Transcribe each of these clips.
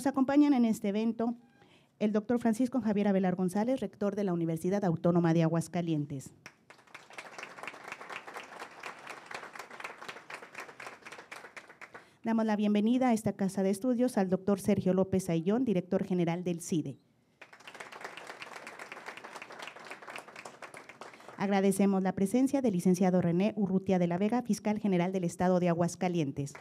Nos acompañan en este evento el doctor Francisco Javier Abelar González, rector de la Universidad Autónoma de Aguascalientes. Damos la bienvenida a esta casa de estudios al doctor Sergio López Aillón, director general del CIDE. Agradecemos la presencia del licenciado René Urrutia de la Vega, fiscal general del Estado de Aguascalientes.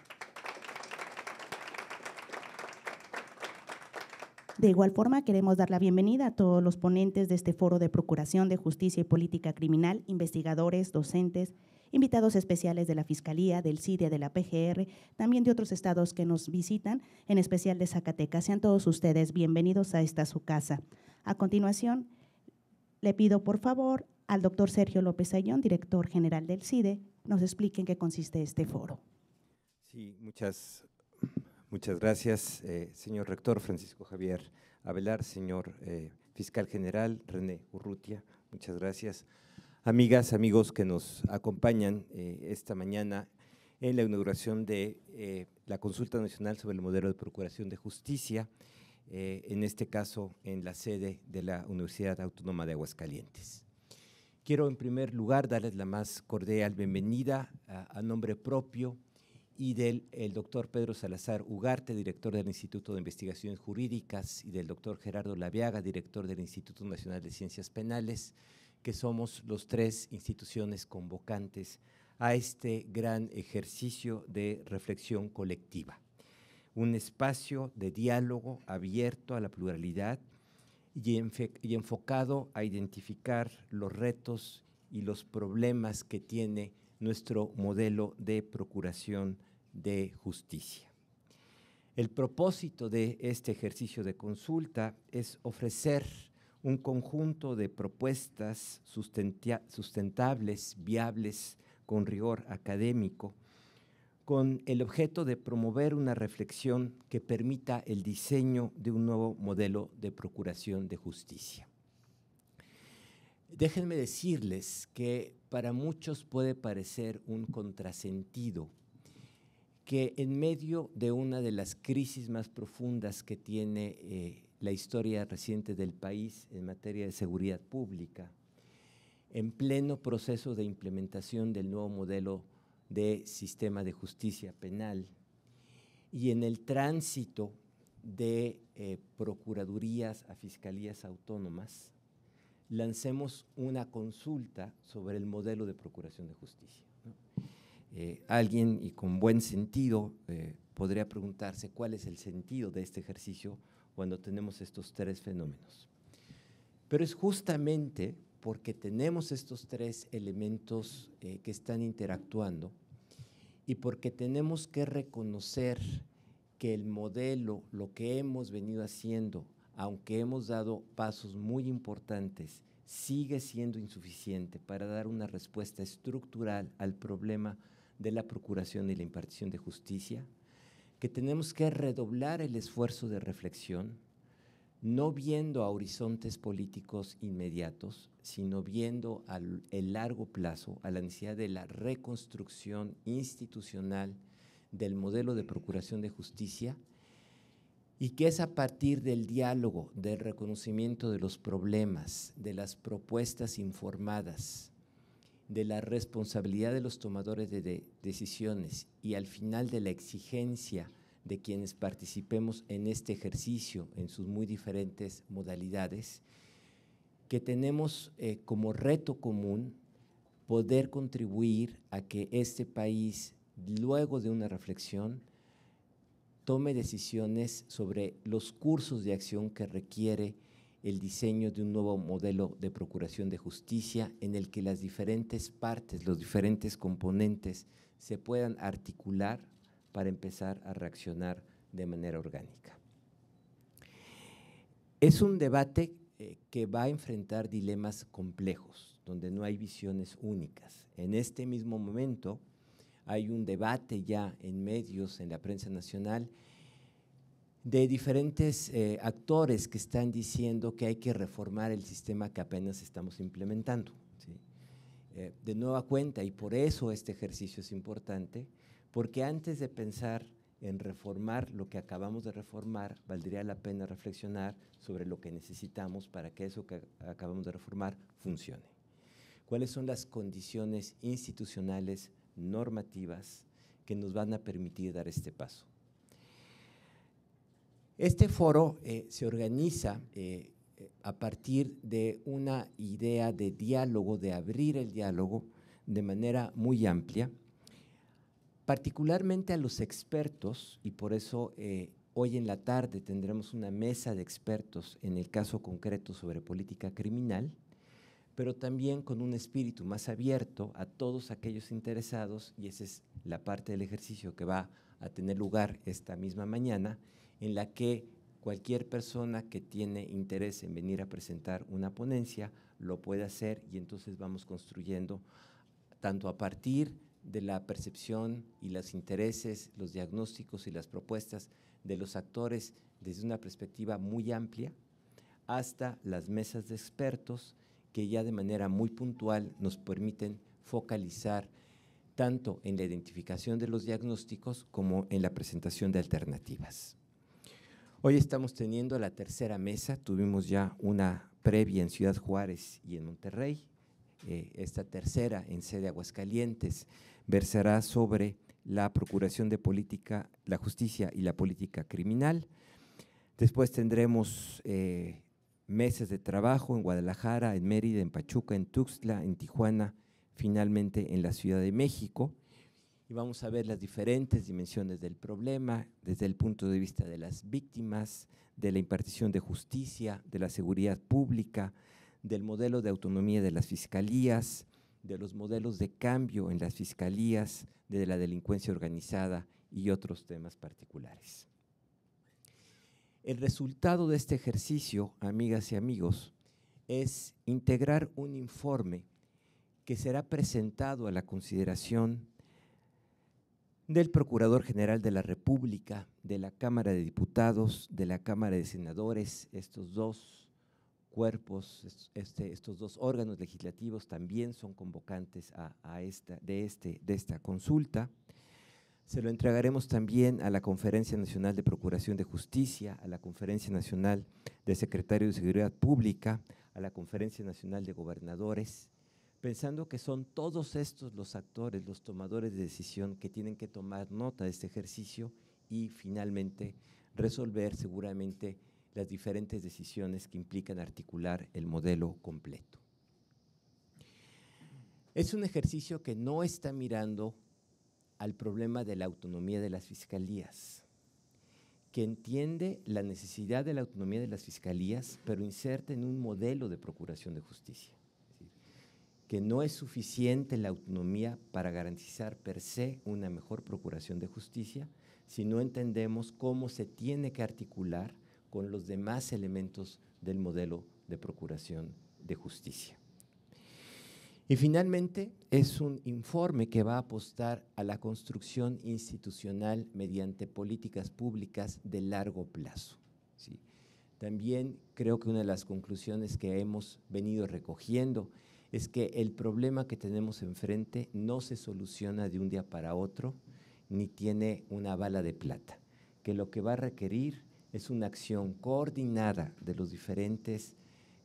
De igual forma, queremos dar la bienvenida a todos los ponentes de este foro de Procuración de Justicia y Política Criminal, investigadores, docentes, invitados especiales de la Fiscalía, del CIDE, de la PGR, también de otros estados que nos visitan, en especial de Zacatecas. Sean todos ustedes bienvenidos a esta su casa. A continuación, le pido por favor al doctor Sergio López Ayón, director general del CIDE, nos explique en qué consiste este foro. Sí, muchas Muchas gracias, eh, señor rector Francisco Javier Abelar, señor eh, fiscal general René Urrutia. Muchas gracias. Amigas, amigos que nos acompañan eh, esta mañana en la inauguración de la consulta nacional sobre el modelo de procuración de justicia, en este caso en la sede de la Universidad Autónoma de Aguascalientes. Quiero en primer lugar darles la más cordial bienvenida a nombre propio y del el doctor Pedro Salazar Ugarte, director del Instituto de Investigaciones Jurídicas, y del doctor Gerardo Laviaga, director del Instituto Nacional de Ciencias Penales, que somos los tres instituciones convocantes a este gran ejercicio de reflexión colectiva. Un espacio de diálogo abierto a la pluralidad y, y enfocado a identificar los retos y los problemas que tiene nuestro modelo de procuración de justicia. El propósito de este ejercicio de consulta es ofrecer un conjunto de propuestas sustentables, viables, con rigor académico, con el objeto de promover una reflexión que permita el diseño de un nuevo modelo de procuración de justicia. Déjenme decirles que para muchos puede parecer un contrasentido que en medio de una de las crisis más profundas que tiene eh, la historia reciente del país en materia de seguridad pública, en pleno proceso de implementación del nuevo modelo de sistema de justicia penal y en el tránsito de eh, procuradurías a fiscalías autónomas, lancemos una consulta sobre el modelo de procuración de justicia. Eh, alguien y con buen sentido eh, podría preguntarse cuál es el sentido de este ejercicio cuando tenemos estos tres fenómenos. Pero es justamente porque tenemos estos tres elementos eh, que están interactuando y porque tenemos que reconocer que el modelo, lo que hemos venido haciendo, aunque hemos dado pasos muy importantes, sigue siendo insuficiente para dar una respuesta estructural al problema de la procuración y la impartición de justicia, que tenemos que redoblar el esfuerzo de reflexión, no viendo a horizontes políticos inmediatos, sino viendo al largo plazo, a la necesidad de la reconstrucción institucional del modelo de procuración de justicia y que es a partir del diálogo, del reconocimiento de los problemas, de las propuestas informadas, de la responsabilidad de los tomadores de, decisiones y al final de la exigencia de quienes participemos en este ejercicio en sus muy diferentes modalidades, que tenemos eh, como reto común poder contribuir a que este país, luego de una reflexión, tome decisiones sobre los cursos de acción que requiere el diseño de un nuevo modelo de procuración de justicia en el que las diferentes partes, los diferentes componentes se puedan articular para empezar a reaccionar de manera orgánica. Es un debate eh, que va a enfrentar dilemas complejos, donde no hay visiones únicas. En este mismo momento hay un debate ya en medios, en la prensa nacional, de diferentes eh, actores que están diciendo que hay que reformar el sistema que apenas estamos implementando. Eh, de nueva cuenta, y por eso este ejercicio es importante, porque antes de pensar en reformar lo que acabamos de reformar, valdría la pena reflexionar sobre lo que necesitamos para que eso que acabamos de reformar funcione. ¿Cuáles son las condiciones institucionales, normativas, que nos van a permitir dar este paso? Este foro eh, se organiza eh, eh, a partir de una idea de diálogo, de abrir el diálogo de manera muy amplia, particularmente a los expertos, y por eso hoy en la tarde tendremos una mesa de expertos en el caso concreto sobre política criminal, pero también con un espíritu más abierto a todos aquellos interesados, y esa es la parte del ejercicio que va a tener lugar esta misma mañana, en la que cualquier persona que tiene interés en venir a presentar una ponencia lo puede hacer y entonces vamos construyendo tanto a partir de la percepción y los intereses, los diagnósticos y las propuestas de los actores desde una perspectiva muy amplia, hasta las mesas de expertos que ya de manera muy puntual nos permiten focalizar tanto en la identificación de los diagnósticos como en la presentación de alternativas. Hoy estamos teniendo la tercera mesa, tuvimos ya una previa en Ciudad Juárez y en Monterrey, eh, esta tercera en sede Aguascalientes versará sobre la procuración de política, la justicia y la política criminal. Después tendremos eh, meses de trabajo en Guadalajara, en Mérida, en Pachuca, en Tuxtla, en Tijuana, finalmente en la Ciudad de México y vamos a ver las diferentes dimensiones del problema desde el punto de vista de las víctimas, de la impartición de justicia, de la seguridad pública, del modelo de autonomía de las fiscalías, de los modelos de cambio en las fiscalías, de la delincuencia organizada y otros temas particulares. El resultado de este ejercicio, amigas y amigos, es integrar un informe que será presentado a la consideración del Procurador General de la República, de la Cámara de Diputados, de la Cámara de Senadores, estos dos cuerpos, este, estos dos órganos legislativos también son convocantes a, esta, de, este, de esta consulta. Se lo entregaremos también a la Conferencia Nacional de Procuración de Justicia, a la Conferencia Nacional de Secretarios de Seguridad Pública, a la Conferencia Nacional de Gobernadores, pensando que son todos estos los actores, los tomadores de decisión que tienen que tomar nota de este ejercicio y finalmente resolver seguramente las diferentes decisiones que implican articular el modelo completo. Es un ejercicio que no está mirando al problema de la autonomía de las fiscalías, que entiende la necesidad de la autonomía de las fiscalías, pero inserta en un modelo de procuración de justicia que no es suficiente la autonomía para garantizar per se una mejor procuración de justicia si no entendemos cómo se tiene que articular con los demás elementos del modelo de procuración de justicia. Y finalmente, es un informe que va a apostar a la construcción institucional mediante políticas públicas de largo plazo. También creo que una de las conclusiones que hemos venido recogiendo es que el problema que tenemos enfrente no se soluciona de un día para otro, ni tiene una bala de plata, que lo que va a requerir es una acción coordinada de los diferentes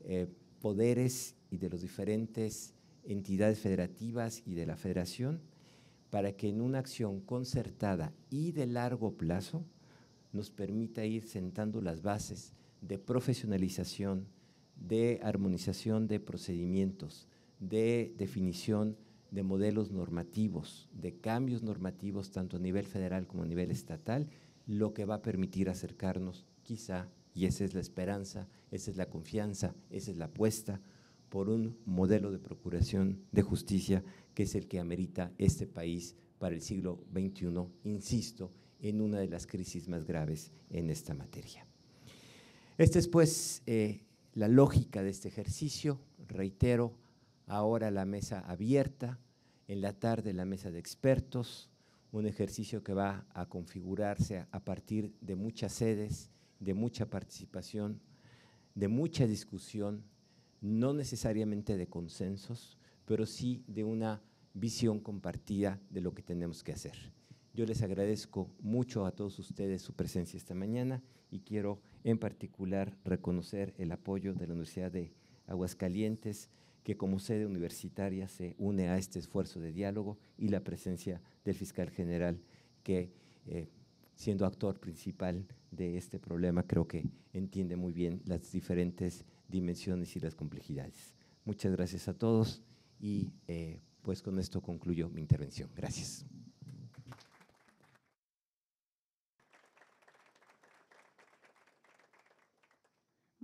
eh, poderes y de las diferentes entidades federativas y de la federación para que en una acción concertada y de largo plazo nos permita ir sentando las bases de profesionalización, de armonización de procedimientos, de definición de modelos normativos, de cambios normativos tanto a nivel federal como a nivel estatal, lo que va a permitir acercarnos quizá, y esa es la esperanza, esa es la confianza, esa es la apuesta, por un modelo de procuración de justicia que es el que amerita este país para el siglo XXI, insisto, en una de las crisis más graves en esta materia. Esta es pues eh, la lógica de este ejercicio, reitero, ahora la mesa abierta, en la tarde la mesa de expertos, un ejercicio que va a configurarse a partir de muchas sedes, de mucha participación, de mucha discusión, no necesariamente de consensos, pero sí de una visión compartida de lo que tenemos que hacer. Yo les agradezco mucho a todos ustedes su presencia esta mañana y quiero en particular reconocer el apoyo de la Universidad de Aguascalientes, que como sede universitaria se une a este esfuerzo de diálogo y la presencia del fiscal general que, eh, siendo actor principal de este problema, creo que entiende muy bien las diferentes dimensiones y las complejidades. Muchas gracias a todos y eh, pues con esto concluyo mi intervención. Gracias.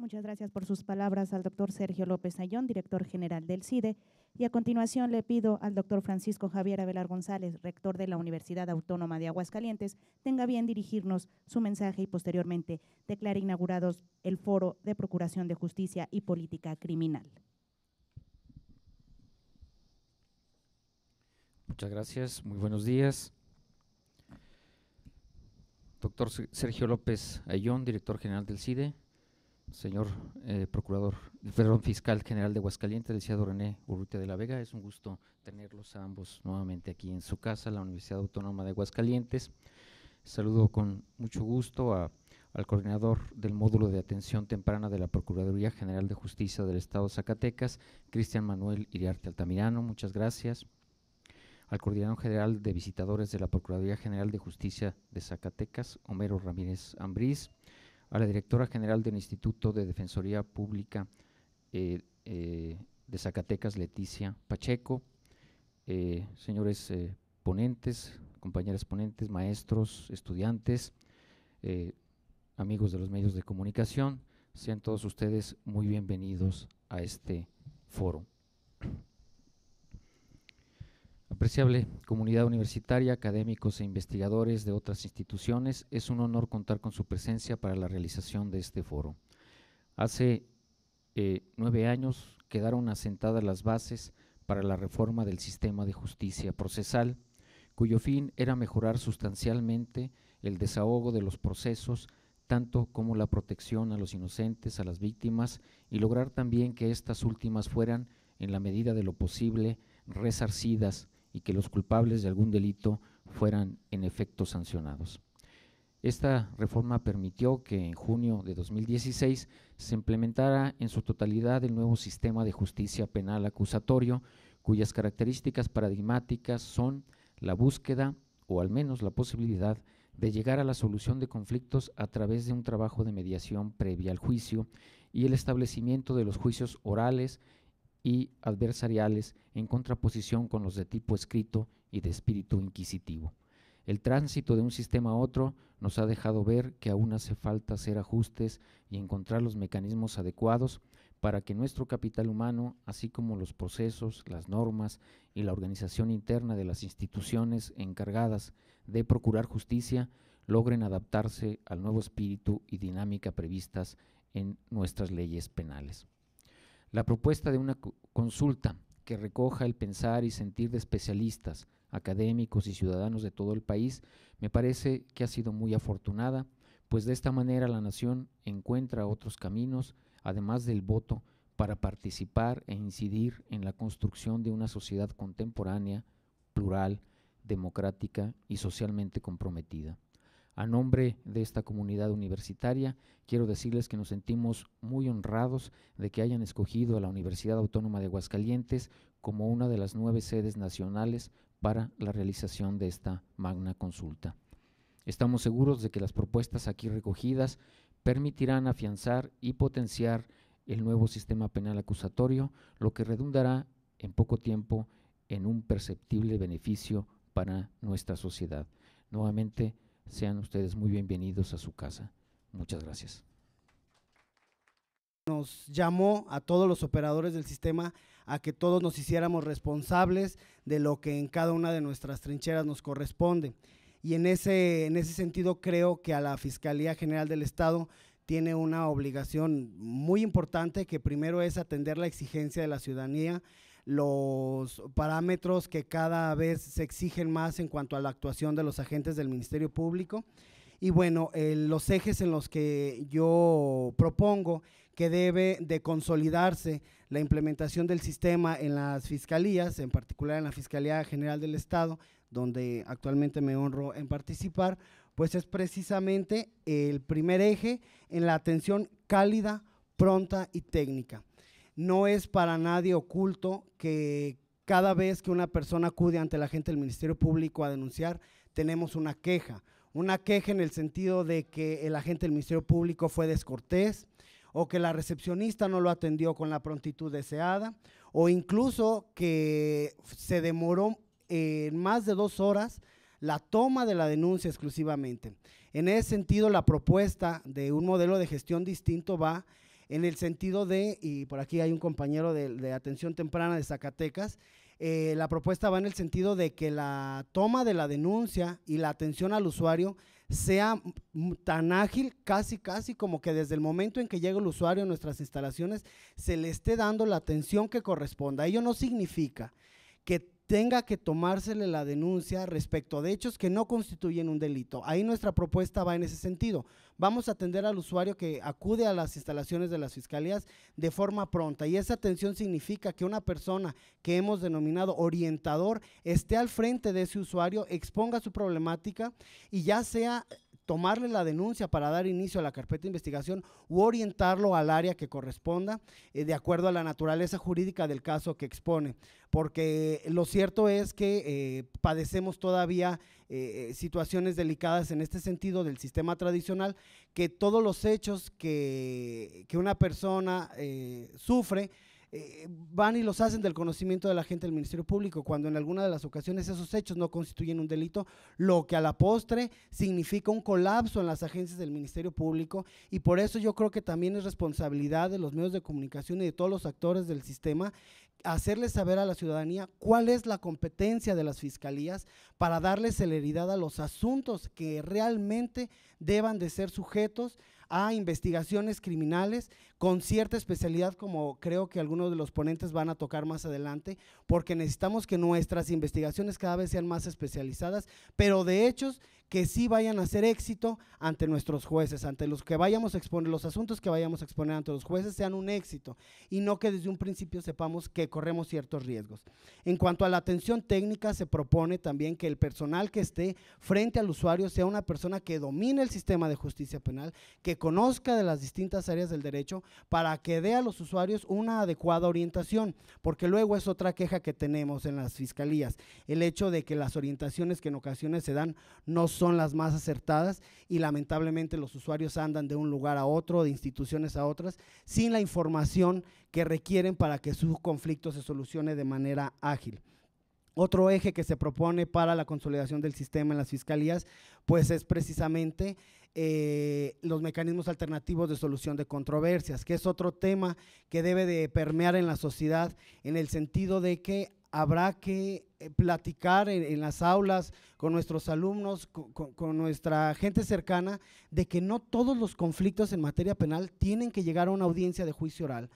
Muchas gracias por sus palabras al doctor Sergio López Ayón, director general del CIDE. Y a continuación le pido al doctor Francisco Javier Abelar González, rector de la Universidad Autónoma de Aguascalientes, tenga bien dirigirnos su mensaje y posteriormente declare inaugurados el Foro de Procuración de Justicia y Política Criminal. Muchas gracias, muy buenos días. Doctor Sergio López Ayón, director general del CIDE señor eh, procurador, perdón, fiscal general de Aguascalientes, licenciado René Urrutia de la Vega. Es un gusto tenerlos a ambos nuevamente aquí en su casa, la Universidad Autónoma de Huascalientes. Saludo con mucho gusto a, al coordinador del módulo de atención temprana de la Procuraduría General de Justicia del Estado de Zacatecas, Cristian Manuel Iriarte Altamirano. Muchas gracias al coordinador general de visitadores de la Procuraduría General de Justicia de Zacatecas, Homero Ramírez Ambrís, a la directora general del Instituto de Defensoría Pública eh, eh, de Zacatecas, Leticia Pacheco, eh, señores ponentes, compañeras ponentes, maestros, estudiantes, amigos de los medios de comunicación, sean todos ustedes muy bienvenidos a este foro. Preciable comunidad universitaria, académicos e investigadores de otras instituciones, es un honor contar con su presencia para la realización de este foro. Hace eh, nueve años quedaron asentadas las bases para la reforma del sistema de justicia procesal, cuyo fin era mejorar sustancialmente el desahogo de los procesos, tanto como la protección a los inocentes, a las víctimas, y lograr también que estas últimas fueran, en la medida de lo posible, resarcidas y que los culpables de algún delito fueran en efecto sancionados. Esta reforma permitió que en junio de 2016 se implementara en su totalidad el nuevo sistema de justicia penal acusatorio, cuyas características paradigmáticas son la búsqueda, o al menos la posibilidad, de llegar a la solución de conflictos a través de un trabajo de mediación previa al juicio y el establecimiento de los juicios orales y adversariales en contraposición con los de tipo escrito y de espíritu inquisitivo. El tránsito de un sistema a otro nos ha dejado ver que aún hace falta hacer ajustes y encontrar los mecanismos adecuados para que nuestro capital humano, así como los procesos, las normas y la organización interna de las instituciones encargadas de procurar justicia, logren adaptarse al nuevo espíritu y dinámica previstas en nuestras leyes penales. La propuesta de una consulta que recoja el pensar y sentir de especialistas, académicos y ciudadanos de todo el país me parece que ha sido muy afortunada, pues de esta manera la nación encuentra otros caminos, además del voto, para participar e incidir en la construcción de una sociedad contemporánea, plural, democrática y socialmente comprometida. A nombre de esta comunidad universitaria, quiero decirles que nos sentimos muy honrados de que hayan escogido a la Universidad Autónoma de Aguascalientes como una de las nueve sedes nacionales para la realización de esta magna consulta. Estamos seguros de que las propuestas aquí recogidas permitirán afianzar y potenciar el nuevo sistema penal acusatorio, lo que redundará en poco tiempo en un perceptible beneficio para nuestra sociedad. Nuevamente, sean ustedes muy bienvenidos a su casa. Muchas gracias. Nos llamó a todos los operadores del sistema a que todos nos hiciéramos responsables de lo que en cada una de nuestras trincheras nos corresponde. Y en ese, en ese sentido creo que a la Fiscalía General del Estado tiene una obligación muy importante que primero es atender la exigencia de la ciudadanía los parámetros que cada vez se exigen más en cuanto a la actuación de los agentes del Ministerio Público. Y bueno, eh, los ejes en los que yo propongo que debe de consolidarse la implementación del sistema en las fiscalías, en particular en la Fiscalía General del Estado, donde actualmente me honro en participar, pues es precisamente el primer eje en la atención cálida, pronta y técnica. No es para nadie oculto que cada vez que una persona acude ante la gente del Ministerio Público a denunciar, tenemos una queja. Una queja en el sentido de que el agente del Ministerio Público fue descortés, o que la recepcionista no lo atendió con la prontitud deseada, o incluso que se demoró eh, en más de dos horas la toma de la denuncia exclusivamente. En ese sentido, la propuesta de un modelo de gestión distinto va en el sentido de, y por aquí hay un compañero de, atención temprana de Zacatecas, eh, la propuesta va en el sentido de que la toma de la denuncia y la atención al usuario sea tan ágil, casi, casi como que desde el momento en que llega el usuario a nuestras instalaciones se le esté dando la atención que corresponda. Ello no significa que tenga que tomársele la denuncia respecto de hechos que no constituyen un delito. Ahí nuestra propuesta va en ese sentido. Vamos a atender al usuario que acude a las instalaciones de las fiscalías de forma pronta y esa atención significa que una persona que hemos denominado orientador esté al frente de ese usuario, exponga su problemática y ya sea tomarle la denuncia para dar inicio a la carpeta de investigación u orientarlo al área que corresponda eh, de acuerdo a la naturaleza jurídica del caso que expone. Porque lo cierto es que eh, padecemos todavía eh, situaciones delicadas en este sentido del sistema tradicional, que todos los hechos que, que una persona sufre, eh, van y los hacen del conocimiento de la gente del Ministerio Público, cuando en alguna de las ocasiones esos hechos no constituyen un delito, lo que a la postre significa un colapso en las agencias del Ministerio Público y por eso yo creo que también es responsabilidad de los medios de comunicación y de todos los actores del sistema hacerles saber a la ciudadanía cuál es la competencia de las fiscalías para darle celeridad a los asuntos que realmente deban de ser sujetos a investigaciones criminales con cierta especialidad, como creo que algunos de los ponentes van a tocar más adelante, porque necesitamos que nuestras investigaciones cada vez sean más especializadas, pero de hechos que sí vayan a ser éxito ante nuestros jueces, ante los que vayamos a exponer, los asuntos que vayamos a exponer ante los jueces sean un éxito y no que desde un principio sepamos que corremos ciertos riesgos. En cuanto a la atención técnica, se propone también que el personal que esté frente al usuario sea una persona que domine el sistema de justicia penal, que conozca de las distintas áreas del derecho para que dé a los usuarios una adecuada orientación, porque luego es otra queja que tenemos en las fiscalías, el hecho de que las orientaciones que en ocasiones se dan no son son las más acertadas y lamentablemente los usuarios andan de un lugar a otro, de instituciones a otras, sin la información que requieren para que su conflicto se solucione de manera ágil. Otro eje que se propone para la consolidación del sistema en las fiscalías, pues es precisamente eh, los mecanismos alternativos de solución de controversias, que es otro tema que debe de permear en la sociedad en el sentido de que habrá que eh, platicar en, las aulas con nuestros alumnos, con, nuestra gente cercana, de que no todos los conflictos en materia penal tienen que llegar a una audiencia de juicio oral,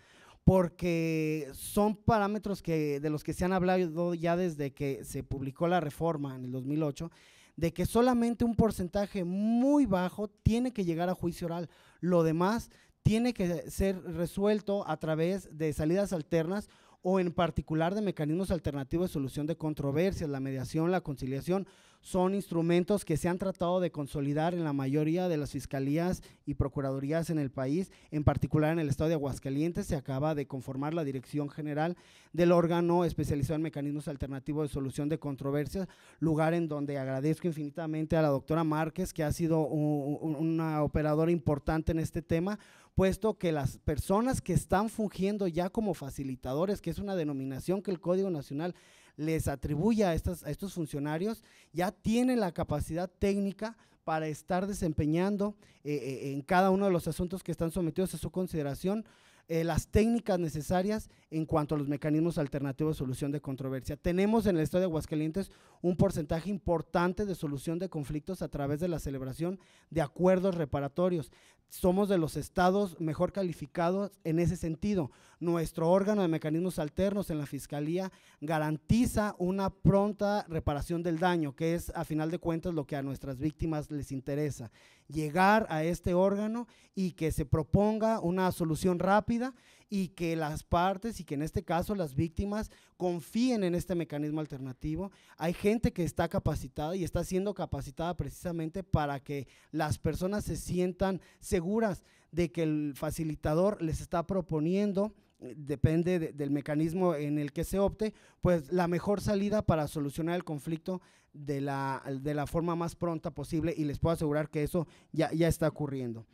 porque son parámetros de los que se han hablado ya desde que se publicó la reforma en el 2008 de que solamente un porcentaje muy bajo tiene que llegar a juicio oral. Lo demás tiene que ser resuelto a través de salidas alternas o en particular de mecanismos alternativos de solución de controversias, la mediación, la conciliación, son instrumentos que se han tratado de consolidar en la mayoría de las fiscalías y procuradurías en el país, en particular en el estado de Aguascalientes, se acaba de conformar la dirección general del órgano especializado en mecanismos alternativos de solución de controversias, lugar en donde agradezco infinitamente a la doctora Márquez, que ha sido una operadora importante en este tema, puesto que las personas que están fungiendo ya como facilitadores, que es una denominación que el Código Nacional les atribuye a, estos funcionarios, ya tienen la capacidad técnica para estar desempeñando eh, eh, en cada uno de los asuntos que están sometidos a su consideración eh, las técnicas necesarias en cuanto a los mecanismos alternativos de solución de controversia. Tenemos en el Estado de Aguascalientes un porcentaje importante de solución de conflictos a través de la celebración de acuerdos reparatorios somos de los estados mejor calificados en ese sentido. Nuestro órgano de mecanismos alternos en la Fiscalía garantiza una pronta reparación del daño, que es a final de cuentas lo que a nuestras víctimas les interesa. Llegar a este órgano y que se proponga una solución rápida y que las partes y que en este caso las víctimas confíen en este mecanismo alternativo. Hay gente que está capacitada y está siendo capacitada precisamente para que las personas se sientan seguras de que el facilitador les está proponiendo eh, depende del mecanismo en el que se opte, pues la mejor salida para solucionar el conflicto de la, forma más pronta posible y les puedo asegurar que eso ya está ocurriendo.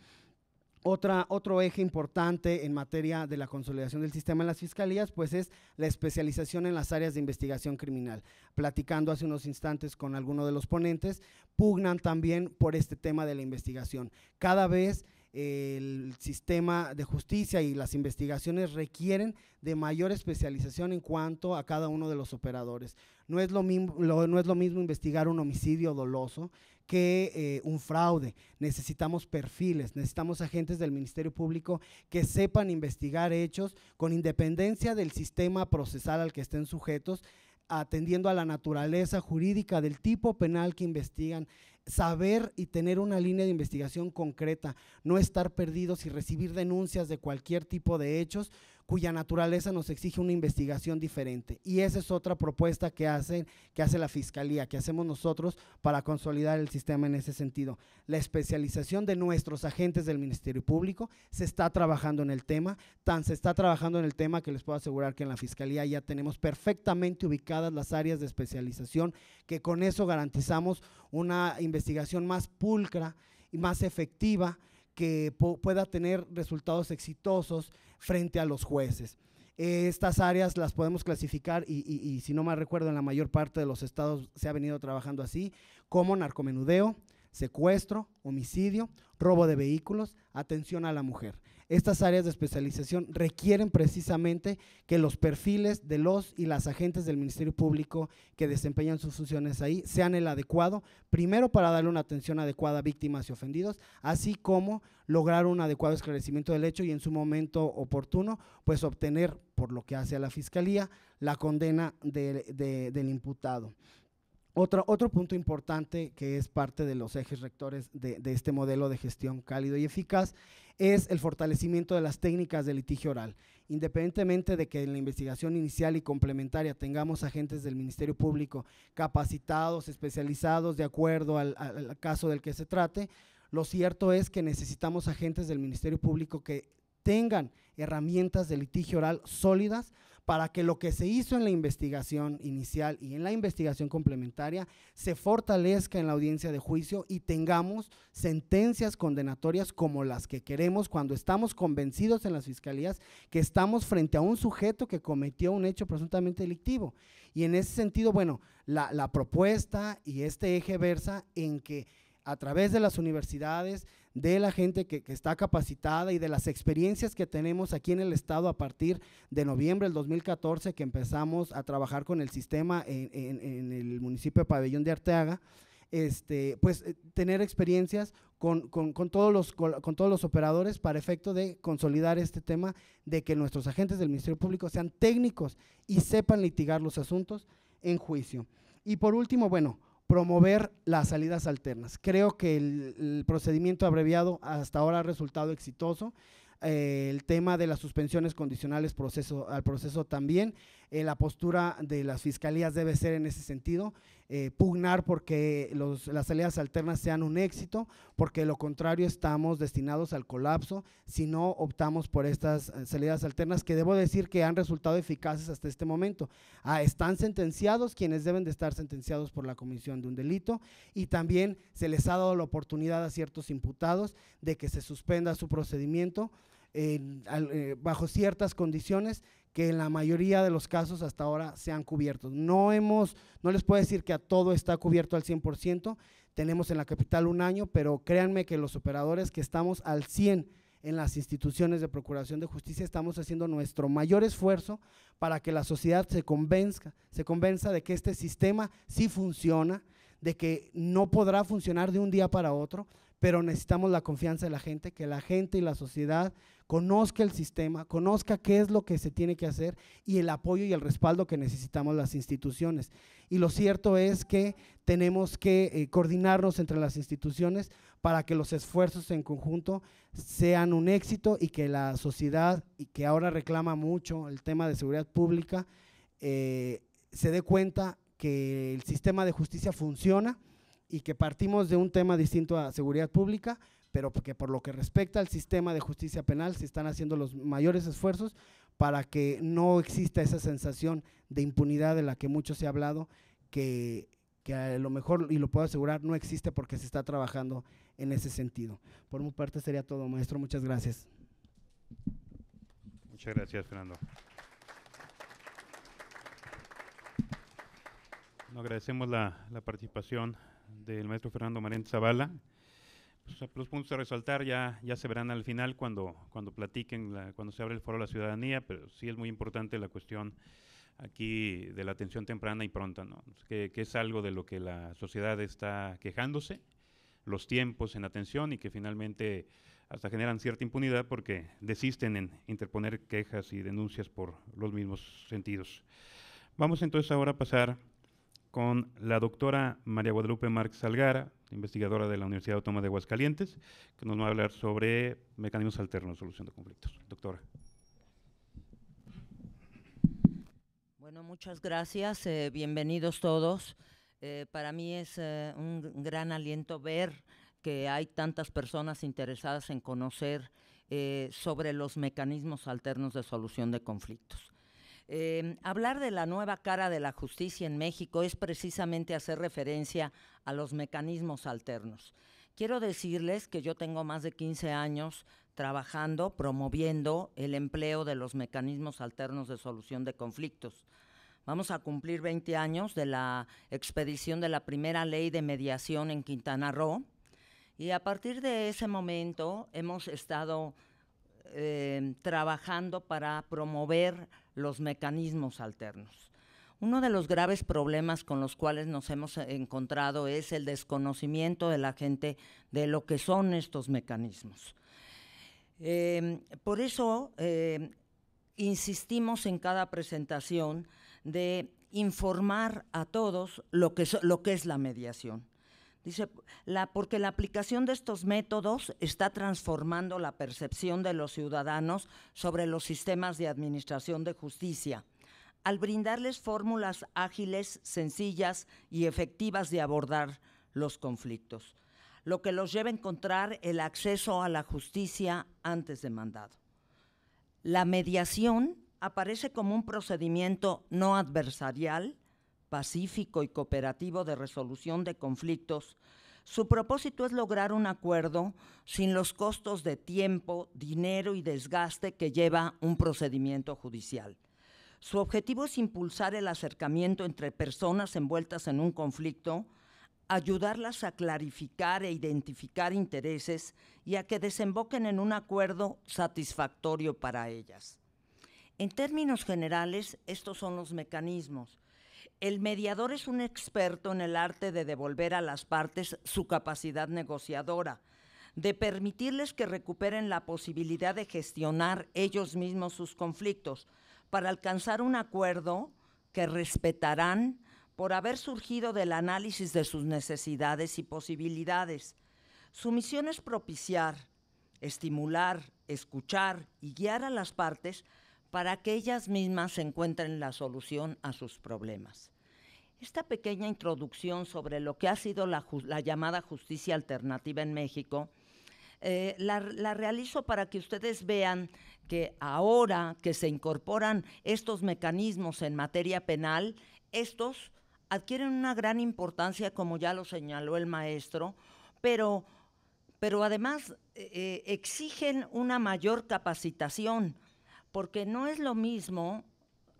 Otra, otro eje importante en materia de la consolidación del sistema en las fiscalías, pues es la especialización en las áreas de investigación criminal. Platicando hace unos instantes con alguno de los ponentes, pugnan también por este tema de la investigación. Cada vez eh, el sistema de justicia y las investigaciones requieren de mayor especialización en cuanto a cada uno de los operadores. No es lo, mismo, no es lo mismo investigar un homicidio doloso que eh, un fraude. Necesitamos perfiles, necesitamos agentes del Ministerio Público que sepan investigar hechos con independencia del sistema procesal al que estén sujetos atendiendo a la naturaleza jurídica del tipo penal que investigan, saber y tener una línea de investigación concreta, no estar perdidos y recibir denuncias de cualquier tipo de hechos cuya naturaleza nos exige una investigación diferente. Y esa es otra propuesta que, que hace la Fiscalía, que hacemos nosotros para consolidar el sistema en ese sentido. La especialización de nuestros agentes del Ministerio Público se está trabajando en el tema, tan se está trabajando en el tema que les puedo asegurar que en la Fiscalía ya tenemos perfectamente ubicadas las áreas de especialización, que con eso garantizamos una investigación más pulcra y más efectiva que pueda tener resultados exitosos frente a los jueces. estas áreas las podemos clasificar y, si no mal recuerdo, en la mayor parte de los estados se ha venido trabajando así, como narcomenudeo, secuestro, homicidio, robo de vehículos, atención a la mujer. Estas áreas de especialización requieren precisamente que los perfiles de los y las agentes del Ministerio Público que desempeñan sus funciones ahí sean el adecuado, primero para darle una atención adecuada a víctimas y ofendidos, así como lograr un adecuado esclarecimiento del hecho y en su momento oportuno, pues obtener, por lo que hace a la Fiscalía, la condena del imputado. Otro, otro, punto importante que es parte de los ejes rectores de, de, este modelo de gestión cálido y eficaz es el fortalecimiento de las técnicas de litigio oral. Independientemente de que en la investigación inicial y complementaria tengamos agentes del Ministerio Público capacitados, especializados, de acuerdo al, caso del que se trate, lo cierto es que necesitamos agentes del Ministerio Público que tengan herramientas de litigio oral sólidas para que lo que se hizo en la investigación inicial y en la investigación complementaria se fortalezca en la audiencia de juicio y tengamos sentencias condenatorias como las que queremos cuando estamos convencidos en las fiscalías que estamos frente a un sujeto que cometió un hecho presuntamente delictivo. Y en ese sentido, bueno, la, propuesta y este eje versa en que a través de las universidades de la gente que, está capacitada y de las experiencias que tenemos aquí en el Estado a partir de noviembre del 2014 que empezamos a trabajar con el sistema en, el municipio de Pabellón de Arteaga, este, pues eh, tener experiencias con, todos los, con todos los operadores para efecto de consolidar este tema de que nuestros agentes del Ministerio Público sean técnicos y sepan litigar los asuntos en juicio. Y por último, bueno, promover las salidas alternas. Creo que el, procedimiento abreviado hasta ahora ha resultado exitoso. Eh, el tema de las suspensiones condicionales proceso, al proceso también. Eh, la postura de las fiscalías debe ser en ese sentido, eh, pugnar porque las salidas alternas sean un éxito, porque lo contrario estamos destinados al colapso si no optamos por estas eh, salidas alternas que debo decir que han resultado eficaces hasta este momento. Ah, están sentenciados quienes deben de estar sentenciados por la comisión de un delito y también se les ha dado la oportunidad a ciertos imputados de que se suspenda su procedimiento. bajo ciertas condiciones que en la mayoría de los casos hasta ahora se han cubierto. No hemos, no les puedo decir que a todo está cubierto al 100%, tenemos en la capital un año, pero créanme que los operadores que estamos al 100% en las instituciones de Procuración de Justicia estamos haciendo nuestro mayor esfuerzo para que la sociedad se convenza, se convenza de que este sistema sí funciona, de que no podrá funcionar de un día para otro, pero necesitamos la confianza de la gente, que la gente y la sociedad conozca el sistema, conozca qué es lo que se tiene que hacer y el apoyo y el respaldo que necesitamos las instituciones. Y lo cierto es que tenemos que eh, coordinarnos entre las instituciones para que los esfuerzos en conjunto sean un éxito y que la sociedad, y que ahora reclama mucho el tema de seguridad pública, eh, se dé cuenta que el sistema de justicia funciona y que partimos de un tema distinto a seguridad pública, pero que por lo que respecta al sistema de justicia penal se están haciendo los mayores esfuerzos para que no exista esa sensación de impunidad de la que mucho se ha hablado, que, a lo mejor, y lo puedo asegurar, no existe porque se está trabajando en ese sentido. Por mi parte sería todo, maestro. Muchas gracias. Muchas gracias, Fernando. agradecemos la, la participación del maestro Fernando Marín Zavala los puntos a resaltar ya, ya se verán al final cuando, cuando platiquen, cuando se abre el foro a la ciudadanía, pero sí es muy importante la cuestión aquí de la atención temprana y pronta, ¿no? que, que, es algo de lo que la sociedad está quejándose, los tiempos en atención y que finalmente hasta generan cierta impunidad porque desisten en interponer quejas y denuncias por los mismos sentidos. Vamos entonces ahora a pasar con la doctora María Guadalupe Marx Salgara, investigadora de la Universidad Autónoma de Aguascalientes, que nos va a hablar sobre mecanismos alternos de solución de conflictos. Doctora. Bueno, muchas gracias. Eh, bienvenidos todos. Eh, para mí es eh, un gran aliento ver que hay tantas personas interesadas en conocer sobre los mecanismos alternos de solución de conflictos. Eh, hablar de la nueva cara de la justicia en México es precisamente hacer referencia a los mecanismos alternos. Quiero decirles que yo tengo más de 15 años trabajando, promoviendo el empleo de los mecanismos alternos de solución de conflictos. Vamos a cumplir 20 años de la expedición de la primera ley de mediación en Quintana Roo y a partir de ese momento hemos estado eh, trabajando para promover los mecanismos alternos. Uno de los graves problemas con los cuales nos hemos encontrado es el desconocimiento de la gente de lo que son estos mecanismos. Em, por eso em, insistimos en cada presentación de informar a todos lo que es la mediación porque la aplicación de estos métodos está transformando la percepción de los ciudadanos sobre los sistemas de administración de justicia, al brindarles fórmulas ágiles, sencillas y efectivas de abordar los conflictos, lo que los lleva a encontrar el acceso a la justicia antes demandado. La mediación aparece como un procedimiento no adversarial pacífico y cooperativo de resolución de conflictos, su propósito es lograr un acuerdo sin los costos de tiempo, dinero y desgaste que lleva un procedimiento judicial. Su objetivo es impulsar el acercamiento entre personas envueltas en un conflicto, ayudarlas a clarificar e identificar intereses y a que desemboquen en un acuerdo satisfactorio para ellas. En términos generales, estos son los mecanismos. El mediador es un experto en el arte de devolver a las partes su capacidad negociadora, de permitirles que recuperen la posibilidad de gestionar ellos mismos sus conflictos para alcanzar un acuerdo que respetarán por haber surgido del análisis de sus necesidades y posibilidades. Su misión es propiciar, estimular, escuchar y guiar a las partes para que ellas mismas encuentren la solución a sus problemas. Esta pequeña introducción sobre lo que ha sido la, llamada justicia alternativa en México eh, la, realizo para que ustedes vean que ahora que se incorporan estos mecanismos en materia penal, estos adquieren una gran importancia, como ya lo señaló el maestro, pero, pero además eh, eh, exigen una mayor capacitación porque no es lo mismo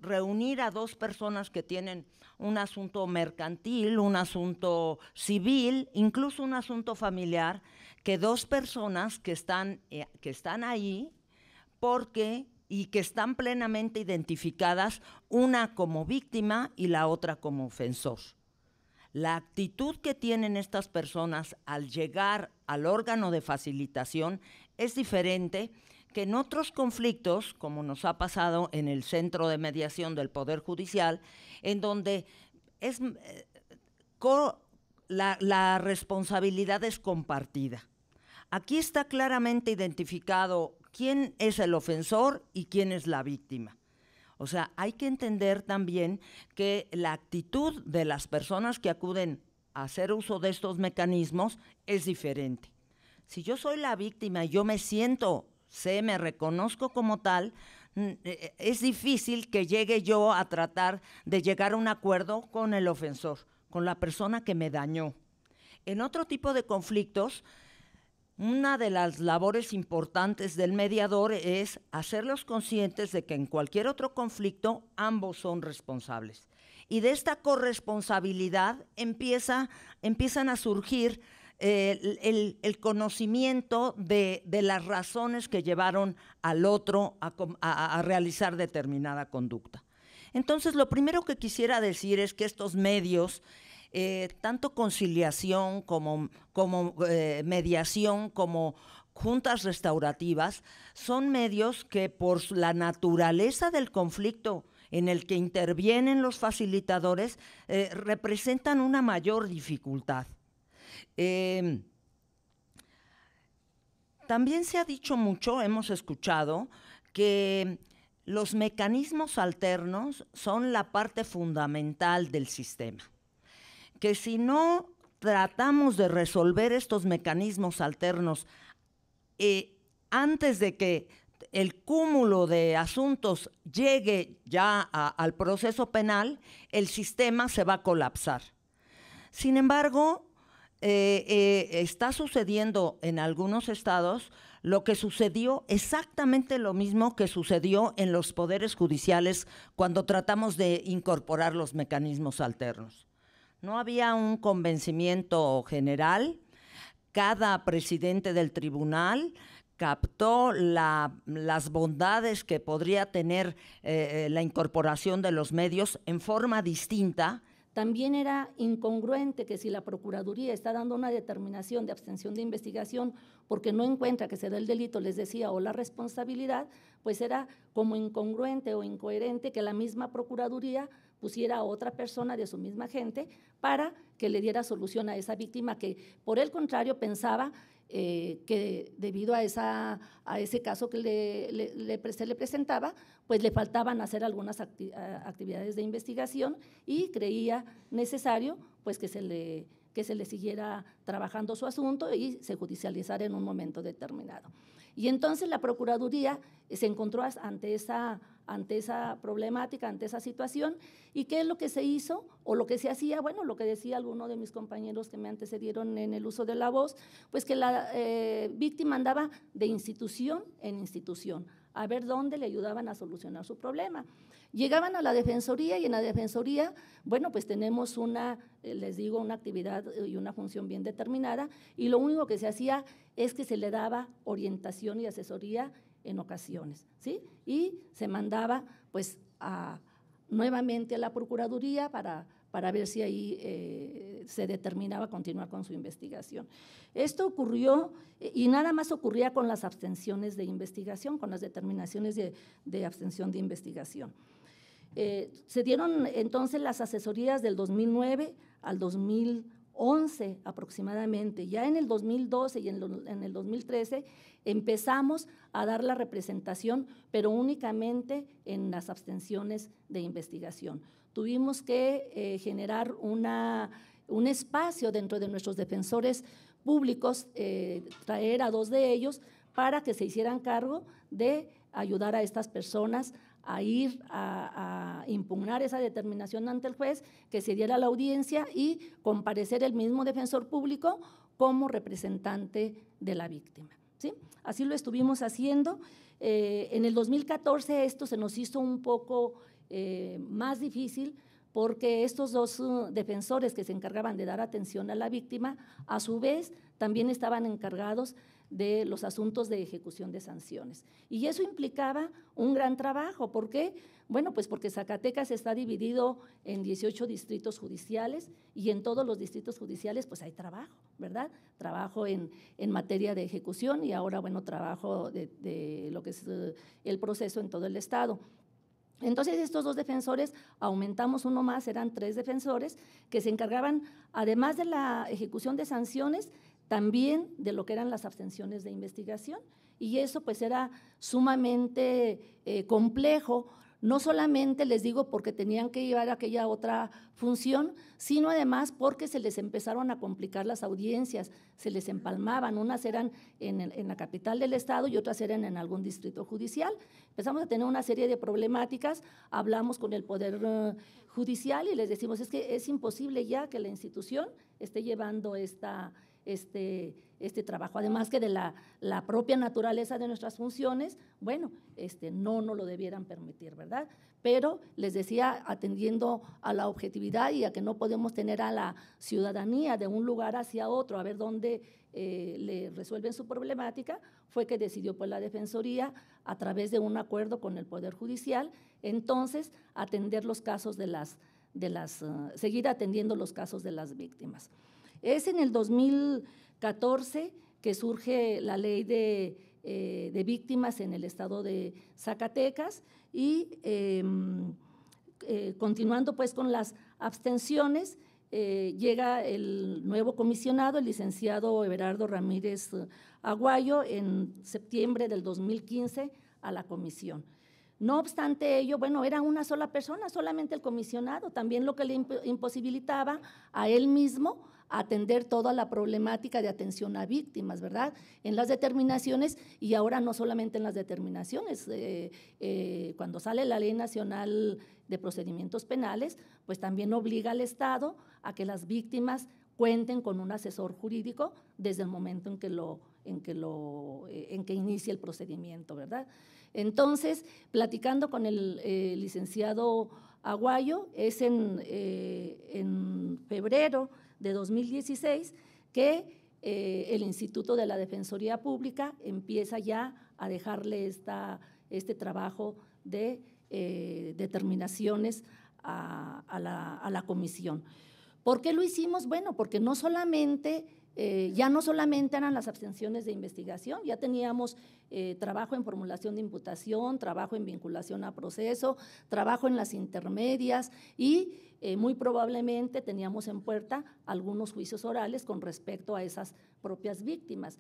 reunir a dos personas que tienen un asunto mercantil, un asunto civil, incluso un asunto familiar, que dos personas que están, eh, que están ahí porque y que están plenamente identificadas, una como víctima y la otra como ofensor. La actitud que tienen estas personas al llegar al órgano de facilitación es diferente que en otros conflictos, como nos ha pasado en el centro de mediación del Poder Judicial, en donde es, eh, la, la responsabilidad es compartida. Aquí está claramente identificado quién es el ofensor y quién es la víctima. O sea, hay que entender también que la actitud de las personas que acuden a hacer uso de estos mecanismos es diferente. Si yo soy la víctima y yo me siento sé, me reconozco como tal, mm, eh, eh, es difícil que llegue yo a tratar de llegar a un acuerdo con el ofensor, con la persona que me dañó. En otro tipo de conflictos, una de las labores importantes del mediador es hacerlos conscientes de que en cualquier otro conflicto ambos son responsables. Y de esta corresponsabilidad empiezan a surgir el, conocimiento de, las razones que llevaron al otro a, realizar determinada conducta. Entonces, lo primero que quisiera decir es que estos medios, eh, tanto conciliación como, eh, mediación, como juntas restaurativas, son medios que por la naturaleza del conflicto en el que intervienen los facilitadores, eh, representan una mayor dificultad. Em, también se ha dicho mucho, hemos escuchado, que los mecanismos alternos son la parte fundamental del sistema, que si no tratamos de resolver estos mecanismos alternos eh, antes de que el cúmulo de asuntos llegue ya al proceso penal, el sistema se va a colapsar. Sin embargo, eh, eh, está sucediendo en algunos estados lo que sucedió exactamente lo mismo que sucedió en los poderes judiciales cuando tratamos de incorporar los mecanismos alternos. No había un convencimiento general, cada presidente del tribunal captó las bondades que podría tener eh, la incorporación de los medios en forma distinta también era incongruente que si la Procuraduría está dando una determinación de abstención de investigación porque no encuentra que se da el delito, les decía, o la responsabilidad, pues era como incongruente o incoherente que la misma Procuraduría pusiera a otra persona de su misma gente para que le diera solución a esa víctima que, por el contrario, pensaba eh, que debido a, ese caso que le, se le presentaba, pues le faltaban hacer algunas actividades de investigación y creía necesario pues que se le que se le siguiera trabajando su asunto y se judicializara en un momento determinado. Y entonces la Procuraduría se encontró ante esa ante esa problemática, ante esa situación. ¿Y qué es lo que se hizo o lo que se hacía? Bueno, lo que decía alguno de mis compañeros que me antecedieron en el uso de la voz, pues que la eh, víctima andaba de institución en institución a ver dónde le ayudaban a solucionar su problema. Llegaban a la defensoría y en la defensoría, bueno, pues tenemos una, eh, les digo, una actividad y una función bien determinada y lo único que se hacía es que se le daba orientación y asesoría en ocasiones, ¿sí? Y se mandaba pues nuevamente a la Procuraduría para, para ver si ahí eh, se determinaba continuar con su investigación. Esto ocurrió y nada más ocurría con las abstenciones de investigación, con las determinaciones de, abstención de investigación. Eh, se dieron entonces las asesorías del 2009 al 2011 11 aproximadamente. Ya en el 2012 y en, el 2013 empezamos a dar la representación, pero únicamente en las abstenciones de investigación. Tuvimos que eh, generar un espacio dentro de nuestros defensores públicos, eh, traer a dos de ellos para que se hicieran cargo de ayudar a estas personas a ir a, impugnar esa determinación ante el juez, que se diera la audiencia y comparecer el mismo defensor público como representante de la víctima. Así lo estuvimos haciendo. Eh, en el 2014 esto se nos hizo un poco eh, más difícil porque estos dos uh, defensores que se encargaban de dar atención a la víctima, a su vez también estaban encargados de los asuntos de ejecución de sanciones. Y eso implicaba un gran trabajo. ¿Por qué? Bueno, pues porque Zacatecas está dividido en 18 distritos judiciales y en todos los distritos judiciales pues hay trabajo, ¿verdad? Trabajo en, materia de ejecución y ahora, bueno, trabajo de, de lo que es eh, el proceso en todo el Estado. Entonces estos dos defensores, aumentamos uno más, eran tres defensores, que se encargaban, además de la ejecución de sanciones, también de lo que eran las abstenciones de investigación. Y eso pues era sumamente eh, complejo, no solamente les digo porque tenían que llevar aquella otra función, sino además porque se les empezaron a complicar las audiencias, se les empalmaban, unas eran en, en la capital del estado y otras eran en algún distrito judicial. Empezamos a tener una serie de problemáticas, hablamos con el Poder eh, Judicial y les decimos, es que es imposible ya que la institución esté llevando esta este, este trabajo. Además que de la, propia naturaleza de nuestras funciones, bueno, este, no nos lo debieran permitir, ¿verdad? Pero les decía, atendiendo a la objetividad y a que no podemos tener a la ciudadanía de un lugar hacia otro, a ver dónde eh, le resuelven su problemática, fue que decidió por la Defensoría, a través de un acuerdo con el Poder Judicial, entonces atender los casos de las, de ah, seguir atendiendo los casos de las víctimas. Es en el 2014 que surge la ley eh, de, víctimas en el estado de Zacatecas y em, eh, continuando pues con las abstenciones, eh, llega el nuevo comisionado, el licenciado Everardo Ramírez Aguayo, en septiembre del 2015 a la comisión. No obstante ello, bueno, era una sola persona, solamente el comisionado, también lo que le imposibilitaba a él mismo atender toda la problemática de atención a víctimas, ¿verdad? En las determinaciones y ahora no solamente en las determinaciones, eh, eh, cuando sale la ley nacional de procedimientos penales, pues también obliga al Estado a que las víctimas cuenten con un asesor jurídico desde el momento en que lo en que lo eh, en que inicie el procedimiento, ¿verdad? Entonces, platicando con el licenciado Aguayo, es en, en febrero de 2016 que eh, el Instituto de la Defensoría Pública empieza ya a dejarle esta, este trabajo de eh, determinaciones a, la, a la comisión. ¿Por qué lo hicimos? Bueno, porque no solamente eh, ya no solamente eran las abstenciones de investigación, ya teníamos eh, trabajo en formulación de imputación, trabajo en vinculación a proceso, trabajo en las intermedias y eh, muy probablemente teníamos en puerta algunos juicios orales con respecto a esas propias víctimas.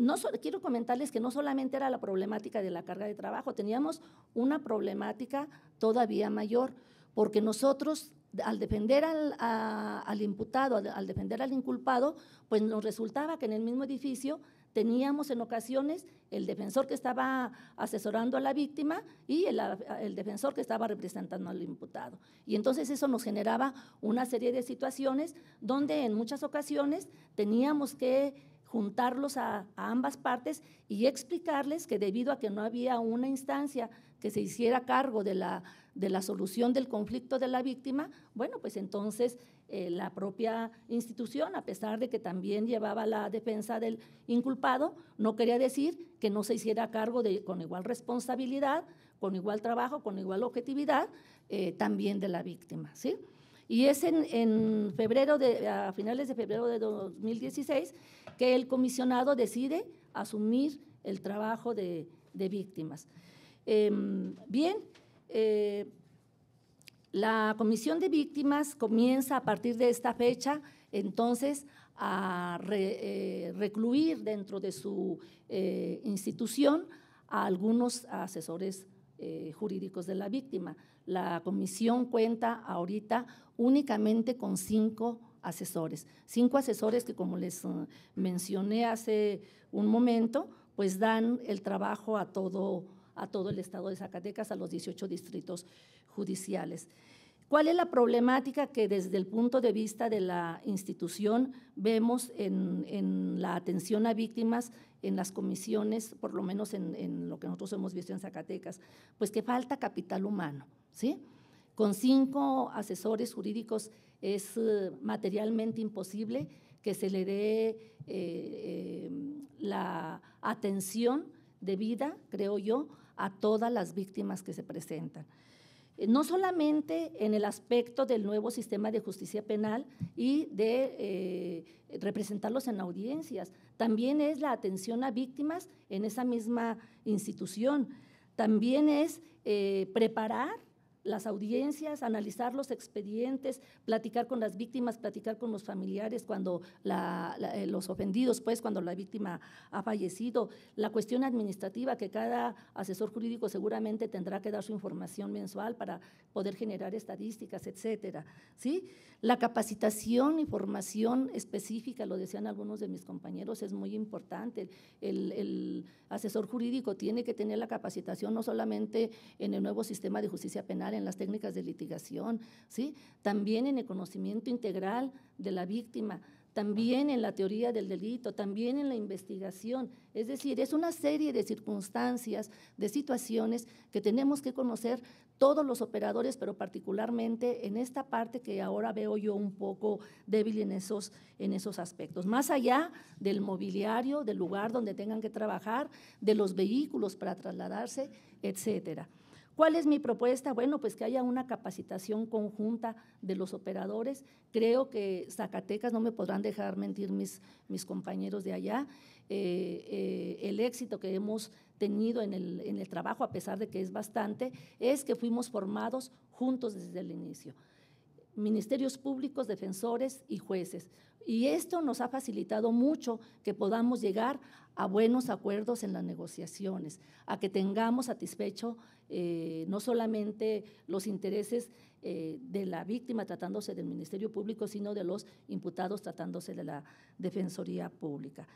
no, quiero comentarles que no solamente era la problemática de la carga de trabajo, teníamos una problemática todavía mayor, porque nosotros al defender al, imputado, al, defender al inculpado, pues nos resultaba que en el mismo edificio teníamos en ocasiones el defensor que estaba asesorando a la víctima y el, defensor que estaba representando al imputado. Y entonces eso nos generaba una serie de situaciones donde en muchas ocasiones teníamos que juntarlos a, ambas partes y explicarles que debido a que no había una instancia que se hiciera cargo de la de la solución del conflicto de la víctima, bueno, pues entonces eh, la propia institución, a pesar de que también llevaba la defensa del inculpado, no quería decir que no se hiciera cargo de, con igual responsabilidad, con igual trabajo, con igual objetividad, eh, también de la víctima, ¿sí? Y es en, febrero de, a finales de febrero de 2016 que el comisionado decide asumir el trabajo de, víctimas. Em, bien, eh, la comisión de víctimas comienza a partir de esta fecha, entonces, a eh, recluir dentro de su eh, institución a algunos asesores jurídicos de la víctima. La comisión cuenta ahorita únicamente con cinco asesores, cinco asesores que como les mencioné hace un momento, pues dan el trabajo a todo a todo el estado de Zacatecas, a los 18 distritos judiciales. ¿Cuál es la problemática que desde el punto de vista de la institución vemos en, la atención a víctimas en las comisiones, por lo menos en, lo que nosotros hemos visto en Zacatecas? Pues que falta capital humano, ¿sí? Con cinco asesores jurídicos es eh, materialmente imposible que se le dé eh, eh, la atención debida, creo yo, a todas las víctimas que se presentan. Eh, no solamente en el aspecto del nuevo sistema de justicia penal y de eh, representarlos en audiencias, también es la atención a víctimas en esa misma institución, también es eh, preparar las audiencias, analizar los expedientes, platicar con las víctimas, platicar con los familiares cuando eh, los ofendidos, pues cuando la víctima ha fallecido, la cuestión administrativa que cada asesor jurídico seguramente tendrá que dar su información mensual para poder generar estadísticas, etcétera, ¿sí? La capacitación y formación específica, lo decían algunos de mis compañeros, es muy importante. el asesor jurídico tiene que tener la capacitación no solamente en el nuevo sistema de justicia penal en las técnicas de litigación, ¿sí? también en el conocimiento integral de la víctima, también en la teoría del delito, también en la investigación. Es decir, es una serie de circunstancias, de situaciones que tenemos que conocer todos los operadores, pero particularmente en esta parte que ahora veo yo un poco débil en esos, en esos aspectos. Más allá del mobiliario, del lugar donde tengan que trabajar, de los vehículos para trasladarse, etcétera. ¿Cuál es mi propuesta? Bueno, pues que haya una capacitación conjunta de los operadores. Creo que Zacatecas, no me podrán dejar mentir mis, mis compañeros de allá, eh, eh, el éxito que hemos tenido en el, en el trabajo, a pesar de que es bastante, es que fuimos formados juntos desde el inicio. Ministerios públicos, defensores y jueces. Y esto nos ha facilitado mucho que podamos llegar a buenos acuerdos en las negociaciones, a que tengamos satisfecho eh, no solamente los intereses eh, de la víctima tratándose del Ministerio Público, sino de los imputados tratándose de la Defensoría Pública.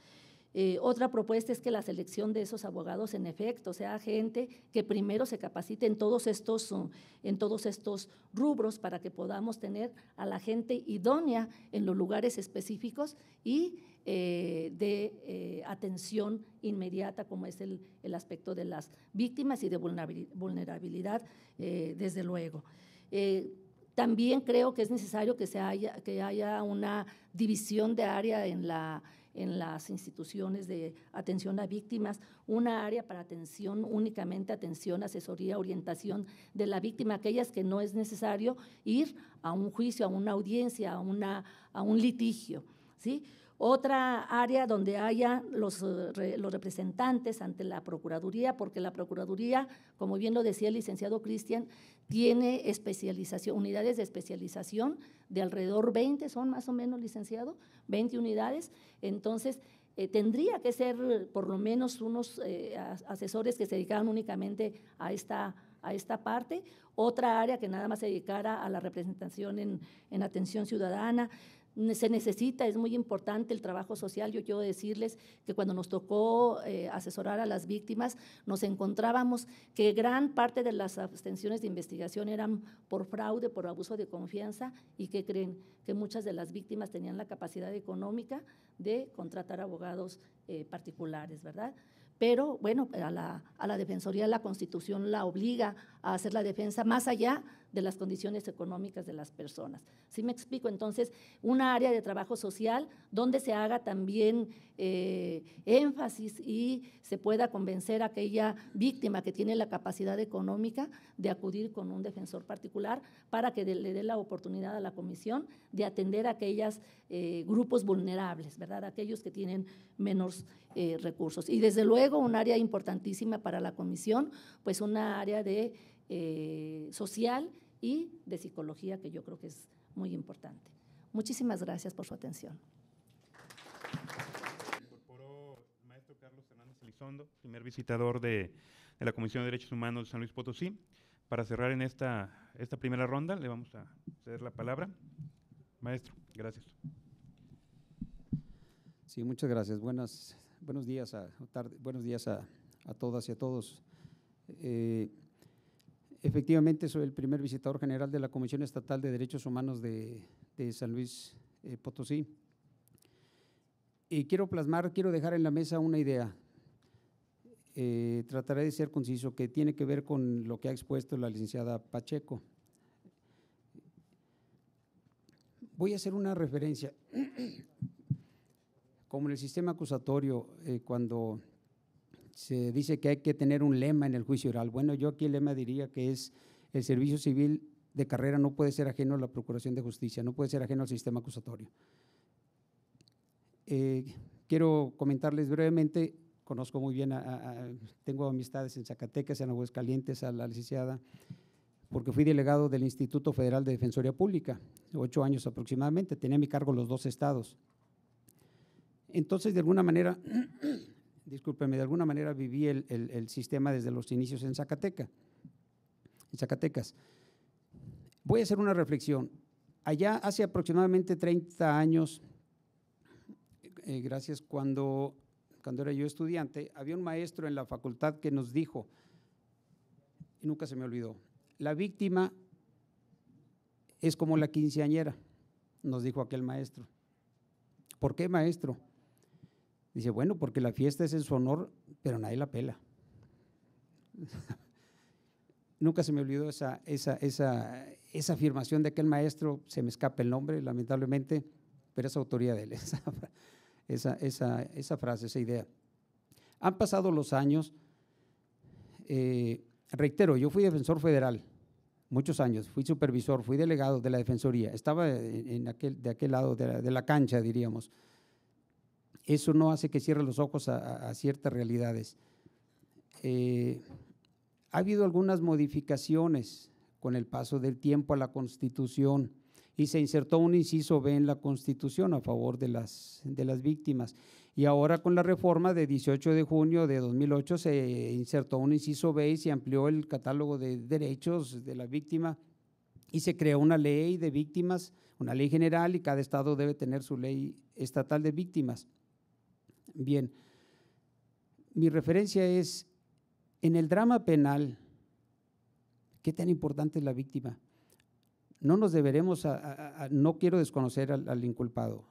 Eh, otra propuesta es que la selección de esos abogados, en efecto, sea gente que primero se capacite en todos estos, uh, en todos estos rubros para que podamos tener a la gente idónea en los lugares específicos y eh, de eh, atención inmediata, como es el, el, aspecto de las víctimas y de vulnerabilidad, desde luego. también creo que es necesario que, se que haya una división de área en la en las instituciones de atención a víctimas, una área para atención, únicamente atención, asesoría, orientación de la víctima, aquellas que no es necesario ir a un juicio, a una audiencia, a, una, a un litigio. ¿sí? Otra área donde haya los, los, representantes ante la Procuraduría, porque la Procuraduría, como bien lo decía el licenciado Cristian, tiene especialización, unidades de especialización de alrededor 20, son más o menos licenciados, 20 unidades. Entonces, eh, tendría que ser por lo menos unos eh, asesores que se dedicaran únicamente a esta, a esta parte, otra área que nada más se dedicara a la representación en, en atención ciudadana se necesita, es muy importante el trabajo social. Yo quiero decirles que cuando nos tocó eh, asesorar a las víctimas, nos encontrábamos que gran parte de las abstenciones de investigación eran por fraude, por abuso de confianza y que creen que muchas de las víctimas tenían la capacidad económica de contratar abogados eh, particulares, ¿verdad? Pero bueno, a la, Defensoría la Constitución la obliga a hacer la defensa más allá de las condiciones económicas de las personas. Si me explico? Entonces, un área de trabajo social donde se haga también eh, énfasis y se pueda convencer a aquella víctima que tiene la capacidad económica de acudir con un defensor particular para que le dé la oportunidad a la comisión de atender a aquellos eh, grupos vulnerables, ¿verdad? Aquellos que tienen menos eh, recursos. Y desde luego, un área importantísima para la comisión, pues una área de social y de psicología, que yo creo que es muy importante. Muchísimas gracias por su atención. Incorporó el maestro Carlos Hernández Elizondo, primer visitador de, la Comisión de Derechos Humanos de San Luis Potosí. Para cerrar en esta, esta primera ronda, le vamos a ceder la palabra. Maestro, gracias. Sí, muchas gracias. Buenas, buenos días a, buenos días a, a todas y a todos. Eh, efectivamente, soy el primer visitador general de la Comisión Estatal de Derechos Humanos de, San Luis eh, Potosí. Y quiero plasmar, quiero dejar en la mesa una idea. Eh, trataré de ser conciso, que tiene que ver con lo que ha expuesto la licenciada Pacheco. Voy a hacer una referencia. Como en el sistema acusatorio, eh, cuando se dice que hay que tener un lema en el juicio oral. Bueno, yo aquí el lema diría que es el servicio civil de carrera no puede ser ajeno a la Procuración de Justicia, no puede ser ajeno al sistema acusatorio. Eh, quiero comentarles brevemente, conozco muy bien, a, tengo amistades en Zacatecas, en Aguascalientes, a la licenciada, porque fui delegado del Instituto Federal de Defensoría Pública, ocho años aproximadamente, tenía mi cargo los dos estados. Entonces, de alguna manera, discúlpeme, de alguna manera viví el, sistema desde los inicios en Zacateca, en Zacatecas. Voy a hacer una reflexión. Allá hace aproximadamente 30 años, eh, gracias, cuando, cuando era yo estudiante, había un maestro en la facultad que nos dijo, y nunca se me olvidó, la víctima es como la quinceañera, nos dijo aquel maestro. ¿Por qué maestro? Dice, bueno, porque la fiesta es en su honor, pero nadie la pela. Nunca se me olvidó esa, esa, esa, esa afirmación de aquel maestro, se me escapa el nombre, lamentablemente, pero es autoría de él, esa, esa, esa, frase, esa idea. Han pasado los años, eh, reitero, yo fui defensor federal muchos años, fui supervisor, fui delegado de la Defensoría, estaba en aquel, de aquel lado de la cancha, diríamos eso no hace que cierre los ojos a, ciertas realidades. Eh, ha habido algunas modificaciones con el paso del tiempo a la Constitución y se insertó un inciso B en la Constitución a favor de las, de las víctimas. Y ahora con la reforma de 18 de junio de 2008 se insertó un inciso B y se amplió el catálogo de derechos de la víctima y se creó una ley de víctimas, una ley general y cada estado debe tener su ley estatal de víctimas. Bien, mi referencia es, en el drama penal, ¿qué tan importante es la víctima? No nos deberemos, a, no quiero desconocer al, inculpado,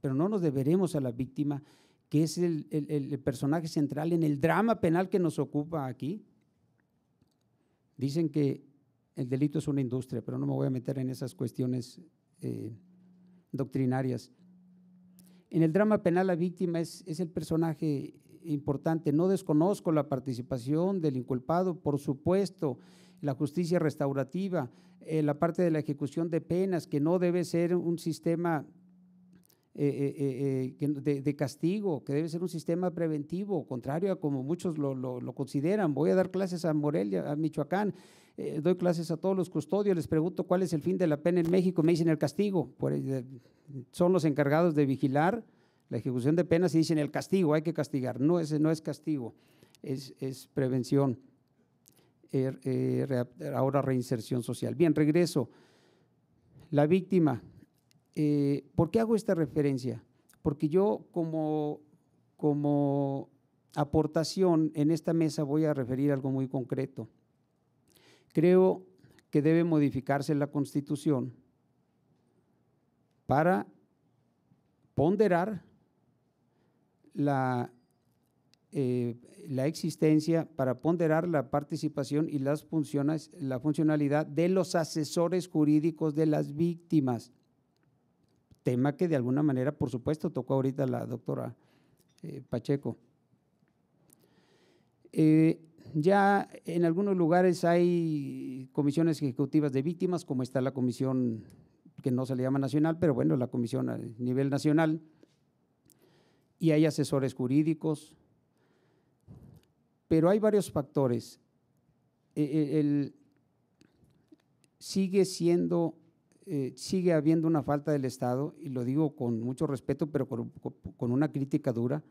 pero no nos deberemos a la víctima, que es el, personaje central en el drama penal que nos ocupa aquí. Dicen que el delito es una industria, pero no me voy a meter en esas cuestiones eh, doctrinarias. En el drama penal la víctima es, es el personaje importante. No desconozco la participación del inculpado, por supuesto, la justicia restaurativa, eh, la parte de la ejecución de penas, que no debe ser un sistema eh, eh, de, castigo, que debe ser un sistema preventivo, contrario a como muchos lo consideran. Voy a dar clases a Morelia, a Michoacán, eh, doy clases a todos los custodios, les pregunto cuál es el fin de la pena en México, me dicen el castigo. Eh, son los encargados de vigilar la ejecución de penas y dicen el castigo, hay que castigar. No, no es castigo, es, prevención. Er, eh, ahora reinserción social. Bien, regreso. La víctima. ¿Por qué hago esta referencia? Porque yo como, como aportación en esta mesa voy a referir algo muy concreto creo que debe modificarse la constitución para ponderar la, eh, la, existencia, para ponderar la participación y las funciones, la funcionalidad de los asesores jurídicos de las víctimas. Tema que de alguna manera, por supuesto, tocó ahorita la doctora eh, Pacheco. Eh, ya en algunos lugares hay comisiones ejecutivas de víctimas, como está la comisión que no se le llama nacional, pero bueno, la comisión a nivel nacional, y hay asesores jurídicos, pero hay varios factores. E, e, sigue siendo, eh, sigue habiendo una falta del Estado, y lo digo con mucho respeto, pero con una crítica dura,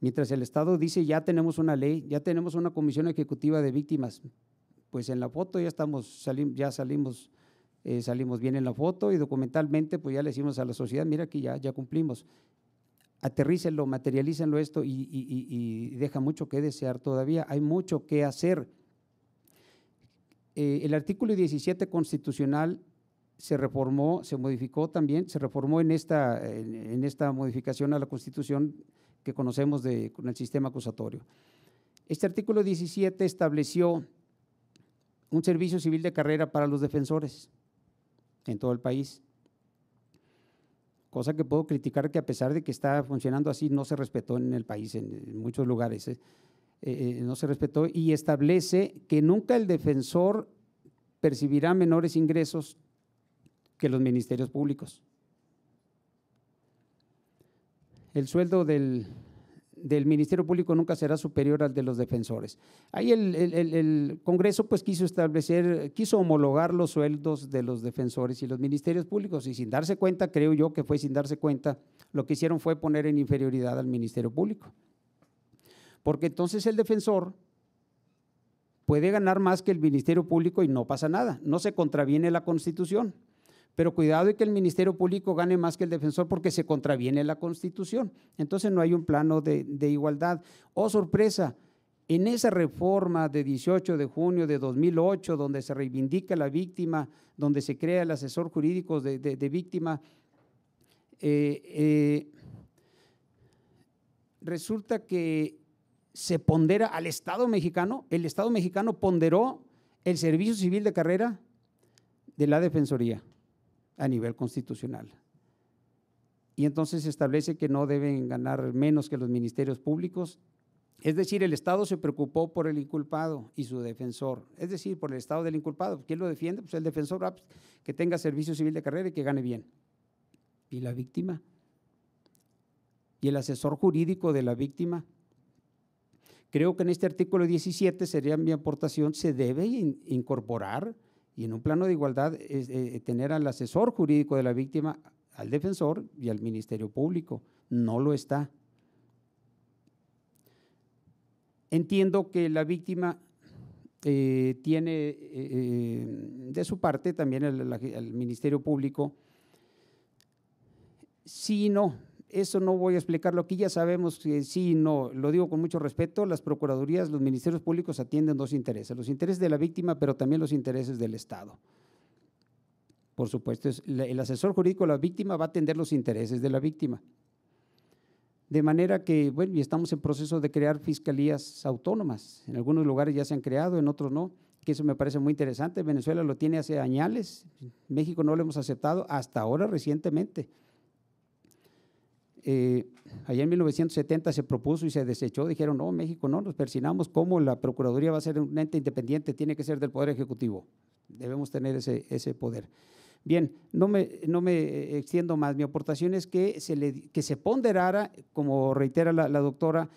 Mientras el Estado dice, ya tenemos una ley, ya tenemos una comisión ejecutiva de víctimas, pues en la foto ya, estamos, ya salimos, eh, salimos bien en la foto y documentalmente pues ya le decimos a la sociedad, mira que ya, ya cumplimos. Aterrícenlo, materialícenlo esto y, y, deja mucho que desear todavía, hay mucho que hacer. Eh, el artículo 17 constitucional se reformó, se modificó también, se reformó en esta, en esta modificación a la Constitución que conocemos de, con el sistema acusatorio. Este artículo 17 estableció un servicio civil de carrera para los defensores en todo el país, cosa que puedo criticar que a pesar de que está funcionando así, no se respetó en el país, en, muchos lugares, eh, eh, eh, no se respetó y establece que nunca el defensor percibirá menores ingresos que los ministerios públicos el sueldo del, Ministerio Público nunca será superior al de los defensores. Ahí el, el, Congreso pues quiso establecer, quiso homologar los sueldos de los defensores y los ministerios públicos y sin darse cuenta, creo yo que fue sin darse cuenta, lo que hicieron fue poner en inferioridad al Ministerio Público. Porque entonces el defensor puede ganar más que el Ministerio Público y no pasa nada, no se contraviene la Constitución. Pero cuidado de que el Ministerio Público gane más que el defensor porque se contraviene la Constitución. Entonces no hay un plano de, igualdad. Oh, sorpresa, en esa reforma de 18 de junio de 2008, donde se reivindica la víctima, donde se crea el asesor jurídico de, víctima, eh, eh, resulta que se pondera al Estado mexicano, el Estado mexicano ponderó el servicio civil de carrera de la Defensoría a nivel constitucional. Y entonces se establece que no deben ganar menos que los ministerios públicos. Es decir, el Estado se preocupó por el inculpado y su defensor. Es decir, por el Estado del inculpado. ¿Quién lo defiende? Pues el defensor ah, pues, que tenga servicio civil de carrera y que gane bien. ¿Y la víctima? ¿Y el asesor jurídico de la víctima? Creo que en este artículo 17 sería mi aportación, se debe incorporar y en un plano de igualdad, es, eh, tener al asesor jurídico de la víctima, al defensor y al Ministerio Público. No lo está. Entiendo que la víctima eh, tiene eh, de su parte también el, Ministerio Público. Sí y no, eso no voy a explicarlo aquí, ya sabemos que sí y no, lo digo con mucho respeto, las procuradurías, los ministerios públicos atienden dos intereses, los intereses de la víctima, pero también los intereses del Estado. Por supuesto, el asesor jurídico de la víctima va a atender los intereses de la víctima. De manera que, bueno, y estamos en proceso de crear fiscalías autónomas. En algunos lugares ya se han creado, en otros no, que eso me parece muy interesante. Venezuela lo tiene hace años México no lo hemos aceptado hasta ahora recientemente eh, allá en 1970 se propuso y se desechó, dijeron, no, México, no, nos persinamos, ¿cómo la Procuraduría va a ser un ente independiente? Tiene que ser del Poder Ejecutivo, debemos tener ese, poder. Bien, no me, no me extiendo más, mi aportación es que se, le, se ponderara, como reitera la, la doctora,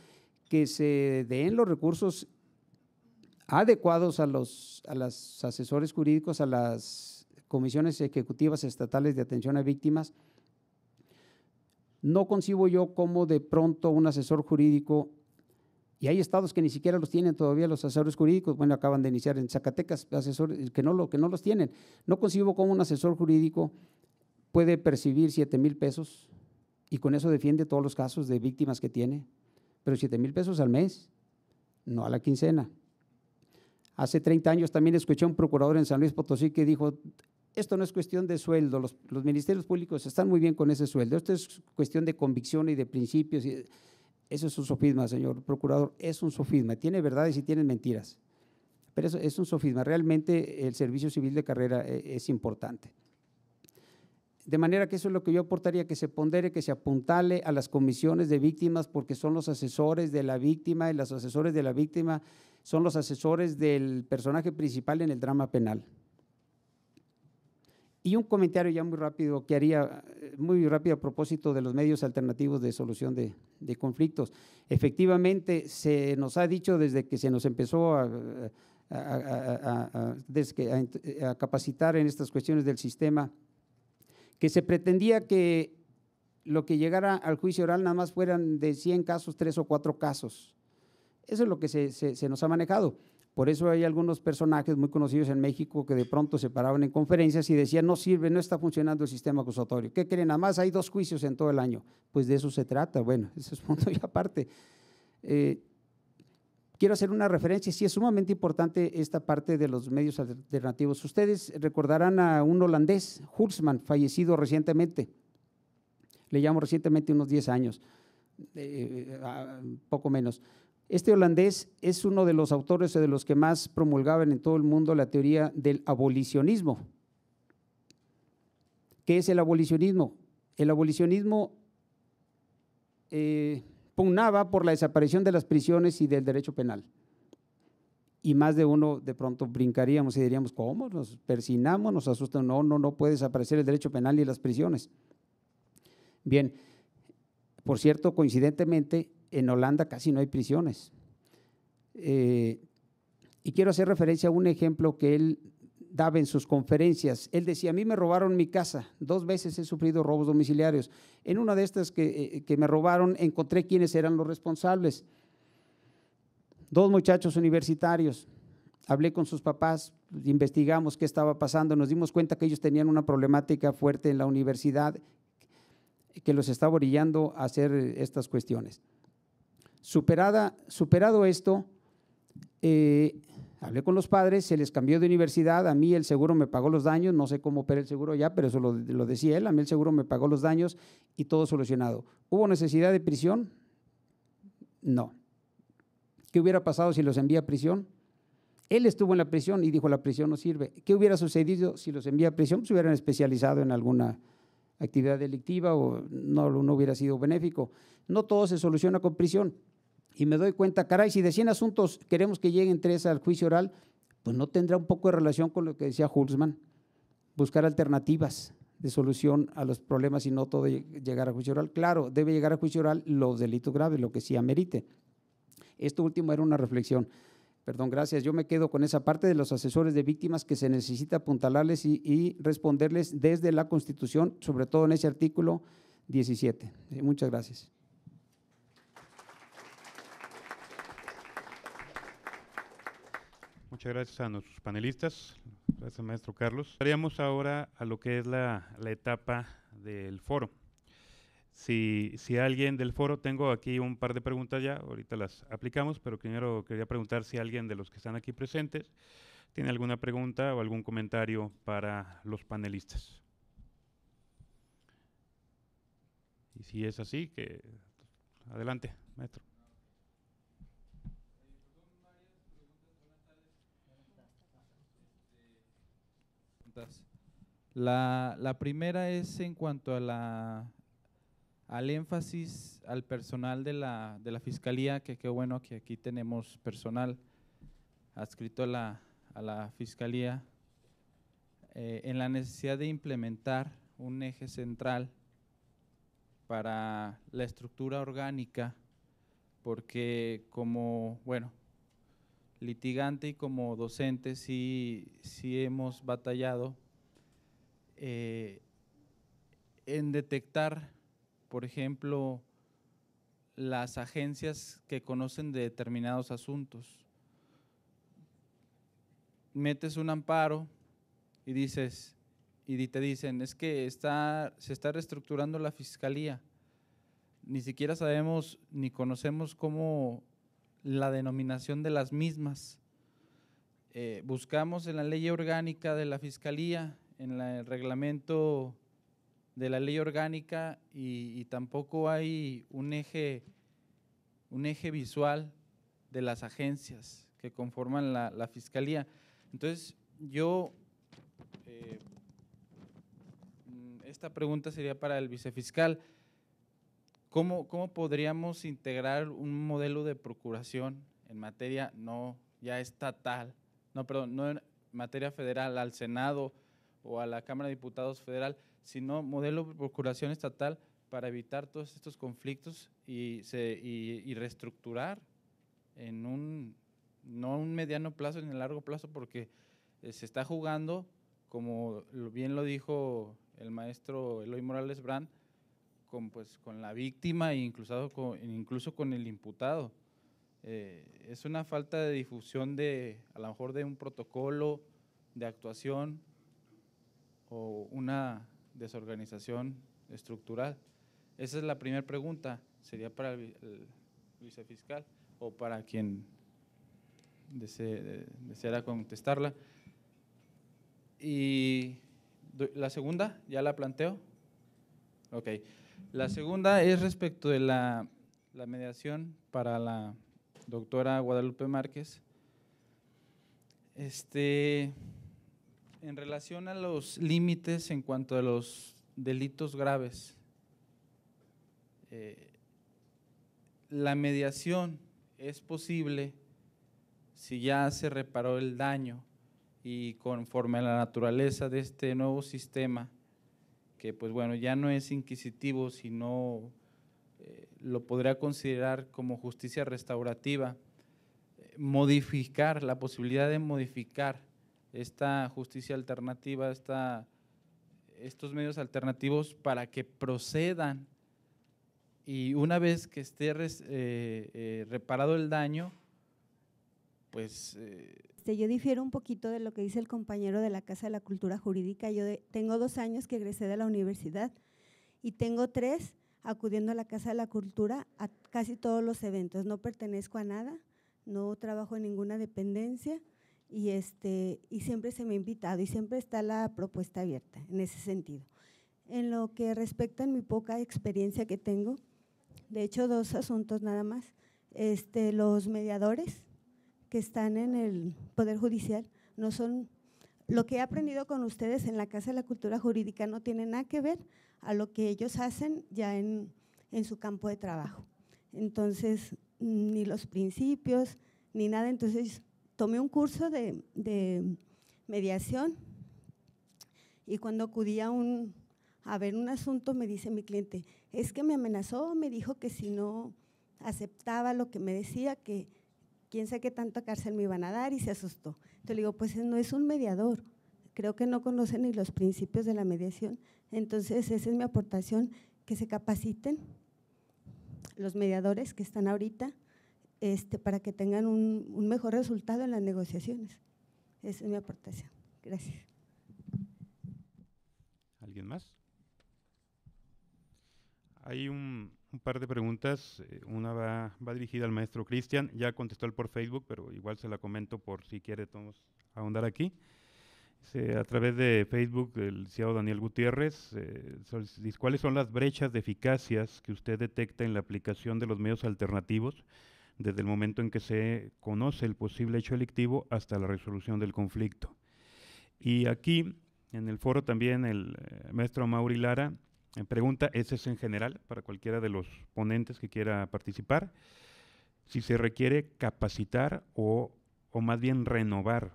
que se den los recursos adecuados a los a asesores jurídicos, a las comisiones ejecutivas estatales de atención a víctimas, no concibo yo cómo de pronto un asesor jurídico, y hay estados que ni siquiera los tienen todavía los asesores jurídicos, bueno, acaban de iniciar en Zacatecas asesores que no, lo, que no los tienen, no concibo cómo un asesor jurídico puede percibir 7 mil pesos y con eso defiende todos los casos de víctimas que tiene, pero 7 mil pesos al mes, no a la quincena. Hace 30 años también escuché a un procurador en San Luis Potosí que dijo, esto no es cuestión de sueldo, los, ministerios públicos están muy bien con ese sueldo, esto es cuestión de convicción y de principios. eso es un sofisma, señor procurador, es un sofisma, tiene verdades y tiene mentiras, pero eso es un sofisma, realmente el servicio civil de carrera eh, es importante. De manera que eso es lo que yo aportaría, que se pondere, que se apuntale a las comisiones de víctimas, porque son los asesores de la víctima y los asesores de la víctima son los asesores del personaje principal en el drama penal. Y un comentario ya muy rápido que haría, eh, muy rápido a propósito de los medios alternativos de solución de, conflictos. Efectivamente, se nos ha dicho desde que se nos empezó eh, a, capacitar en estas cuestiones del sistema que se pretendía que lo que llegara al juicio oral nada más fueran de 100 casos, 3 o 4 casos. Eso es lo que se nos ha manejado. Por eso hay algunos personajes muy conocidos en México que de pronto se paraban en conferencias y decían, no sirve, no está funcionando el sistema acusatorio. ¿Qué creen? Además hay dos juicios en todo el año. Pues de eso se trata. Bueno, eso es punto aparte. Eh, quiero hacer una referencia, sí es sumamente importante esta parte de los medios alternativos. Ustedes recordarán a un holandés, Hulsman, fallecido recientemente. Le llamo recientemente unos 10 años, eh, eh, ah, poco menos. Este holandés es uno de los autores de los que más promulgaban en todo el mundo la teoría del abolicionismo. ¿Qué es el abolicionismo? El abolicionismo eh, pugnaba por la desaparición de las prisiones y del derecho penal. Y más de uno de pronto brincaríamos y diríamos, ¿cómo? Nos persinamos, nos asustan. No, no, no puede desaparecer el derecho penal y las prisiones. Bien, por cierto, coincidentemente, en Holanda casi no hay prisiones. Eh, y quiero hacer referencia a un ejemplo que él daba en sus conferencias. Él decía, a mí me robaron mi casa, dos veces he sufrido robos domiciliarios. En una de estas que, eh, que me robaron encontré quiénes eran los responsables. Dos muchachos universitarios. Hablé con sus papás, investigamos qué estaba pasando, nos dimos cuenta que ellos tenían una problemática fuerte en la universidad que los estaba orillando a hacer estas cuestiones. Superada, superado esto, eh, hablé con los padres, se les cambió de universidad, a mí el seguro me pagó los daños, no sé cómo opera el seguro ya, pero eso lo, lo decía él, a mí el seguro me pagó los daños y todo solucionado. ¿Hubo necesidad de prisión? No. ¿Qué hubiera pasado si los envía a prisión? Él estuvo en la prisión y dijo, la prisión no sirve. ¿Qué hubiera sucedido si los envía a prisión? Pues, hubieran especializado en alguna actividad delictiva o no, no hubiera sido benéfico. No todo se soluciona con prisión y me doy cuenta, caray, si de 100 asuntos queremos que lleguen tres al juicio oral, pues no tendrá un poco de relación con lo que decía Hulsman, buscar alternativas de solución a los problemas y no todo llegar a juicio oral. Claro, debe llegar a juicio oral los delitos graves, lo que sí amerite. Esto último era una reflexión. Perdón, gracias. Yo me quedo con esa parte de los asesores de víctimas que se necesita apuntalarles y responderles desde la Constitución, sobre todo en ese artículo 17. Muchas gracias. Muchas gracias a nuestros panelistas. Gracias, maestro Carlos. Estaríamos ahora a lo que es la, etapa del foro. Si, si, alguien del foro, tengo aquí un par de preguntas ya, ahorita las aplicamos, pero primero quería preguntar si alguien de los que están aquí presentes tiene alguna pregunta o algún comentario para los panelistas. Y si es así, que adelante, maestro. La, la primera es en cuanto a la, al énfasis al personal de la, de la Fiscalía, que qué bueno que aquí tenemos personal adscrito a la, a la Fiscalía, eh, en la necesidad de implementar un eje central para la estructura orgánica, porque como, bueno, litigante y como docente sí, hemos batallado eh, en detectar, por ejemplo, las agencias que conocen determinados asuntos. Metes un amparo y dices, y te dicen, es que se está reestructurando la fiscalía. Ni siquiera sabemos ni conocemos cómo la denominación de las mismas. Eh, buscamos en la ley orgánica de la Fiscalía, en el reglamento de la ley orgánica y, tampoco hay un eje, un eje visual de las agencias que conforman la, Fiscalía. Entonces, yo, eh, mm, esta pregunta sería para el vicefiscal. ¿Cómo, podríamos integrar un modelo de procuración en materia no ya estatal, no, perdón, no en materia federal, al Senado o a la Cámara de Diputados Federal, sino modelo de procuración estatal para evitar todos estos conflictos y, se, reestructurar en un, no un mediano plazo, en el largo plazo, porque eh, se está jugando, como bien lo dijo el maestro Eloy Morales Brand, pues, con, la víctima e incluso con, incluso con el imputado. Eh, es una falta de difusión de, a lo mejor, de un protocolo de actuación o una desorganización estructural. Esa es la primera pregunta, sería para el, vicefiscal o para quien deseara contestarla. Y la segunda, ya la planteo. Ok. La segunda es respecto de la, mediación para la doctora Guadalupe Márquez. Este, en relación a los límites en cuanto a los delitos graves, eh, la mediación es posible si ya se reparó el daño y conforme a la naturaleza de este nuevo sistema que pues bueno, ya no es inquisitivo, sino eh, lo podría considerar como justicia restaurativa, eh, modificar, la posibilidad de modificar esta justicia alternativa, estos medios alternativos para que procedan y una vez que esté eh, reparado el daño, pues este, yo difiero un poquito de lo que dice el compañero de la Casa de la Cultura Jurídica. Yo tengo dos años que egresé de la universidad y tengo tres acudiendo a la Casa de la Cultura a casi todos los eventos. No pertenezco a nada, no trabajo en ninguna dependencia y, este, y siempre se me ha invitado y siempre está la propuesta abierta en ese sentido. En lo que respecta a mi poca experiencia que tengo, de hecho dos asuntos nada más, este, los mediadores, que están en el Poder Judicial no son, lo que he aprendido con ustedes en la Casa de la Cultura Jurídica no tiene nada que ver a lo que ellos hacen ya en, su campo de trabajo. Entonces, ni los principios, ni nada. Entonces, tomé un curso de, mediación y cuando acudí a ver un asunto me dice mi cliente, es que me amenazó, me dijo que si no aceptaba lo que me decía, que quién sabe qué tanta cárcel me iban a dar y se asustó. Entonces le digo, pues no es un mediador, creo que no conoce ni los principios de la mediación. Entonces esa es mi aportación, que se capaciten los mediadores que están ahorita este, para que tengan un, un mejor resultado en las negociaciones. Esa es mi aportación. Gracias. ¿Alguien más? Hay un, un par de preguntas. Eh, una va, dirigida al maestro Cristian. Ya contestó él por Facebook, pero igual se la comento por si quiere todos ahondar aquí. a través de Facebook, el licenciado Daniel Gutiérrez, eh, ¿cuáles son las brechas de eficacias que usted detecta en la aplicación de los medios alternativos desde el momento en que se conoce el posible hecho delictivo hasta la resolución del conflicto? Y aquí, en el foro también, el eh, maestro Mauri Lara pregunta, ese es en general para cualquiera de los ponentes que quiera participar, si se requiere capacitar o, o más bien renovar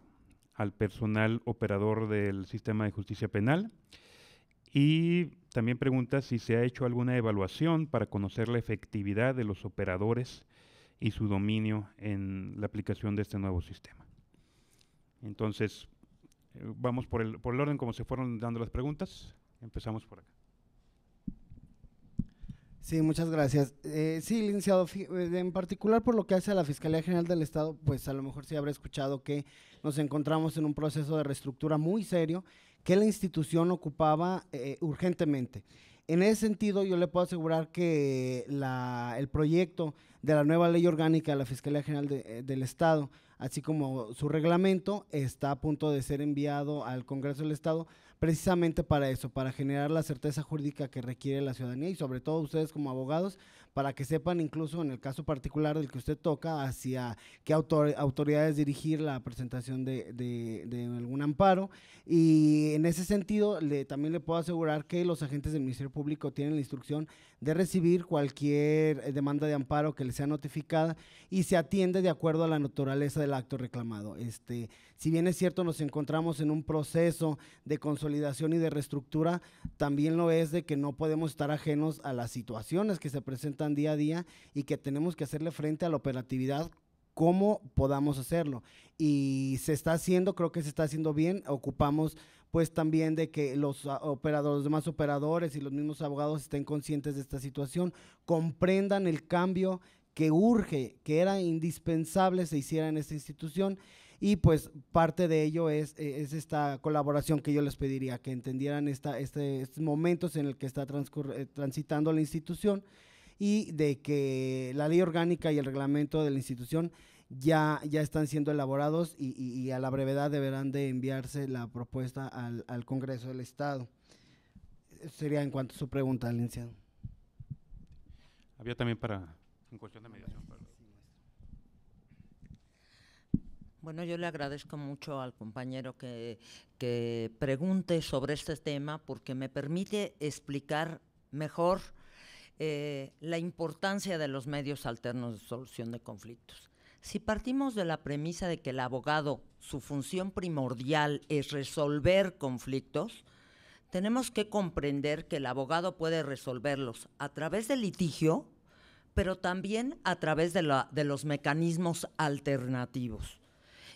al personal operador del sistema de justicia penal. Y también pregunta si se ha hecho alguna evaluación para conocer la efectividad de los operadores y su dominio en la aplicación de este nuevo sistema. Entonces, eh, vamos por el, por el orden como se fueron dando las preguntas. Empezamos por acá. Sí, muchas gracias. Eh, sí, licenciado, eh, en particular por lo que hace a la Fiscalía General del Estado, pues a lo mejor sí habrá escuchado que nos encontramos en un proceso de reestructura muy serio que la institución ocupaba eh, urgentemente. En ese sentido, yo le puedo asegurar que el proyecto de la nueva ley orgánica de la Fiscalía General eh, del Estado, así como su reglamento, está a punto de ser enviado al Congreso del Estado precisamente para eso, para generar la certeza jurídica que requiere la ciudadanía y sobre todo ustedes como abogados para que sepan incluso en el caso particular del que usted toca, hacia qué autoridades dirigir la presentación de, de, algún amparo. Y en ese sentido, le, también le puedo asegurar que los agentes del Ministerio Público tienen la instrucción de recibir cualquier eh, demanda de amparo que le sea notificada y se atiende de acuerdo a la naturaleza del acto reclamado. Este, si bien es cierto, nos encontramos en un proceso de consolidación y de reestructura, también lo es de que no podemos estar ajenos a las situaciones que se presentan día a día y que tenemos que hacerle frente a la operatividad cómo podamos hacerlo. Y se está haciendo, creo que se está haciendo bien, ocupamos pues también de que los ah, operadores, los demás operadores y los mismos abogados estén conscientes de esta situación, comprendan el cambio que urge, que era indispensable se hiciera en esta institución y pues parte de ello es, eh, es esta colaboración que yo les pediría, que entendieran esta, este, estos momentos en el que está eh, transitando la institución y de que la ley orgánica y el reglamento de la institución ya, ya están siendo elaborados y, a la brevedad deberán de enviarse la propuesta al, Congreso del Estado. Sería en cuanto a su pregunta, licenciado. Había también para, en cuestión de mediación. Bueno, yo le agradezco mucho al compañero que pregunte sobre este tema porque me permite explicar mejor eh, la importancia de los medios alternos de solución de conflictos. Si partimos de la premisa de que el abogado, su función primordial es resolver conflictos, tenemos que comprender que el abogado puede resolverlos a través del litigio, pero también a través de los mecanismos alternativos.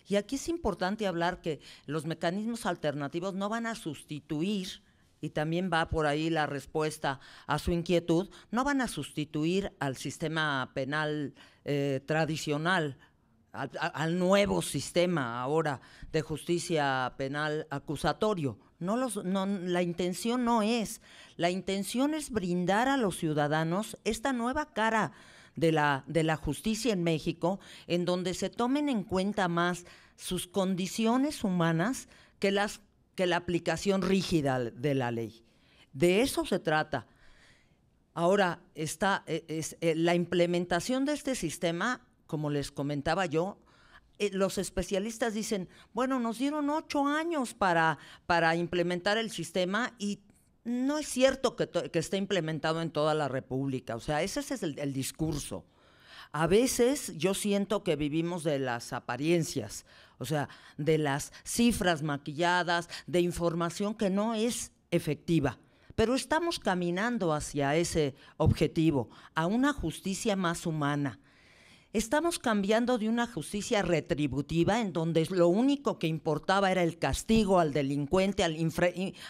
Y aquí es importante hablar que los mecanismos alternativos no van a sustituir y también va por ahí la respuesta a su inquietud, no van a sustituir al sistema penal eh, tradicional, al, nuevo sistema ahora de justicia penal acusatorio. No los, la intención no es. La intención es brindar a los ciudadanos esta nueva cara de la, de la justicia en México, en donde se tomen en cuenta más sus condiciones humanas que las que la aplicación rígida de la ley. De eso se trata. Ahora, está, eh, eh, la implementación de este sistema, como les comentaba yo, eh, los especialistas dicen, bueno, nos dieron ocho años para, para implementar el sistema y no es cierto que, que, esté implementado en toda la República. O sea, ese es el discurso. A veces yo siento que vivimos de las apariencias o sea, de las cifras maquilladas, de información que no es efectiva. Pero estamos caminando hacia ese objetivo, a una justicia más humana. Estamos cambiando de una justicia retributiva en donde lo único que importaba era el castigo al delincuente, al,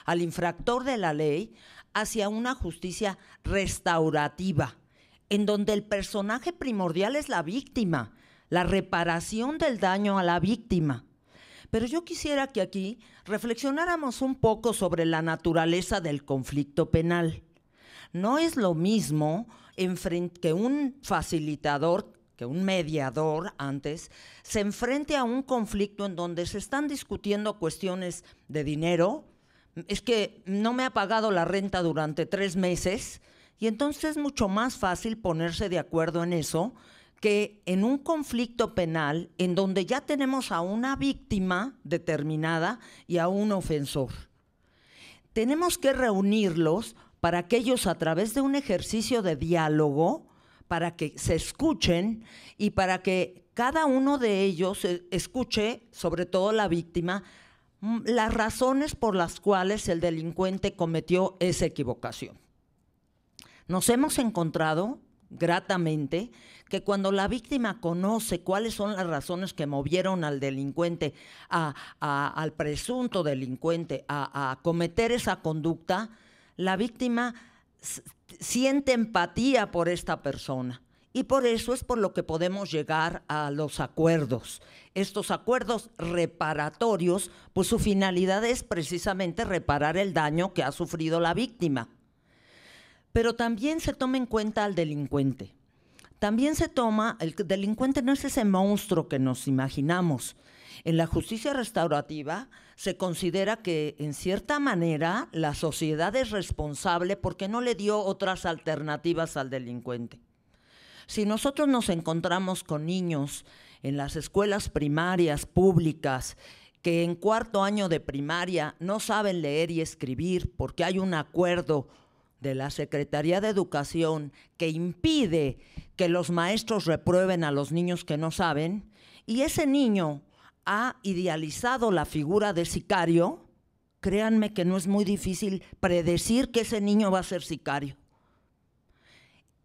al infractor de la ley, hacia una justicia restaurativa, en donde el personaje primordial es la víctima la reparación del daño a la víctima. Pero yo quisiera que aquí reflexionáramos un poco sobre la naturaleza del conflicto penal. No es lo mismo que un facilitador, que un mediador antes, se enfrente a un conflicto en donde se están discutiendo cuestiones de dinero. Es que no me ha pagado la renta durante tres meses y entonces es mucho más fácil ponerse de acuerdo en eso que en un conflicto penal en donde ya tenemos a una víctima determinada y a un ofensor, tenemos que reunirlos para que ellos a través de un ejercicio de diálogo, para que se escuchen y para que cada uno de ellos e, escuche, sobre todo la víctima, mm, las razones por las cuales el delincuente cometió esa equivocación. Nos hemos encontrado gratamente que cuando la víctima conoce cuáles son las razones que movieron al delincuente, al presunto delincuente, a cometer esa conducta, la víctima siente empatía por esta persona. Y por eso es por lo que podemos llegar a los acuerdos. Estos acuerdos reparatorios, pues su finalidad es precisamente reparar el daño que ha sufrido la víctima. Pero también se toma en cuenta al delincuente. También se toma, el delincuente no es ese monstruo que nos imaginamos. En la justicia restaurativa se considera que en cierta manera la sociedad es responsable porque no le dio otras alternativas al delincuente. Si nosotros nos encontramos con niños en las escuelas primarias públicas que en cuarto año de primaria no saben leer y escribir porque hay un acuerdo de la Secretaría de Educación que impide que los maestros reprueben a los niños que no saben, y ese niño ha idealizado la figura de sicario, créanme que no es muy difícil predecir que ese niño va a ser sicario.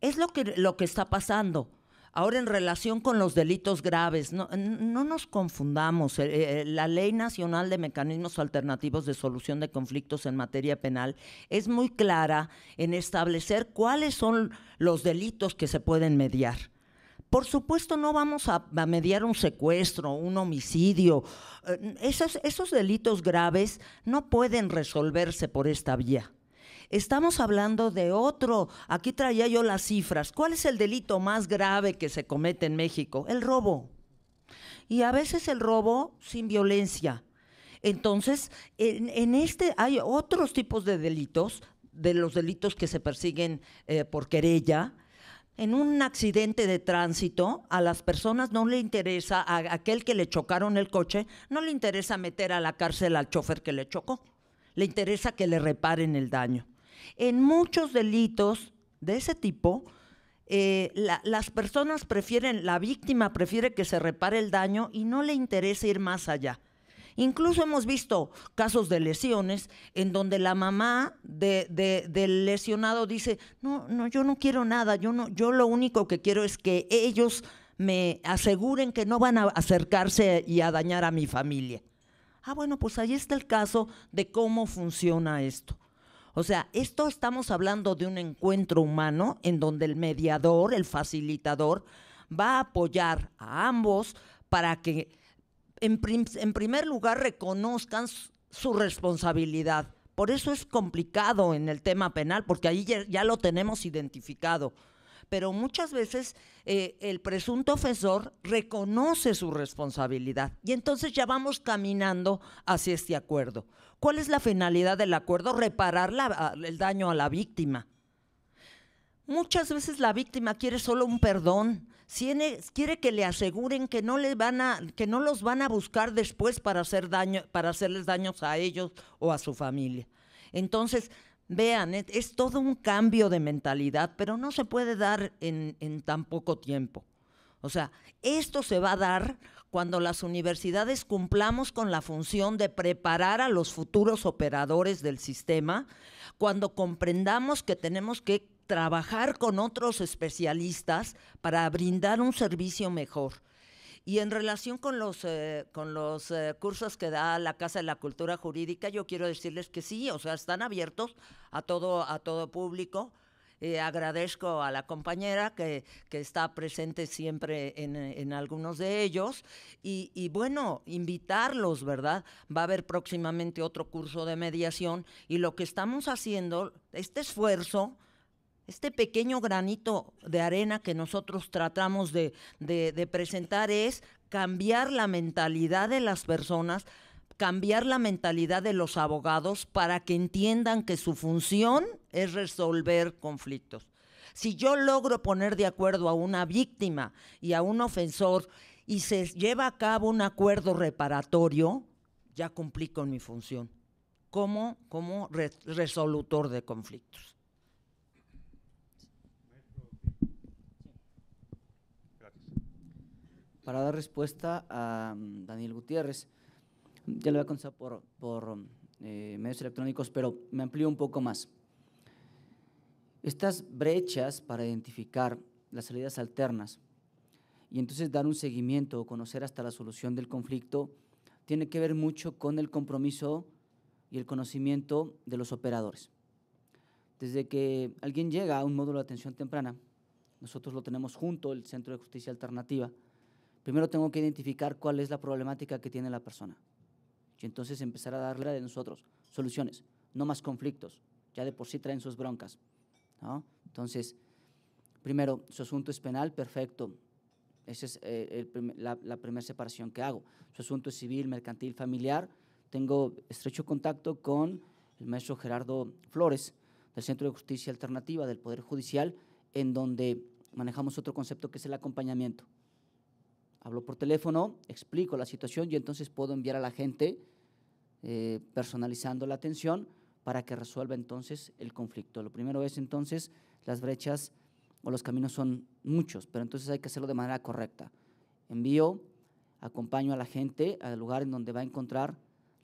Es lo que, lo que está pasando. Ahora, en relación con los delitos graves, no, nos confundamos. Eh, eh, la Ley Nacional de Mecanismos Alternativos de Solución de Conflictos en Materia Penal es muy clara en establecer cuáles son los delitos que se pueden mediar. Por supuesto, no vamos a, mediar un secuestro, un homicidio. Eh, esos delitos graves no pueden resolverse por esta vía. Estamos hablando de otro. Aquí traía yo las cifras. ¿Cuál es el delito más grave que se comete en México? El robo. Y a veces el robo sin violencia. Entonces, en, este hay otros tipos de delitos, de los delitos que se persiguen eh, por querella, en un accidente de tránsito, a las personas no le interesa, a aquel que le chocaron el coche, no le interesa meter a la cárcel al chofer que le chocó. Le interesa que le reparen el daño. En muchos delitos de ese tipo, eh, las personas prefieren, la víctima prefiere que se repare el daño y no le interesa ir más allá. Incluso hemos visto casos de lesiones en donde la mamá del lesionado dice, no, no, yo no quiero nada, yo lo único que quiero es que ellos me aseguren que no van a acercarse y a dañar a mi familia. Ah, bueno, pues ahí está el caso de cómo funciona esto. O sea, esto estamos hablando de un encuentro humano en donde el mediador, el facilitador, va a apoyar a ambos para que, en, primer lugar, reconozcan su responsabilidad. Por eso es complicado en el tema penal, porque ahí ya, lo tenemos identificado pero muchas veces eh, el presunto ofensor reconoce su responsabilidad y entonces ya vamos caminando hacia este acuerdo. ¿Cuál es la finalidad del acuerdo? Reparar el daño a la víctima. Muchas veces la víctima quiere solo un perdón, quiere que le aseguren que no, le van a, que no los van a buscar después para, hacer daño, para hacerles daños a ellos o a su familia. Entonces, vean, es, todo un cambio de mentalidad, pero no se puede dar en tan poco tiempo. O sea, esto se va a dar cuando las universidades cumplamos con la función de preparar a los futuros operadores del sistema, cuando comprendamos que tenemos que trabajar con otros especialistas para brindar un servicio mejor. Y en relación con los, eh, eh, cursos que da la Casa de la Cultura Jurídica, yo quiero decirles que sí, o sea, están abiertos a todo público. Eh, agradezco a la compañera que, está presente siempre en, algunos de ellos. Y, bueno, invitarlos, ¿verdad? Va a haber próximamente otro curso de mediación y lo que estamos haciendo, este esfuerzo, este pequeño granito de arena que nosotros tratamos de, de presentar es cambiar la mentalidad de las personas cambiar la mentalidad de los abogados para que entiendan que su función es resolver conflictos. Si yo logro poner de acuerdo a una víctima y a un ofensor y se lleva a cabo un acuerdo reparatorio, ya cumplí con mi función como, como resolutor de conflictos. Para dar respuesta a mm, Daniel Gutiérrez, ya lo voy a por, por eh, medios electrónicos, pero me amplío un poco más. Estas brechas para identificar las salidas alternas y entonces dar un seguimiento o conocer hasta la solución del conflicto tiene que ver mucho con el compromiso y el conocimiento de los operadores. Desde que alguien llega a un módulo de atención temprana, nosotros lo tenemos junto, el Centro de Justicia Alternativa, primero tengo que identificar cuál es la problemática que tiene la persona y entonces empezar a darle de nosotros soluciones, no más conflictos, ya de por sí traen sus broncas. Entonces, primero, su asunto es penal, perfecto, esa es eh, la primera separación que hago. Su asunto es civil, mercantil, familiar, tengo estrecho contacto con el maestro Gerardo Flores del Centro de Justicia Alternativa del Poder Judicial, en donde manejamos otro concepto que es el acompañamiento hablo por teléfono, explico la situación y entonces puedo enviar a la gente eh, personalizando la atención para que resuelva entonces el conflicto. Lo primero es entonces las brechas o los caminos son muchos, pero entonces hay que hacerlo de manera correcta. Envío, acompaño a la gente al lugar en donde va a encontrar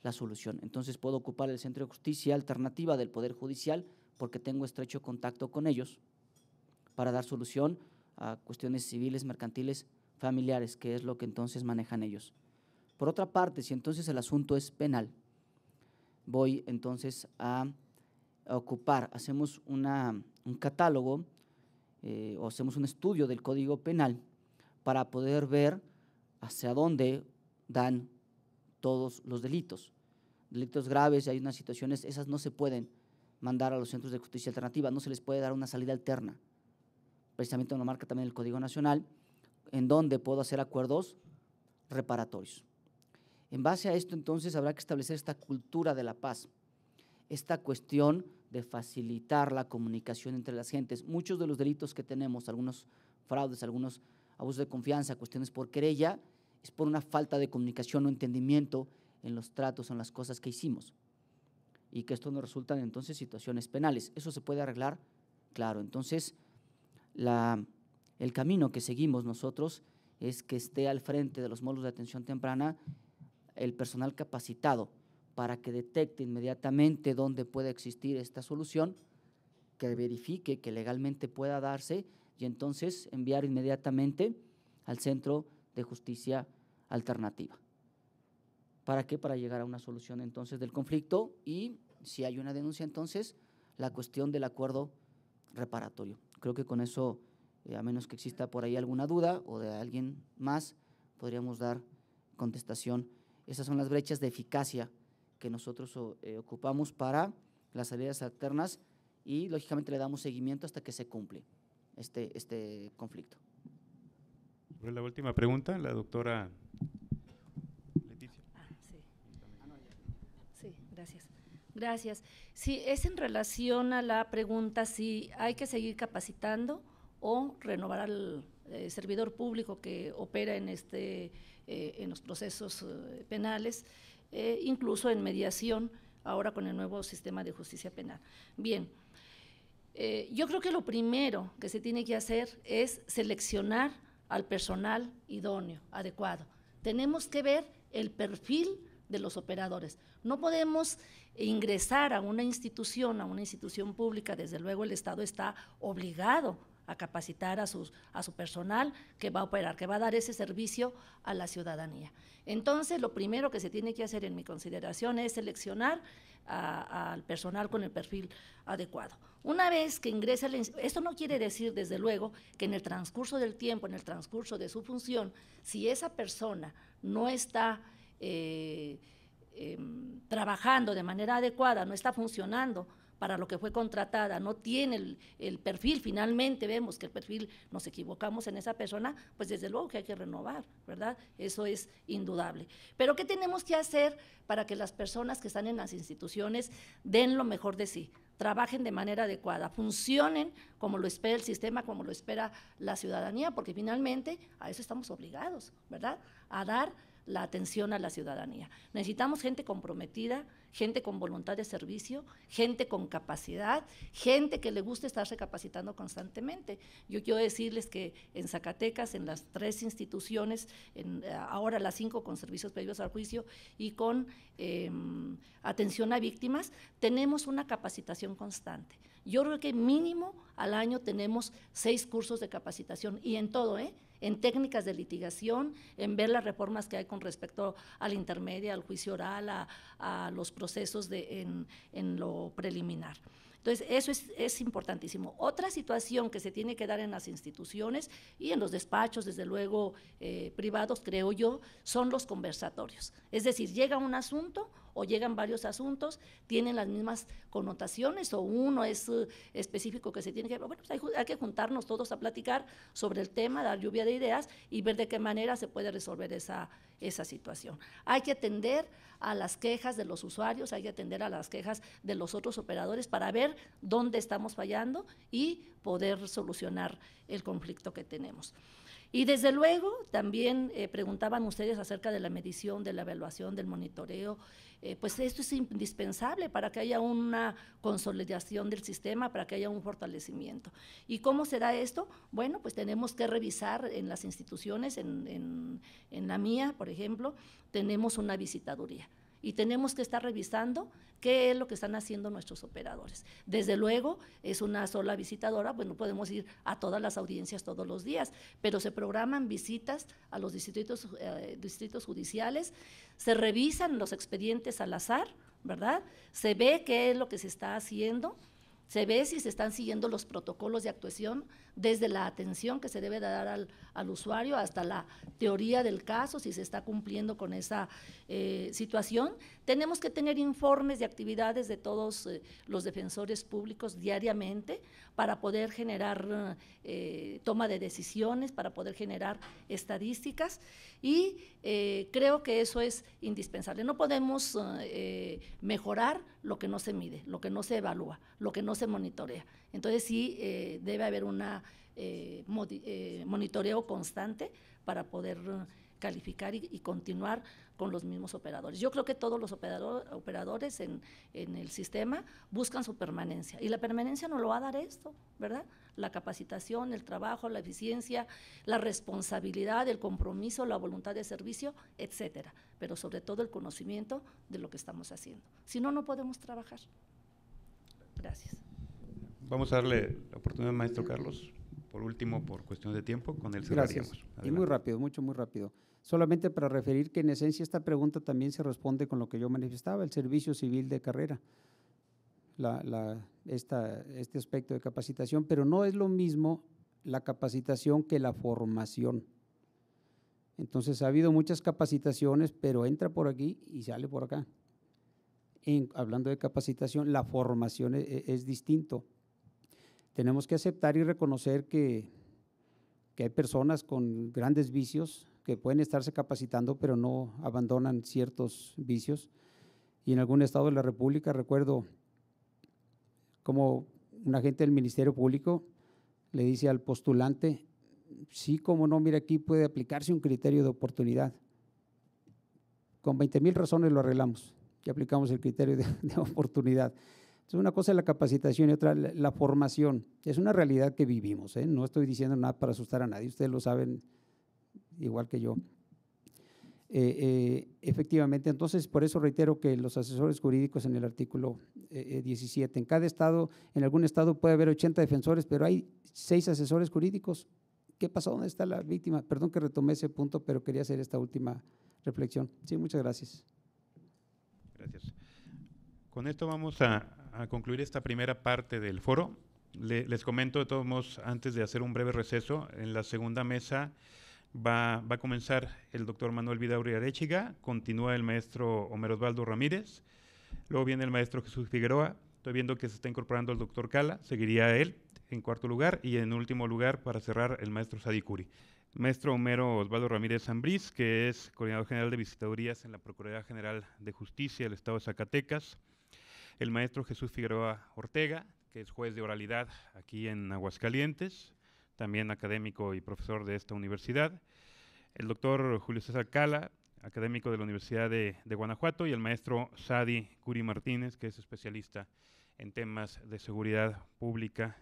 la solución. Entonces puedo ocupar el centro de justicia alternativa del Poder Judicial porque tengo estrecho contacto con ellos para dar solución a cuestiones civiles, mercantiles familiares, que es lo que entonces manejan ellos. Por otra parte, si entonces el asunto es penal, voy entonces a, ocupar, hacemos un catálogo eh, o hacemos un estudio del Código Penal para poder ver hacia dónde dan todos los delitos. Delitos graves, hay unas situaciones, esas no se pueden mandar a los centros de justicia alternativa, no se les puede dar una salida alterna. Precisamente lo marca también el Código Nacional en dónde puedo hacer acuerdos reparatorios. En base a esto, entonces, habrá que establecer esta cultura de la paz, esta cuestión de facilitar la comunicación entre las gentes. Muchos de los delitos que tenemos, algunos fraudes, algunos abusos de confianza, cuestiones por querella, es por una falta de comunicación o entendimiento en los tratos, en las cosas que hicimos. Y que esto nos resulta entonces situaciones penales. ¿Eso se puede arreglar? Claro. Entonces, la el camino que seguimos nosotros es que esté al frente de los módulos de atención temprana el personal capacitado para que detecte inmediatamente dónde puede existir esta solución, que verifique que legalmente pueda darse y entonces enviar inmediatamente al Centro de Justicia Alternativa. ¿Para qué? Para llegar a una solución entonces del conflicto y si hay una denuncia entonces, la cuestión del acuerdo reparatorio. Creo que con eso eh, a menos que exista por ahí alguna duda o de alguien más, podríamos dar contestación. Esas son las brechas de eficacia que nosotros eh, ocupamos para las salidas alternas y lógicamente le damos seguimiento hasta que se cumple este, este conflicto. la última pregunta, la doctora Leticia. Ah, sí. sí, gracias. Gracias. Sí, es en relación a la pregunta si hay que seguir capacitando o renovar al eh, servidor público que opera en, este, eh, en los procesos eh, penales, incluso en mediación ahora con el nuevo sistema de justicia penal. Bien, yo creo que lo primero que se tiene que hacer es seleccionar al personal idóneo, adecuado. Tenemos que ver el perfil de los operadores. No podemos ingresar a una institución, a una institución pública, desde luego el Estado está obligado a capacitar a, sus, a su personal que va a operar, que va a dar ese servicio a la ciudadanía. Entonces, lo primero que se tiene que hacer en mi consideración es seleccionar al personal con el perfil adecuado. Una vez que ingresa, esto no quiere decir, desde luego, que en el transcurso del tiempo, en el transcurso de su función, si esa persona no está eh, em, trabajando de manera adecuada, no está funcionando, para lo que fue contratada, no tiene el, perfil, finalmente vemos que el perfil nos equivocamos en esa persona, pues desde luego que hay que renovar, ¿verdad? Eso es indudable. Pero ¿qué tenemos que hacer para que las personas que están en las instituciones den lo mejor de sí? trabajen de manera adecuada, funcionen como lo espera el sistema, como lo espera la ciudadanía, porque finalmente a eso estamos obligados, ¿verdad? A dar la atención a la ciudadanía. Necesitamos gente comprometida, gente con voluntad de servicio, gente con capacidad, gente que le gusta estarse capacitando constantemente. Yo quiero decirles que en Zacatecas, en las tres instituciones, en, eh, ahora las cinco con servicios previos al juicio y con em, atención a víctimas, tenemos una capacitación constante. Yo creo que mínimo al año tenemos seis cursos de capacitación y en todo, ¿eh? en técnicas de litigación, en ver las reformas que hay con respecto a la intermedia, al juicio oral, a, los procesos en, lo preliminar. Entonces, eso es, importantísimo. Otra situación que se tiene que dar en las instituciones y en los despachos, desde luego eh, privados, creo yo, son los conversatorios. Es decir, llega un asunto, o llegan varios asuntos, tienen las mismas connotaciones o uno es eh, específico que se tiene que... Bueno, pues hay, que juntarnos todos a platicar sobre el tema, dar lluvia de ideas y ver de qué manera se puede resolver esa, esa situación. Hay que atender a las quejas de los usuarios, hay que atender a las quejas de los otros operadores para ver dónde estamos fallando y poder solucionar el conflicto que tenemos. Y desde luego, también eh, preguntaban ustedes acerca de la medición, de la evaluación, del monitoreo eh, pues esto es indispensable para que haya una consolidación del sistema, para que haya un fortalecimiento. ¿Y cómo será esto? Bueno, pues tenemos que revisar en las instituciones, en, en, en la mía, por ejemplo, tenemos una visitaduría y tenemos que estar revisando qué es lo que están haciendo nuestros operadores. Desde luego, es una sola visitadora, pues no podemos ir a todas las audiencias todos los días, pero se programan visitas a los distritos, eh, distritos judiciales, se revisan los expedientes al azar, ¿verdad? Se ve qué es lo que se está haciendo, se ve si se están siguiendo los protocolos de actuación desde la atención que se debe dar al, usuario hasta la teoría del caso, si se está cumpliendo con esa eh, situación. Tenemos que tener informes de actividades de todos eh, los defensores públicos diariamente para poder generar eh, toma de decisiones, para poder generar estadísticas y creo que eso es indispensable. No podemos mejorar lo que no se mide, lo que no se evalúa, lo que no se monitorea. Entonces sí eh, debe haber un eh, eh, monitoreo constante para poder uh, calificar y, continuar con los mismos operadores. Yo creo que todos los operadores en, el sistema buscan su permanencia y la permanencia nos lo va a dar esto, ¿verdad? La capacitación, el trabajo, la eficiencia, la responsabilidad, el compromiso, la voluntad de servicio, etcétera, pero sobre todo el conocimiento de lo que estamos haciendo. Si no, no podemos trabajar. Gracias. Vamos a darle la oportunidad al maestro Carlos, por último, por cuestión de tiempo, con él cerraríamos. Gracias. Y muy rápido, mucho, muy rápido. Solamente para referir que en esencia esta pregunta también se responde con lo que yo manifestaba, el servicio civil de carrera, este aspecto de capacitación, pero no es lo mismo la capacitación que la formación. Entonces ha habido muchas capacitaciones, pero entra por aquí y sale por acá. hablando de capacitación, la formación e, e, es distinto tenemos que aceptar y reconocer que, que hay personas con grandes vicios que pueden estarse capacitando, pero no abandonan ciertos vicios. Y en algún estado de la República, recuerdo como un agente del Ministerio Público le dice al postulante, sí, como no, mira, aquí puede aplicarse un criterio de oportunidad. Con 20 mil razones lo arreglamos y aplicamos el criterio de, de oportunidad. Entonces, una cosa es la capacitación y otra la, formación. Es una realidad que vivimos. ¿eh? No estoy diciendo nada para asustar a nadie. Ustedes lo saben igual que yo. Eh, eh, efectivamente, entonces por eso reitero que los asesores jurídicos en el artículo 17, en cada estado, en algún estado puede haber 80 defensores, pero hay seis asesores jurídicos. ¿Qué pasó? ¿Dónde está la víctima? Perdón que retomé ese punto, pero quería hacer esta última reflexión. Sí, muchas gracias. Gracias. Con esto vamos a, a concluir esta primera parte del foro. les comento de todos modos, antes de hacer un breve receso, en la segunda mesa va, a comenzar el doctor Manuel vidauri Arechiga, continúa el maestro Homero Osvaldo Ramírez, luego viene el maestro Jesús Figueroa, estoy viendo que se está incorporando el doctor Cala, seguiría él en cuarto lugar y en último lugar para cerrar el maestro Sadikuri. Maestro Homero Osvaldo Ramírez Zambriz, que es coordinador general de visitadurías en la Procuraduría General de Justicia del Estado de Zacatecas el maestro Jesús Figueroa Ortega, que es juez de oralidad aquí en Aguascalientes, también académico y profesor de esta universidad, el doctor Julio César Cala, académico de la Universidad de, Guanajuato, y el maestro Sadi Curi Martínez, que es especialista en temas de seguridad pública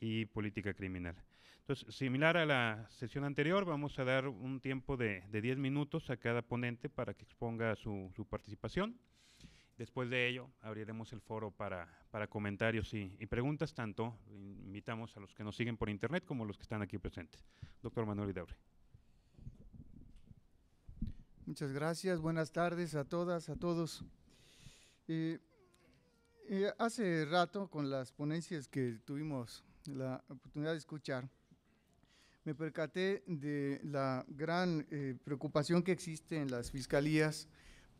y política criminal. Entonces, similar a la sesión anterior, vamos a dar un tiempo de 10 minutos a cada ponente para que exponga su participación. Después de ello, abriremos el foro para, para comentarios y, preguntas, tanto invitamos a los que nos siguen por internet como a los que están aquí presentes. Doctor Manuel Idaure. Muchas gracias, buenas tardes a todas, a todos. Eh, eh, hace rato, con las ponencias que tuvimos la oportunidad de escuchar, me percaté de la gran eh, preocupación que existe en las fiscalías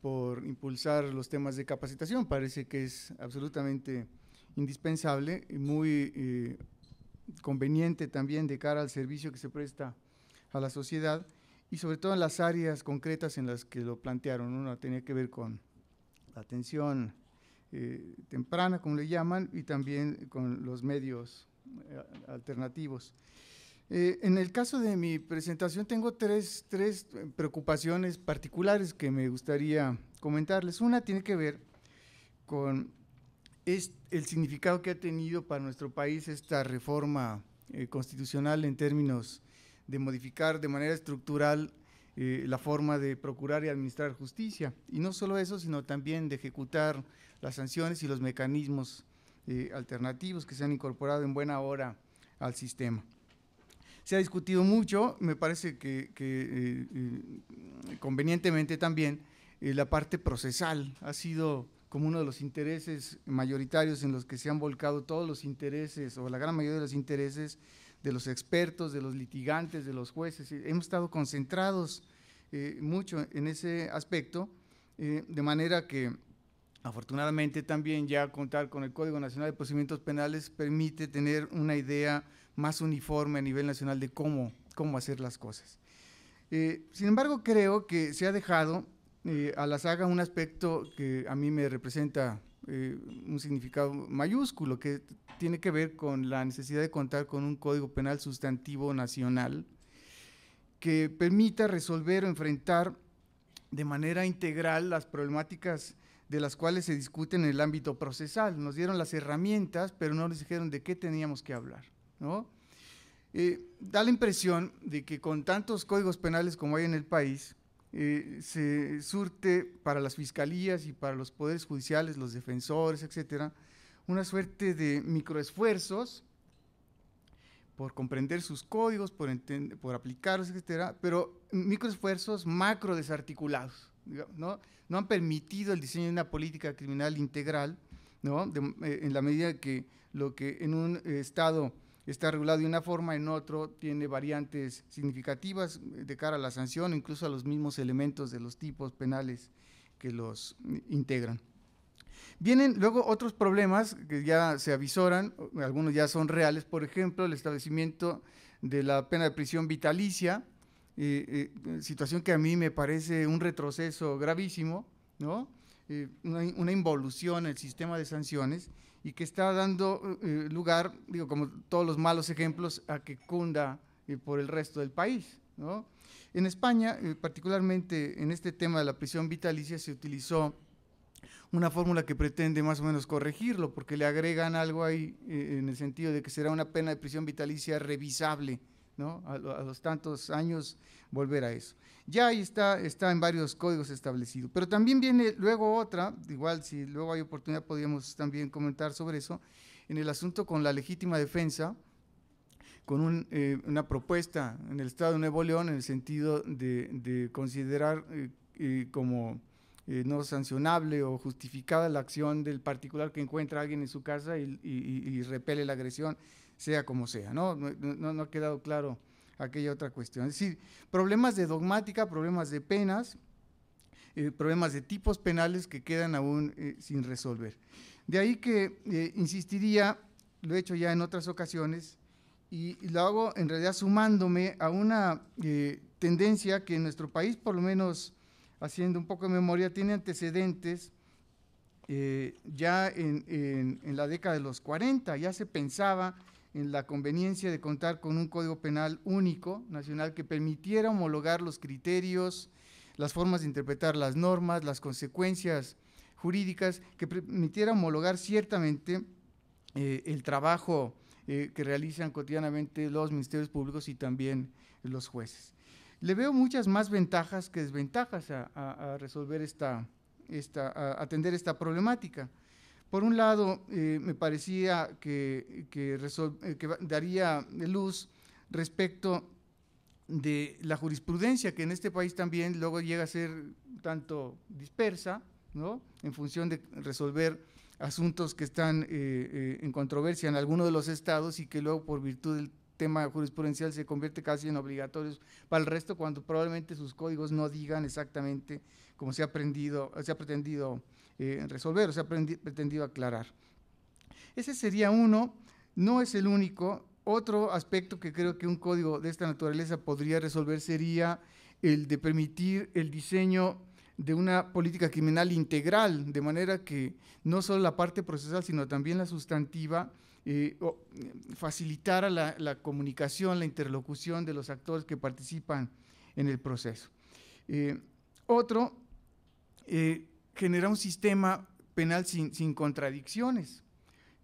por impulsar los temas de capacitación. Parece que es absolutamente indispensable y muy eh, conveniente también de cara al servicio que se presta a la sociedad y sobre todo en las áreas concretas en las que lo plantearon. Una tenía que ver con la atención eh, temprana, como le llaman, y también con los medios eh, alternativos. Eh, en el caso de mi presentación tengo tres, tres, eh, preocupaciones particulares que me gustaría comentarles. Una tiene que ver con el significado que ha tenido para nuestro país esta reforma eh, constitucional en términos de modificar de manera estructural la forma de procurar y administrar justicia. Y no solo eso, sino también de ejecutar las sanciones y los mecanismos alternativos que se han incorporado en buena hora al sistema se ha discutido mucho, me parece que, eh, eh, convenientemente también eh, la parte procesal ha sido como uno de los intereses mayoritarios en los que se han volcado todos los intereses o la gran mayoría de los intereses de los expertos, de los litigantes, de los jueces. Hemos estado concentrados mucho en ese aspecto, de manera que afortunadamente también ya contar con el Código Nacional de Procedimientos Penales permite tener una idea más uniforme a nivel nacional de cómo, cómo hacer las cosas. Eh, sin embargo, creo que se ha dejado eh, a la saga un aspecto que a mí me representa eh, un significado mayúsculo, que tiene que ver con la necesidad de contar con un código penal sustantivo nacional que permita resolver o enfrentar de manera integral las problemáticas de las cuales se discuten en el ámbito procesal. Nos dieron las herramientas, pero no nos dijeron de qué teníamos que hablar. Eh, da la impresión de que con tantos códigos penales como hay en el país, eh, se surte para las fiscalías y para los poderes judiciales, los defensores, etcétera, una suerte de microesfuerzos por comprender sus códigos, por, por aplicarlos, etcétera, pero microesfuerzos macro desarticulados. ¿no? ¿no? han permitido el diseño de una política criminal integral, ¿no? Eh, en la medida que lo que en un Estado está regulado de una forma, en otro tiene variantes significativas eh, de cara a la sanción, incluso a los mismos elementos de los tipos penales que los mm, integran. Vienen luego otros problemas que ya se avisoran, algunos ya son reales, por ejemplo, el establecimiento de la pena de prisión vitalicia, eh, eh, situación que a mí me parece un retroceso gravísimo, una, una, involución en el sistema de sanciones y que está dando eh, eh, lugar, digo, como todos los malos ejemplos, a que cunda eh, por el resto del país. En España, particularmente en este tema de la prisión vitalicia, se utilizó una fórmula que pretende más o menos corregirlo, porque le agregan algo ahí en el sentido de que será una pena de prisión vitalicia revisable a, los tantos años volver a eso. Ya ahí está, está en varios códigos establecidos, Pero también viene luego otra, igual si luego hay oportunidad podríamos también comentar sobre eso, en el asunto con la legítima defensa, con eh, una propuesta en el Estado de Nuevo León en el sentido de, considerar eh, eh, como no sancionable o justificada la acción del particular que encuentra a alguien en su casa y, y repele la agresión sea como sea, ¿no? No, ha quedado claro aquella otra cuestión. Es decir, problemas de dogmática, problemas de penas, eh, problemas de tipos penales que quedan aún eh, sin resolver. De ahí que eh, insistiría, lo he hecho ya en otras ocasiones, y, lo hago en realidad sumándome a una tendencia que en nuestro país, por lo menos haciendo un poco de memoria, tiene antecedentes ya en, en la década de los 40, ya se pensaba en la conveniencia de contar con un código penal único nacional que permitiera homologar los criterios, las formas de interpretar las normas, las consecuencias jurídicas, que permitiera homologar ciertamente eh, el trabajo eh, que realizan cotidianamente los ministerios públicos y también los jueces. Le veo muchas más ventajas que desventajas a, resolver esta, esta a atender esta problemática. Por un lado, eh, me parecía que, eh, daría luz respecto de la jurisprudencia, que en este país también luego llega a ser tanto dispersa, ¿no? en función de resolver asuntos que están eh, en controversia en alguno de los estados y que luego por virtud del tema jurisprudencial se convierte casi en obligatorios para el resto cuando probablemente sus códigos no digan exactamente como se ha aprendido, se ha pretendido eh, resolver, o sea, pretendido aclarar. Ese sería uno, no es el único. Otro aspecto que creo que un código de esta naturaleza podría resolver sería el de permitir el diseño de una política criminal integral, de manera que no solo la parte procesal, sino también la sustantiva, eh, eh facilitara la, comunicación, la interlocución de los actores que participan en el proceso. Eh, otro generar un sistema penal sin, contradicciones.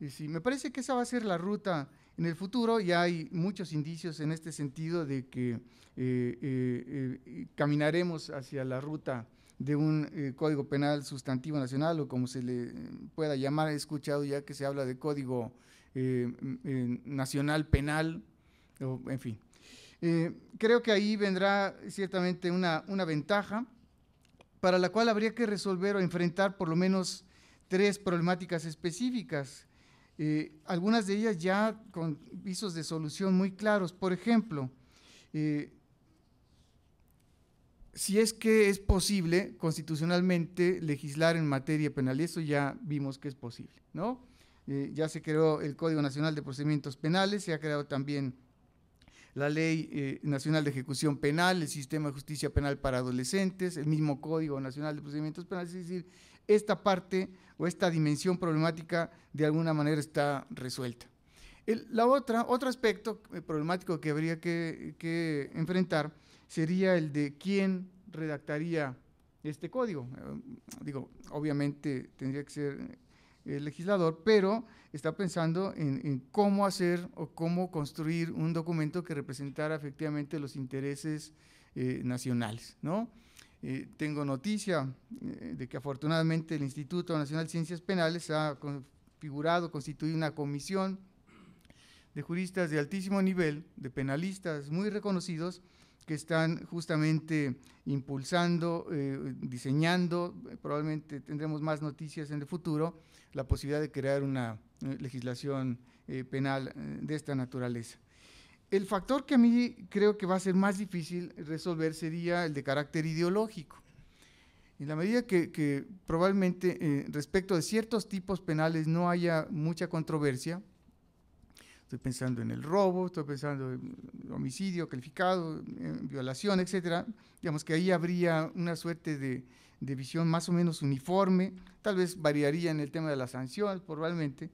Y me parece que esa va a ser la ruta en el futuro y hay muchos indicios en este sentido de que eh, eh, eh, caminaremos hacia la ruta de un Código Penal Sustantivo Nacional o como se le pueda llamar. He escuchado ya que se habla de Código mm, Nacional Penal, en fin. creo que ahí vendrá ciertamente una ventaja para la cual habría que resolver o enfrentar por lo menos tres problemáticas específicas. Eh, algunas de ellas ya con visos de solución muy claros. Por ejemplo, eh, si es que es posible constitucionalmente legislar en materia penal, eso ya vimos que es posible, ¿no? Eh, ya se creó el Código Nacional de Procedimientos Penales, se ha creado también la Ley eh, Nacional de Ejecución Penal, el Sistema de Justicia Penal para Adolescentes, el mismo Código Nacional de Procedimientos Penales, es decir, esta parte o esta dimensión problemática de alguna manera está resuelta. El, la otra, otro aspecto eh, problemático que habría que, que enfrentar sería el de quién redactaría este código. Eh, digo, obviamente tendría que ser el legislador, pero está pensando en, cómo hacer o cómo construir un documento que representara efectivamente los intereses eh, nacionales. ¿no? Eh, tengo noticia eh, de que afortunadamente el Instituto Nacional de Ciencias Penales ha configurado, constituido una comisión de juristas de altísimo nivel, de penalistas muy reconocidos, que están justamente impulsando, diseñando, probablemente tendremos más noticias en el futuro, la posibilidad de crear una eh, legislación eh, penal eh, de esta naturaleza. El factor que a mí creo que va a ser más difícil resolver sería el de carácter ideológico. En la medida que, probablemente respecto de ciertos tipos penales no haya mucha controversia, estoy pensando en el robo, estoy pensando en homicidio calificado, violación, etcétera, digamos que ahí habría una suerte de, de visión más o menos uniforme, tal vez variaría en el tema de las sanciones probablemente,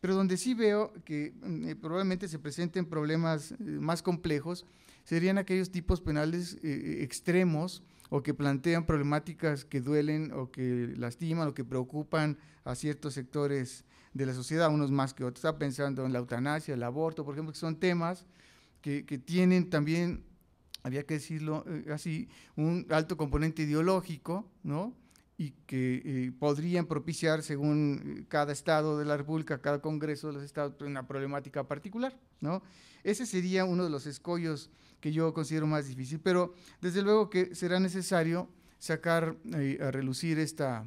pero donde sí veo que mm, eh, probablemente se presenten problemas eh, más complejos serían aquellos tipos penales eh, extremos o que plantean problemáticas que duelen o que lastiman o que preocupan a ciertos sectores de la sociedad, unos más que otros. Está pensando en la eutanasia, el aborto, por ejemplo, que son temas que tienen también había que decirlo eh, así, un alto componente ideológico, ¿no? y que eh, podrían propiciar, según eh, cada estado de la República, cada Congreso de los estados, pues, una problemática particular. ¿no? Ese sería uno de los escollos que yo considero más difícil, pero desde luego que será necesario sacar a relucir esta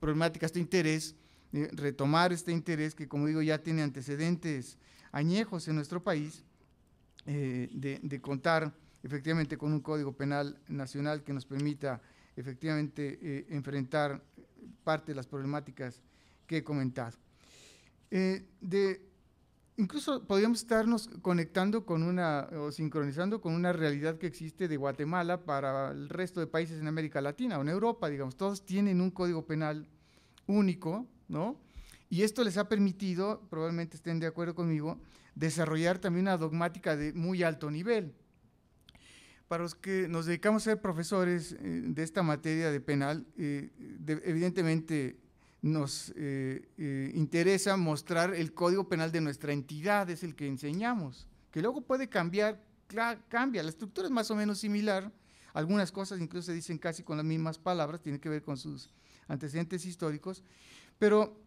problemática, este interés, retomar este interés que, como digo, ya tiene antecedentes añejos en nuestro país, de contar efectivamente con un Código Penal Nacional que nos permita efectivamente eh, enfrentar parte de las problemáticas que he comentado. Eh, de, incluso podríamos estarnos conectando con una o sincronizando con una realidad que existe de Guatemala para el resto de países en América Latina o en Europa, digamos, todos tienen un código penal único, ¿no? Y esto les ha permitido, probablemente estén de acuerdo conmigo, desarrollar también una dogmática de muy alto nivel, para los que nos dedicamos a ser profesores eh, de esta materia de penal, eh, evidentemente nos eh, interesa mostrar el código penal de nuestra entidad, es el que enseñamos, que luego puede cambiar, cambia, la estructura es más o menos similar, algunas cosas incluso se dicen casi con las mismas palabras, tiene que ver con sus antecedentes históricos, pero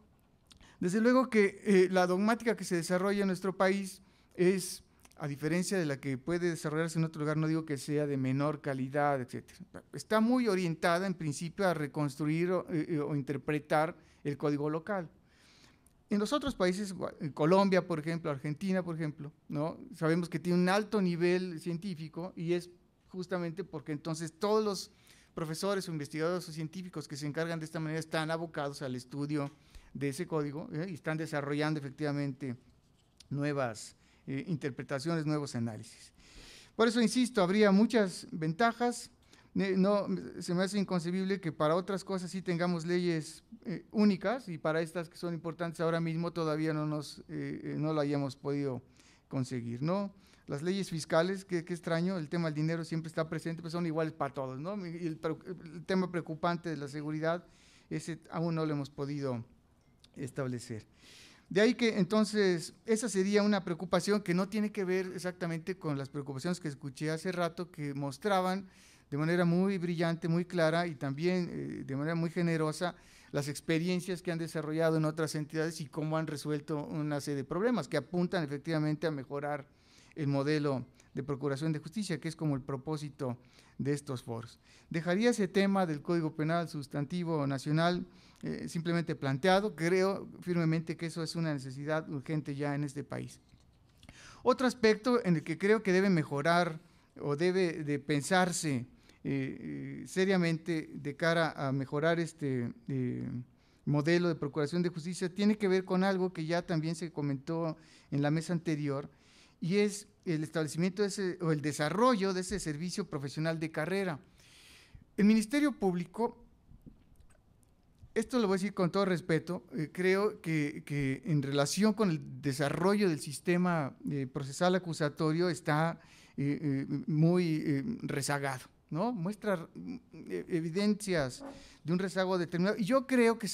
desde luego que la dogmática que se desarrolla en nuestro país es a diferencia de la que puede desarrollarse en otro lugar, no digo que sea de menor calidad, etc. Está muy orientada en principio a reconstruir eh, eh, o, interpretar el código local. En los otros países, eh, Colombia, por ejemplo, Argentina, por ejemplo, ¿no? sabemos que tiene un alto nivel científico y es justamente porque entonces todos los profesores o investigadores o científicos que se encargan de esta manera están abocados al estudio de ese código y están desarrollando efectivamente nuevas eh, interpretaciones, nuevos análisis. Por eso, insisto, habría muchas ventajas. No, se me hace inconcebible que para otras cosas sí tengamos leyes eh, únicas y para estas que son importantes ahora mismo todavía no, nos, eh, no lo hayamos podido conseguir. ¿no? Las leyes fiscales, qué, extraño, el tema del dinero siempre está presente, pues son iguales para todos. ¿no? el, tema preocupante de la seguridad, ese aún no lo hemos podido establecer. De ahí que entonces esa sería una preocupación que no tiene que ver exactamente con las preocupaciones que escuché hace rato que mostraban de manera muy brillante, muy clara y también eh, de manera muy generosa las experiencias que han desarrollado en otras entidades y cómo han resuelto una serie de problemas que apuntan efectivamente a mejorar el modelo de Procuración de Justicia, que es como el propósito de estos foros. Dejaría ese tema del Código Penal Sustantivo Nacional eh, simplemente planteado. Creo firmemente que eso es una necesidad urgente ya en este país. Otro aspecto en el que creo que debe mejorar o debe de pensarse eh, eh, seriamente de cara a mejorar este modelo de procuración de justicia tiene que ver con algo que ya también se comentó en la mesa anterior y es el establecimiento o el desarrollo de ese servicio profesional de carrera. El Ministerio Público, esto lo voy a decir con todo respeto, eh, creo que, en relación con el desarrollo del sistema eh, procesal acusatorio está eh, muy rezagado. ¿no? Muestra mm, e, evidencias de un rezago determinado. Y yo creo que,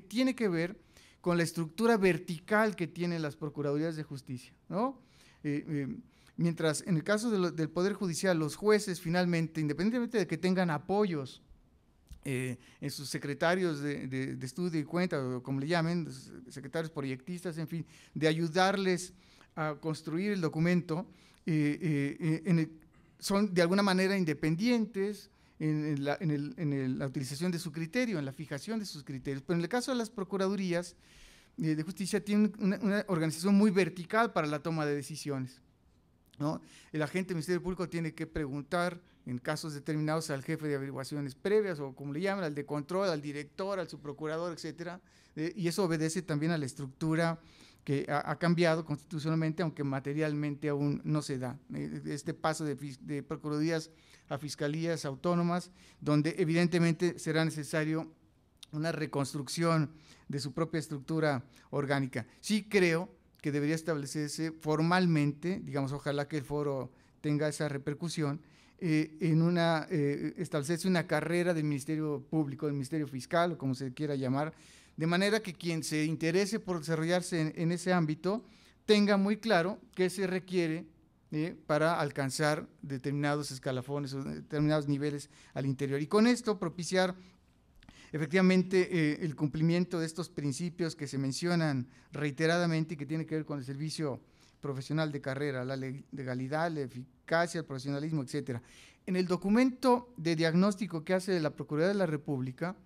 tiene que ver con la estructura vertical que tienen las Procuradurías de Justicia, ¿no? Mientras en el caso del Poder Judicial, los jueces finalmente, independientemente de que tengan apoyos eh, en sus secretarios de, estudio y cuenta, o como le llamen, secretarios proyectistas, en fin, de ayudarles a construir el documento, eh, eh, son de alguna manera independientes, en la, utilización de su criterio, en la fijación de sus criterios. Pero en el caso de las procuradurías de justicia, tienen una, organización muy vertical para la toma de decisiones. El agente del Ministerio Público tiene que preguntar en casos determinados al jefe de averiguaciones previas o como le llaman, al de control, al director, al subprocurador, etcétera, y eso obedece también a la estructura que ha, cambiado constitucionalmente, aunque materialmente aún no se da. Eh, este paso de, de procuradurías a fiscalías autónomas, donde evidentemente será necesario una reconstrucción de su propia estructura orgánica. Sí creo que debería establecerse formalmente, digamos, ojalá que el foro tenga esa repercusión, eh, en una, eh, establecerse una carrera del Ministerio Público, del Ministerio Fiscal, o como se quiera llamar, de manera que quien se interese por desarrollarse en, ese ámbito tenga muy claro qué se requiere eh, para alcanzar determinados escalafones o determinados niveles al interior. Y con esto propiciar Efectivamente, eh, el cumplimiento de estos principios que se mencionan reiteradamente y que tienen que ver con el servicio profesional de carrera, la legalidad, la eficacia, el profesionalismo, etcétera. En el documento de diagnóstico que hace la Procuraduría de la República,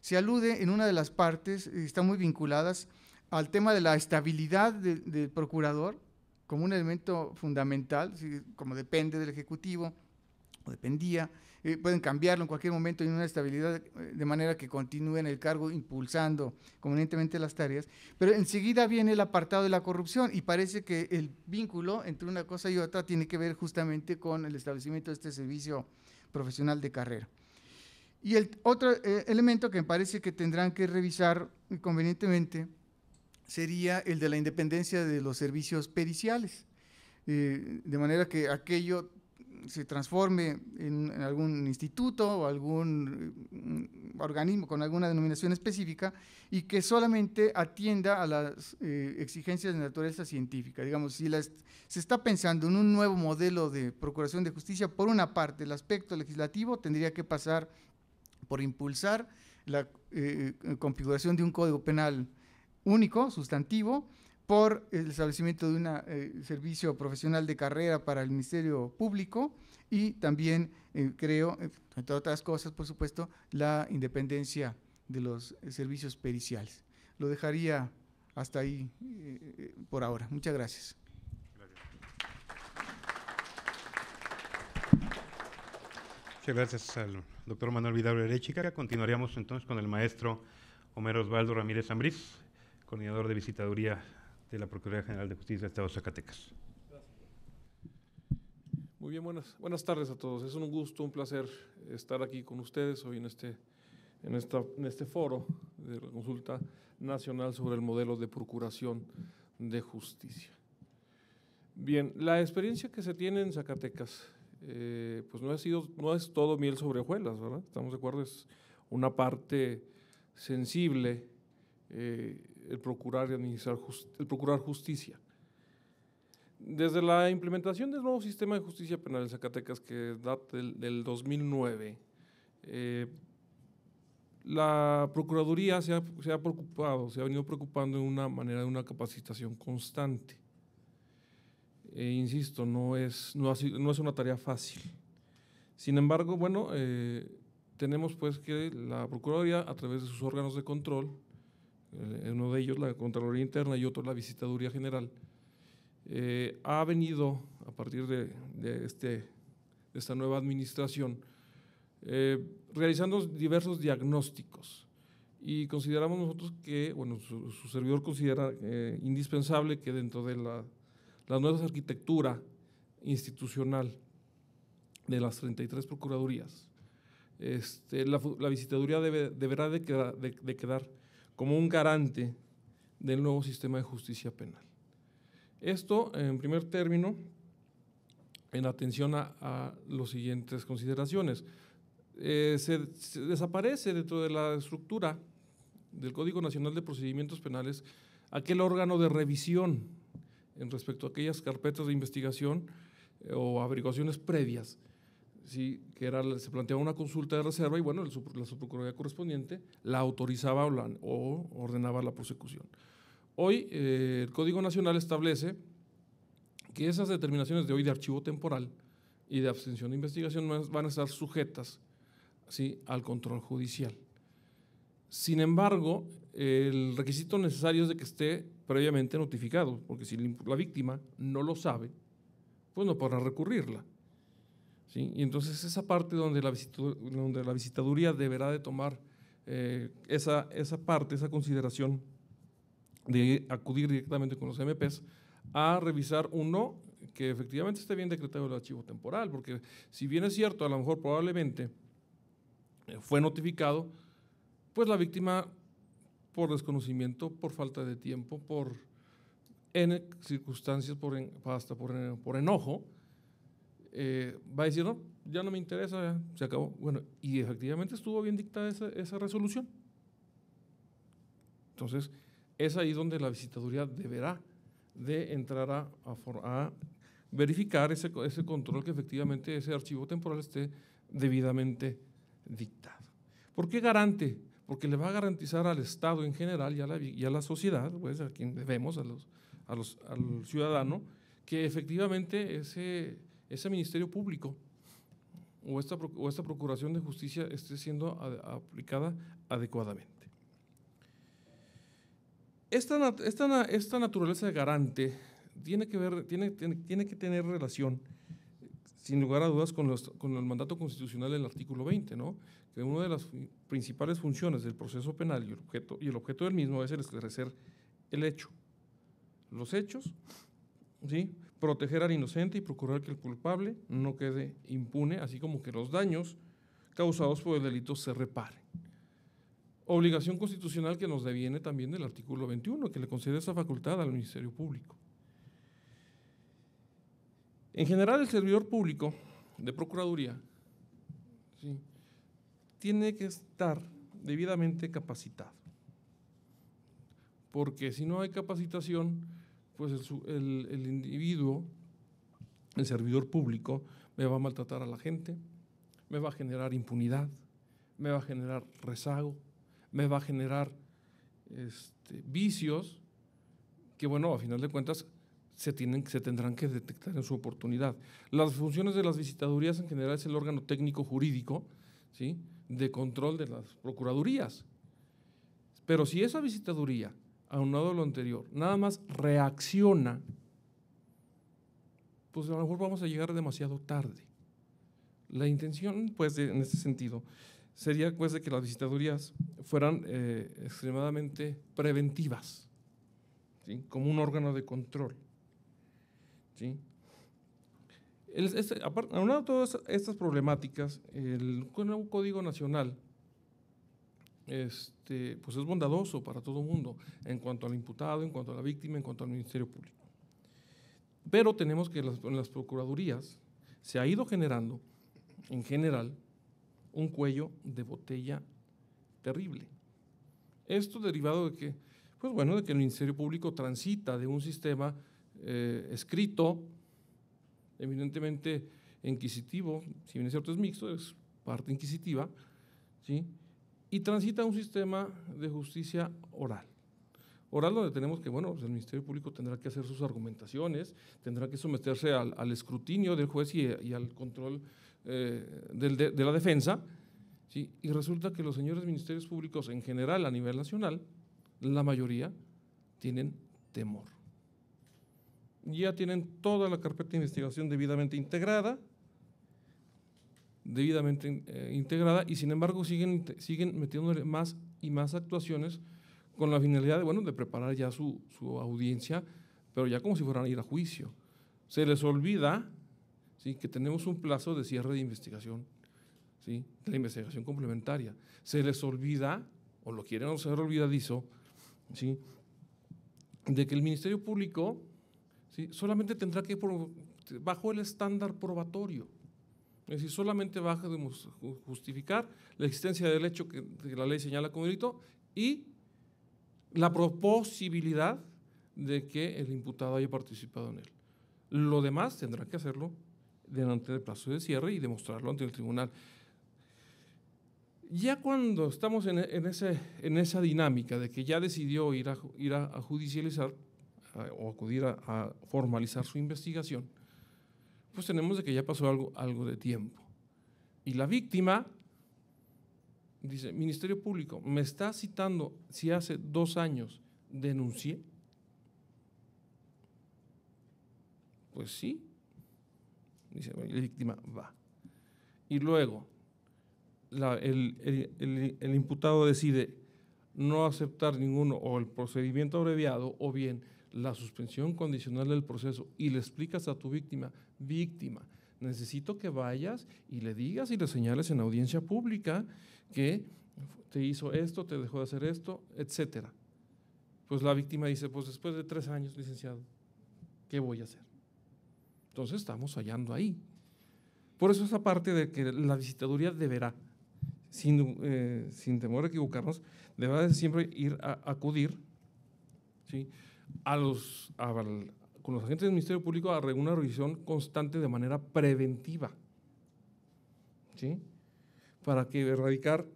se alude en una de las partes, eh, están muy vinculadas, al tema de la estabilidad del procurador como un elemento fundamental, como depende del Ejecutivo, o dependía eh, pueden cambiarlo en cualquier momento y una estabilidad eh, de manera que continúen el cargo impulsando convenientemente las tareas. Pero enseguida viene el apartado de la corrupción y parece que el vínculo entre una cosa y otra tiene que ver justamente con el establecimiento de este servicio profesional de carrera. Y el otro eh, elemento que me parece que tendrán que revisar convenientemente sería el de la independencia de los servicios periciales. de manera que aquello se transforme en, algún instituto o algún mm, organismo con alguna denominación específica y que solamente atienda a las eh, exigencias de naturaleza científica. Digamos, si se está pensando en un nuevo modelo de procuración de justicia, por una parte, el aspecto legislativo tendría que pasar por impulsar la eh, eh, configuración de un código penal único, sustantivo, por el establecimiento de un eh, servicio profesional de carrera para el Ministerio Público y también eh, creo, eh, entre otras cosas, por supuesto, la independencia de los servicios periciales. Lo dejaría hasta ahí por ahora. Muchas gracias. Muchas gracias al doctor Manuel Vidal Erechica. Continuaríamos entonces con el maestro Homero Osvaldo Ramírez Ambriz, coordinador de visitaduría de la Procuraduría General de Justicia de Estado de Zacatecas. Muy bien, buenas, buenas tardes a todos. Es un gusto, un placer estar aquí con ustedes hoy en este, en este foro de la consulta nacional sobre el modelo de procuración de justicia. Bien, la experiencia que se tiene en Zacatecas, eh, pues no, ha sido, no es todo miel sobre hojuelas, ¿verdad? Estamos de acuerdo, es una parte sensible eh, el procurar y administrar el procurar justicia. Desde la implementación del nuevo sistema de justicia penal en Zacatecas, que data del, 2009, eh, la Procuraduría se ha, preocupado, se ha venido preocupando de una manera de una capacitación constante. e insisto, no es, no, es una tarea fácil. Sin embargo, bueno, eh, tenemos pues que la Procuraduría, a través de sus órganos de control, eh, uno de ellos la Contraloría Interna y otro la Visitaduría General, eh, ha venido a partir de, este, esta nueva administración eh, realizando diversos diagnósticos y consideramos nosotros que, bueno, su, servidor considera indispensable que dentro de la, la nueva arquitectura institucional de las 33 Procuradurías, este, la, visitaduría deberá de, de quedar como un garante del nuevo sistema de justicia penal. Esto, en primer término, en atención a, las siguientes consideraciones. Eh, se, desaparece dentro de la estructura del Código Nacional de Procedimientos Penales aquel órgano de revisión en respecto a aquellas carpetas de investigación eh, o averiguaciones previas que era, se planteaba una consulta de reserva y bueno, la subprocuraduría correspondiente la autorizaba o, ordenaba la prosecución. Hoy eh, el Código Nacional establece que esas determinaciones de hoy de archivo temporal y de abstención de investigación van a estar sujetas ¿sí? al control judicial. Sin embargo, el requisito necesario es de que esté previamente notificado, porque si la víctima no lo sabe, pues no podrá recurrirla. Y entonces esa parte donde la, donde la visitaduría deberá de tomar eh, esa, esa parte, esa consideración de acudir directamente con los MPs a revisar uno que efectivamente esté bien decretado el archivo temporal, porque si bien es cierto, a lo mejor probablemente eh, fue notificado, pues la víctima por desconocimiento, por falta de tiempo, por en circunstancias, por hasta por, por enojo, eh, va a decir, no, ya no me interesa, se acabó. Bueno, y efectivamente estuvo bien dictada esa, resolución. Entonces, es ahí donde la visitaduría deberá de entrar a, a, verificar ese, ese, control que efectivamente ese archivo temporal esté debidamente dictado. ¿Por qué garante? Porque le va a garantizar al Estado en general y a la, sociedad, pues, a quien debemos, a los, a los, al ciudadano, que efectivamente ese ese ministerio público o esta, o esta procuración de justicia esté siendo aplicada adecuadamente. Esta, esta, esta, naturaleza garante tiene que, ver, tiene, tiene, que tener relación, sin lugar a dudas, con, los, con el mandato constitucional del artículo 20, ¿no? que una de las principales funciones del proceso penal y el objeto, y el objeto del mismo es el esclarecer el hecho, los hechos, ¿sí? proteger al inocente y procurar que el culpable no quede impune, así como que los daños causados por el delito se reparen. Obligación constitucional que nos deviene también del artículo 21, que le concede esa facultad al Ministerio Público. En general, el servidor público de Procuraduría tiene que estar debidamente capacitado, porque si no hay capacitación, pues el, individuo, el servidor público, me va a maltratar a la gente, me va a generar impunidad, me va a generar rezago, me va a generar este, vicios que, bueno, a final de cuentas se, tienen, se tendrán que detectar en su oportunidad. Las funciones de las visitadurías en general es el órgano técnico jurídico ¿sí? de control de las procuradurías. Pero si esa visitaduría aunado a lo anterior, nada más reacciona, pues a lo mejor vamos a llegar demasiado tarde. La intención, pues, en ese sentido, sería pues, de que las visitadurías fueran eh, extremadamente preventivas, como un órgano de control. ¿sí? El, este, aunado a todas estas problemáticas, el nuevo Código Nacional este, pues es bondadoso para todo el mundo en cuanto al imputado, en cuanto a la víctima, en cuanto al Ministerio Público. Pero tenemos que en las procuradurías se ha ido generando, en general, un cuello de botella terrible. Esto derivado de que, pues bueno, de que el Ministerio Público transita de un sistema eh, escrito, evidentemente inquisitivo, si bien es cierto es mixto, es parte inquisitiva, ¿sí? y transita un sistema de justicia oral. Oral donde tenemos que, bueno, pues, el Ministerio Público tendrá que hacer sus argumentaciones, tendrá que someterse al, escrutinio del juez y, al control eh, de, la defensa, y resulta que los señores ministerios públicos en general a nivel nacional, la mayoría, tienen temor. Ya tienen toda la carpeta de investigación debidamente integrada, debidamente eh, integrada y sin embargo siguen, siguen metiéndole más y más actuaciones con la finalidad de, bueno, de preparar ya su, audiencia, pero ya como si fueran a ir a juicio. Se les olvida ¿sí? que tenemos un plazo de cierre de investigación, de la investigación complementaria. Se les olvida, o lo quieren hacer olvidadizo, ¿sí? de que el Ministerio Público solamente tendrá que, bajo el estándar probatorio, es decir, solamente va a justificar la existencia del hecho que, la ley señala como delito y la posibilidad de que el imputado haya participado en él. Lo demás tendrá que hacerlo delante del plazo de cierre y demostrarlo ante el tribunal. Ya cuando estamos en, ese, en esa dinámica de que ya decidió ir a, ir a, judicializar o acudir a formalizar su investigación, pues tenemos de que ya pasó algo, algo de tiempo. Y la víctima dice, Ministerio Público, me está citando si hace dos años denuncié. Pues sí. Dice, la víctima va. Y luego, el imputado decide no aceptar ninguno o el procedimiento abreviado o bien la suspensión condicional del proceso y le explicas a tu víctima, víctima, necesito que vayas y le digas y le señales en audiencia pública que te hizo esto, te dejó de hacer esto, etcétera. Pues la víctima dice, pues después de tres años, licenciado, ¿qué voy a hacer? Entonces estamos hallando ahí. Por eso esa parte de que la visitaduría deberá, sin, eh, sin temor a equivocarnos, deberá siempre ir a acudir, ¿sí? a los, con los agentes del Ministerio Público a una revisión constante de manera preventiva. ¿Sí? Para que erradicar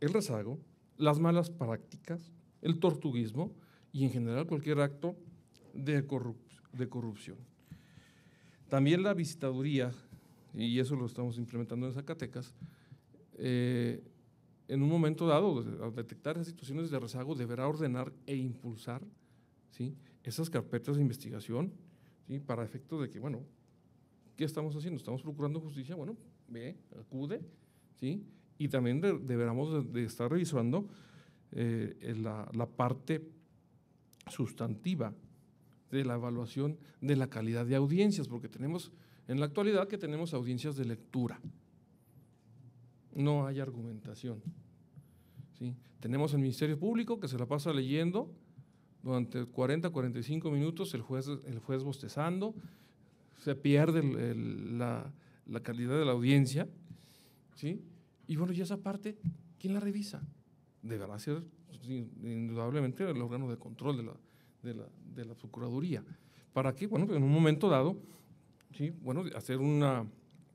el rezago, las malas prácticas, el tortuguismo y en general cualquier acto de, corrupción. También la visitaduría, y eso lo estamos implementando en Zacatecas, eh, en un momento dado, al detectar esas situaciones de rezago, deberá ordenar e impulsar esas carpetas de investigación para efectos de que, bueno, ¿qué estamos haciendo? ¿Estamos procurando justicia? Bueno, ve, acude, Y también deberíamos de, estar revisando eh, la, parte sustantiva de la evaluación de la calidad de audiencias, porque tenemos en la actualidad que tenemos audiencias de lectura. No hay argumentación. Tenemos el Ministerio Público que se la pasa leyendo durante 40, 45 minutos, el juez, el juez bostezando, se pierde la, la, calidad de la audiencia, ¿sí? Y bueno, y esa parte, ¿quién la revisa? Deberá ser pues, indudablemente el órgano de control de la, de la, Procuraduría. ¿Para qué? Bueno, pues, en un momento dado, ¿sí? Bueno, hacer una,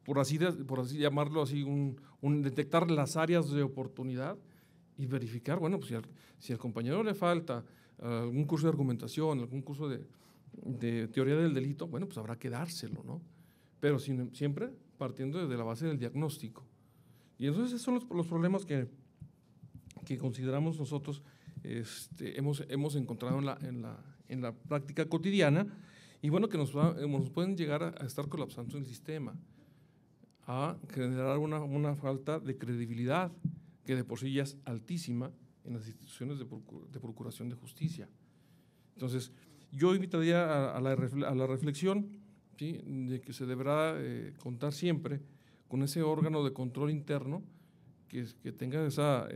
por así, por así llamarlo así, un, detectar las áreas de oportunidad y verificar, bueno, pues si si al compañero le falta algún curso de argumentación, algún curso de, teoría del delito, bueno, pues habrá que dárselo, ¿no? Pero siempre partiendo desde la base del diagnóstico. Y entonces esos son los, problemas que, que, consideramos nosotros este, hemos, hemos encontrado en la, en, la, en la, práctica cotidiana y bueno, que nos, pueden llegar a, estar colapsando el sistema, a generar una, una falta de credibilidad que de por sí ya es altísima en las instituciones de, procuración de justicia. Entonces, yo invitaría a, la, reflexión de que se deberá eh, contar siempre con ese órgano de control interno que, tenga esa,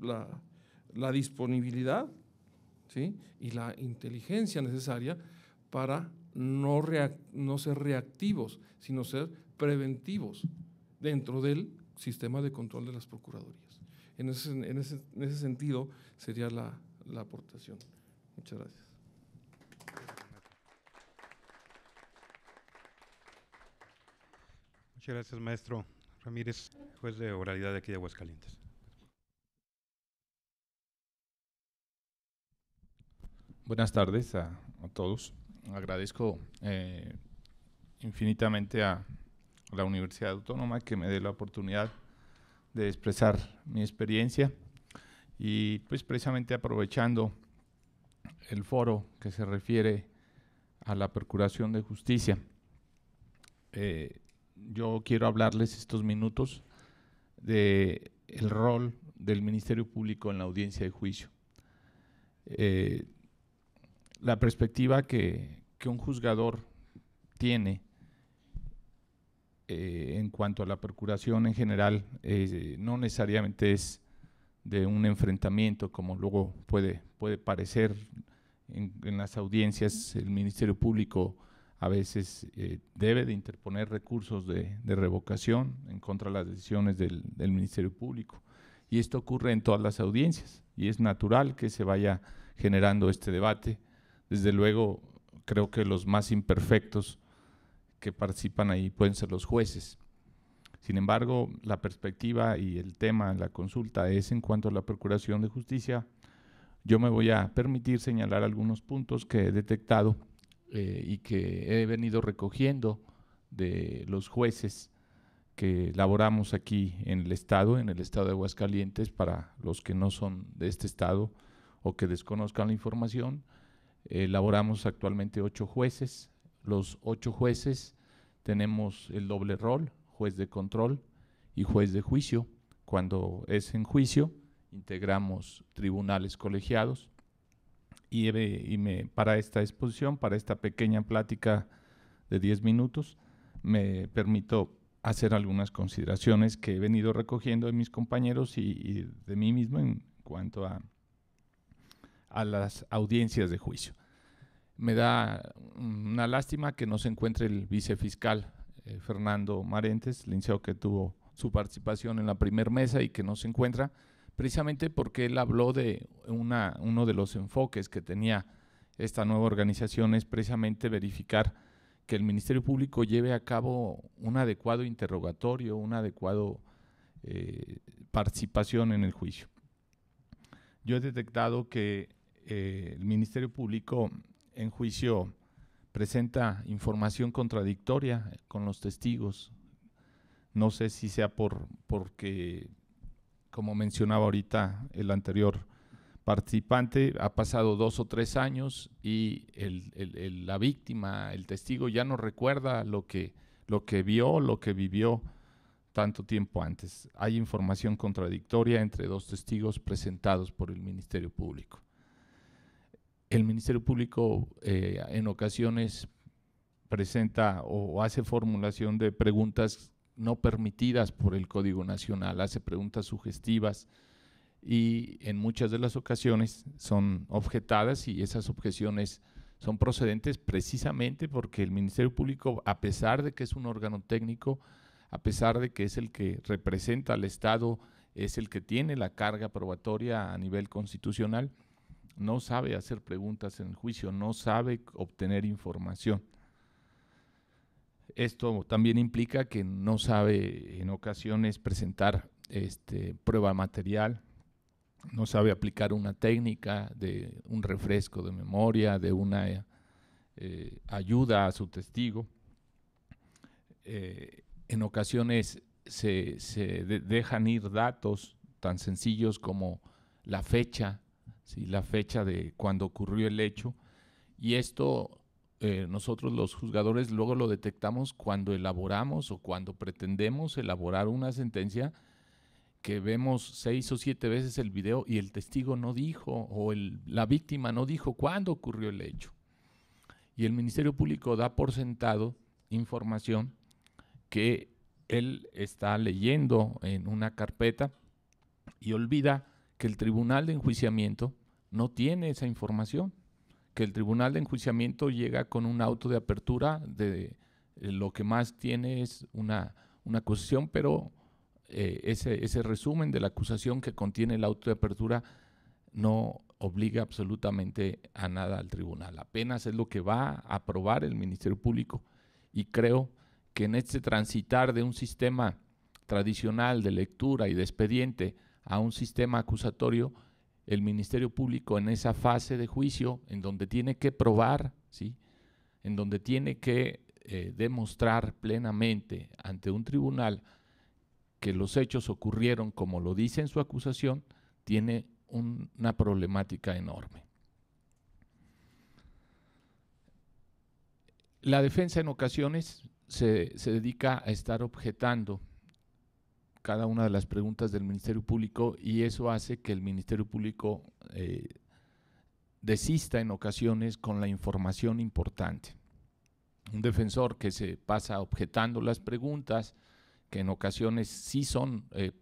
la, disponibilidad y la inteligencia necesaria para no, no ser reactivos, sino ser preventivos dentro del sistema de control de las procuradurías. En ese, sentido sería la, aportación. Muchas gracias. Muchas gracias, maestro Ramírez, juez de oralidad de aquí de Aguascalientes. Buenas tardes a, todos. Agradezco eh, infinitamente a la Universidad Autónoma que me dé la oportunidad de expresar mi experiencia y pues precisamente aprovechando el foro que se refiere a la Procuración de Justicia. Eh, yo quiero hablarles estos minutos del el rol del Ministerio Público en la audiencia de juicio. Eh, la perspectiva que, que un juzgador tiene eh, en cuanto a la procuración en general eh, no necesariamente es de un enfrentamiento como luego puede, puede parecer en, las audiencias el Ministerio Público a veces eh, debe de interponer recursos de, revocación en contra de las decisiones del, del, Ministerio Público. Y esto ocurre en todas las audiencias y es natural que se vaya generando este debate. Desde luego, creo que los más imperfectos que participan ahí pueden ser los jueces. Sin embargo, la perspectiva y el tema de la consulta es en cuanto a la Procuración de Justicia. Yo me voy a permitir señalar algunos puntos que he detectado eh, y que he venido recogiendo de los jueces que laboramos aquí en el Estado, en el Estado de Aguascalientes, para los que no son de este Estado o que desconozcan la información. elaboramos laboramos actualmente ocho jueces los ocho jueces tenemos el doble rol, juez de control y juez de juicio. Cuando es en juicio, integramos tribunales colegiados. Eh, y, me, para esta exposición, para esta pequeña plática de diez minutos, me permito hacer algunas consideraciones que he venido recogiendo de mis compañeros y, y de mí mismo en cuanto a, a las audiencias de juicio. Me da una lástima que no se encuentre el vicefiscal eh, Fernando Marentes, linceo que tuvo su participación en la primer mesa y que no se encuentra, precisamente porque él habló de una, uno de los enfoques que tenía esta nueva organización, es precisamente verificar que el Ministerio Público lleve a cabo un adecuado interrogatorio, una adecuada eh, participación en el juicio. Yo he detectado que eh, el Ministerio Público en juicio presenta información contradictoria con los testigos. No sé si sea por, porque, como mencionaba ahorita el anterior participante, ha pasado dos o tres años y la víctima, el testigo, ya no recuerda lo que, lo que vio, lo que vivió tanto tiempo antes. Hay información contradictoria entre dos testigos presentados por el Ministerio Público el Ministerio Público eh, en ocasiones presenta o hace formulación de preguntas no permitidas por el Código Nacional, hace preguntas sugestivas y en muchas de las ocasiones son objetadas y esas objeciones son procedentes precisamente porque el Ministerio Público, a pesar de que es un órgano técnico, a pesar de que es el que representa al Estado, es el que tiene la carga probatoria a nivel constitucional, no sabe hacer preguntas en el juicio, no sabe obtener información. Esto también implica que no sabe en ocasiones presentar este, prueba material, no sabe aplicar una técnica de un refresco de memoria, de una eh, ayuda a su testigo. Eh, en ocasiones se, dejan ir datos tan sencillos como la fecha y la fecha de cuando ocurrió el hecho. Y esto eh, nosotros los juzgadores luego lo detectamos cuando elaboramos o cuando pretendemos elaborar una sentencia que vemos seis o siete veces el video y el testigo no dijo o el, la víctima no dijo cuándo ocurrió el hecho. Y el Ministerio Público da por sentado información que él está leyendo en una carpeta y olvida que el Tribunal de Enjuiciamiento no tiene esa información. Que el tribunal de enjuiciamiento llega con un auto de apertura, de, eh, lo que más tiene es una, acusación, pero eh, ese, ese resumen de la acusación que contiene el auto de apertura no obliga absolutamente a nada al tribunal. Apenas es lo que va a aprobar el Ministerio Público. Y creo que en este transitar de un sistema tradicional de lectura y de expediente a un sistema acusatorio, el Ministerio Público en esa fase de juicio en donde tiene que probar, ¿sí? en donde tiene que eh, demostrar plenamente ante un tribunal que los hechos ocurrieron como lo dice en su acusación, tiene una problemática enorme. La defensa en ocasiones se, se dedica a estar objetando cada una de las preguntas del Ministerio Público y eso hace que el Ministerio Público eh, desista en ocasiones con la información importante. Un defensor que se pasa objetando las preguntas, que en ocasiones sí son eh,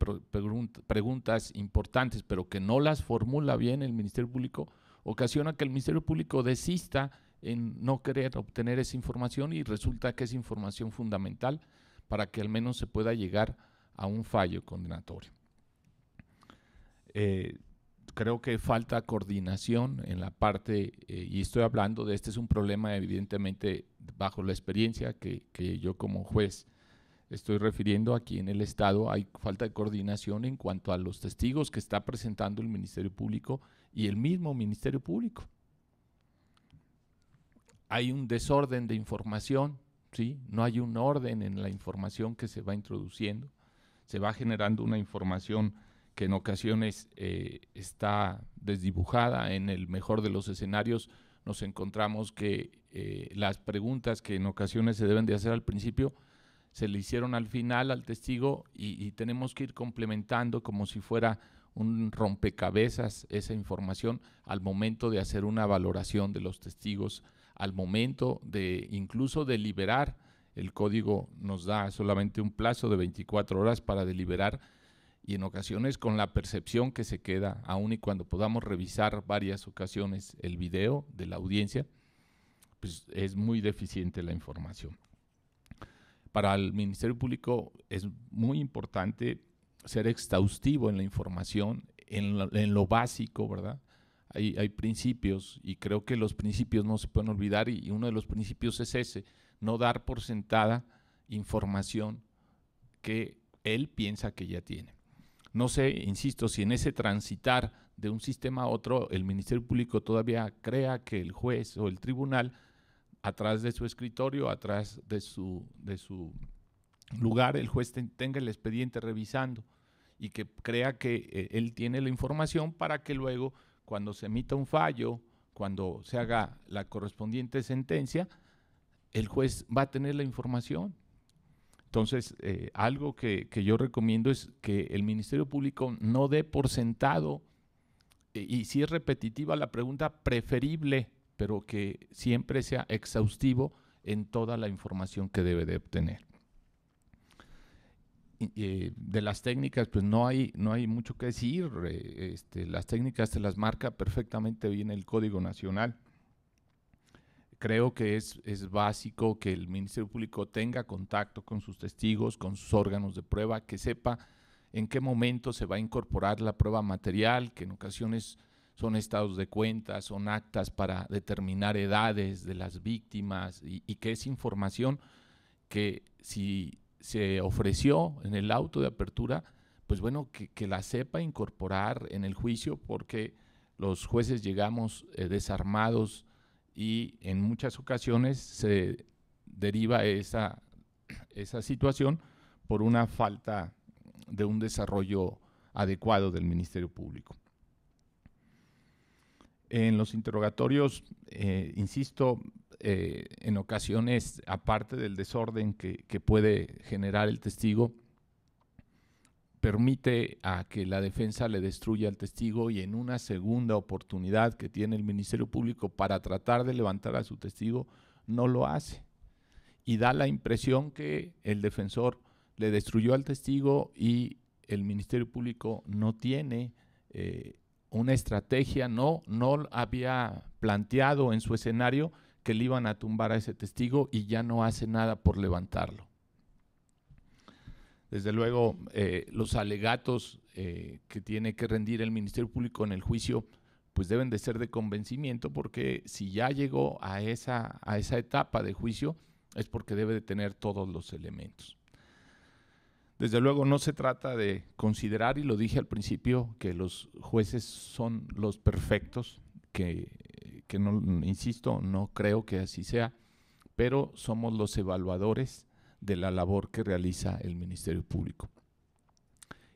preguntas importantes, pero que no las formula bien el Ministerio Público, ocasiona que el Ministerio Público desista en no querer obtener esa información y resulta que es información fundamental para que al menos se pueda llegar a a un fallo condenatorio. Eh, creo que falta coordinación en la parte, eh, y estoy hablando de este es un problema evidentemente bajo la experiencia que, yo como juez estoy refiriendo aquí en el Estado, hay falta de coordinación en cuanto a los testigos que está presentando el Ministerio Público y el mismo Ministerio Público. Hay un desorden de información, ¿sí? no hay un orden en la información que se va introduciendo se va generando una información que en ocasiones eh, está desdibujada. En el mejor de los escenarios nos encontramos que eh, las preguntas que en ocasiones se deben de hacer al principio se le hicieron al final al testigo y, y tenemos que ir complementando como si fuera un rompecabezas esa información al momento de hacer una valoración de los testigos, al momento de incluso deliberar el código nos da solamente un plazo de 24 horas para deliberar y en ocasiones con la percepción que se queda, aún y cuando podamos revisar varias ocasiones el video de la audiencia, pues es muy deficiente la información. Para el Ministerio Público es muy importante ser exhaustivo en la información, en lo, básico, ¿verdad? Hay, hay, principios y creo que los principios no se pueden olvidar y uno de los principios es ese, no dar por sentada información que él piensa que ya tiene. No sé, insisto, si en ese transitar de un sistema a otro el Ministerio Público todavía crea que el juez o el tribunal, atrás de su escritorio, atrás de su, de su lugar, el juez tenga el expediente revisando y que crea que eh, él tiene la información para que luego, cuando se emita un fallo, cuando se haga la correspondiente sentencia, el juez va a tener la información. Entonces, eh, algo que, yo recomiendo es que el Ministerio Público no dé por sentado, eh, y si es repetitiva la pregunta, preferible, pero que siempre sea exhaustivo en toda la información que debe de obtener. Eh, de las técnicas, pues no hay, no hay mucho que decir. Este, las técnicas se las marca perfectamente bien el Código Nacional creo que es, es básico que el Ministerio Público tenga contacto con sus testigos, con sus órganos de prueba, que sepa en qué momento se va a incorporar la prueba material, que en ocasiones son estados de cuenta, son actas para determinar edades de las víctimas y, que esa información que si se ofreció en el auto de apertura, pues bueno, que, la sepa incorporar en el juicio porque los jueces llegamos eh, desarmados y en muchas ocasiones se deriva esa, situación por una falta de un desarrollo adecuado del Ministerio Público. En los interrogatorios, eh, insisto, eh, en ocasiones, aparte del desorden que, puede generar el testigo, permite a que la defensa le destruya al testigo y en una segunda oportunidad que tiene el Ministerio Público para tratar de levantar a su testigo, no lo hace. Y da la impresión que el defensor le destruyó al testigo y el Ministerio Público no tiene eh, una estrategia, no, no había planteado en su escenario que le iban a tumbar a ese testigo y ya no hace nada por levantarlo. Desde luego, eh, los alegatos eh, que tiene que rendir el Ministerio Público en el juicio, pues deben de ser de convencimiento, porque si ya llegó a esa, a esa etapa de juicio, es porque debe de tener todos los elementos. Desde luego no se trata de considerar, y lo dije al principio, que los jueces son los perfectos, que, que no, insisto, no creo que así sea, pero somos los evaluadores de la labor que realiza el Ministerio Público.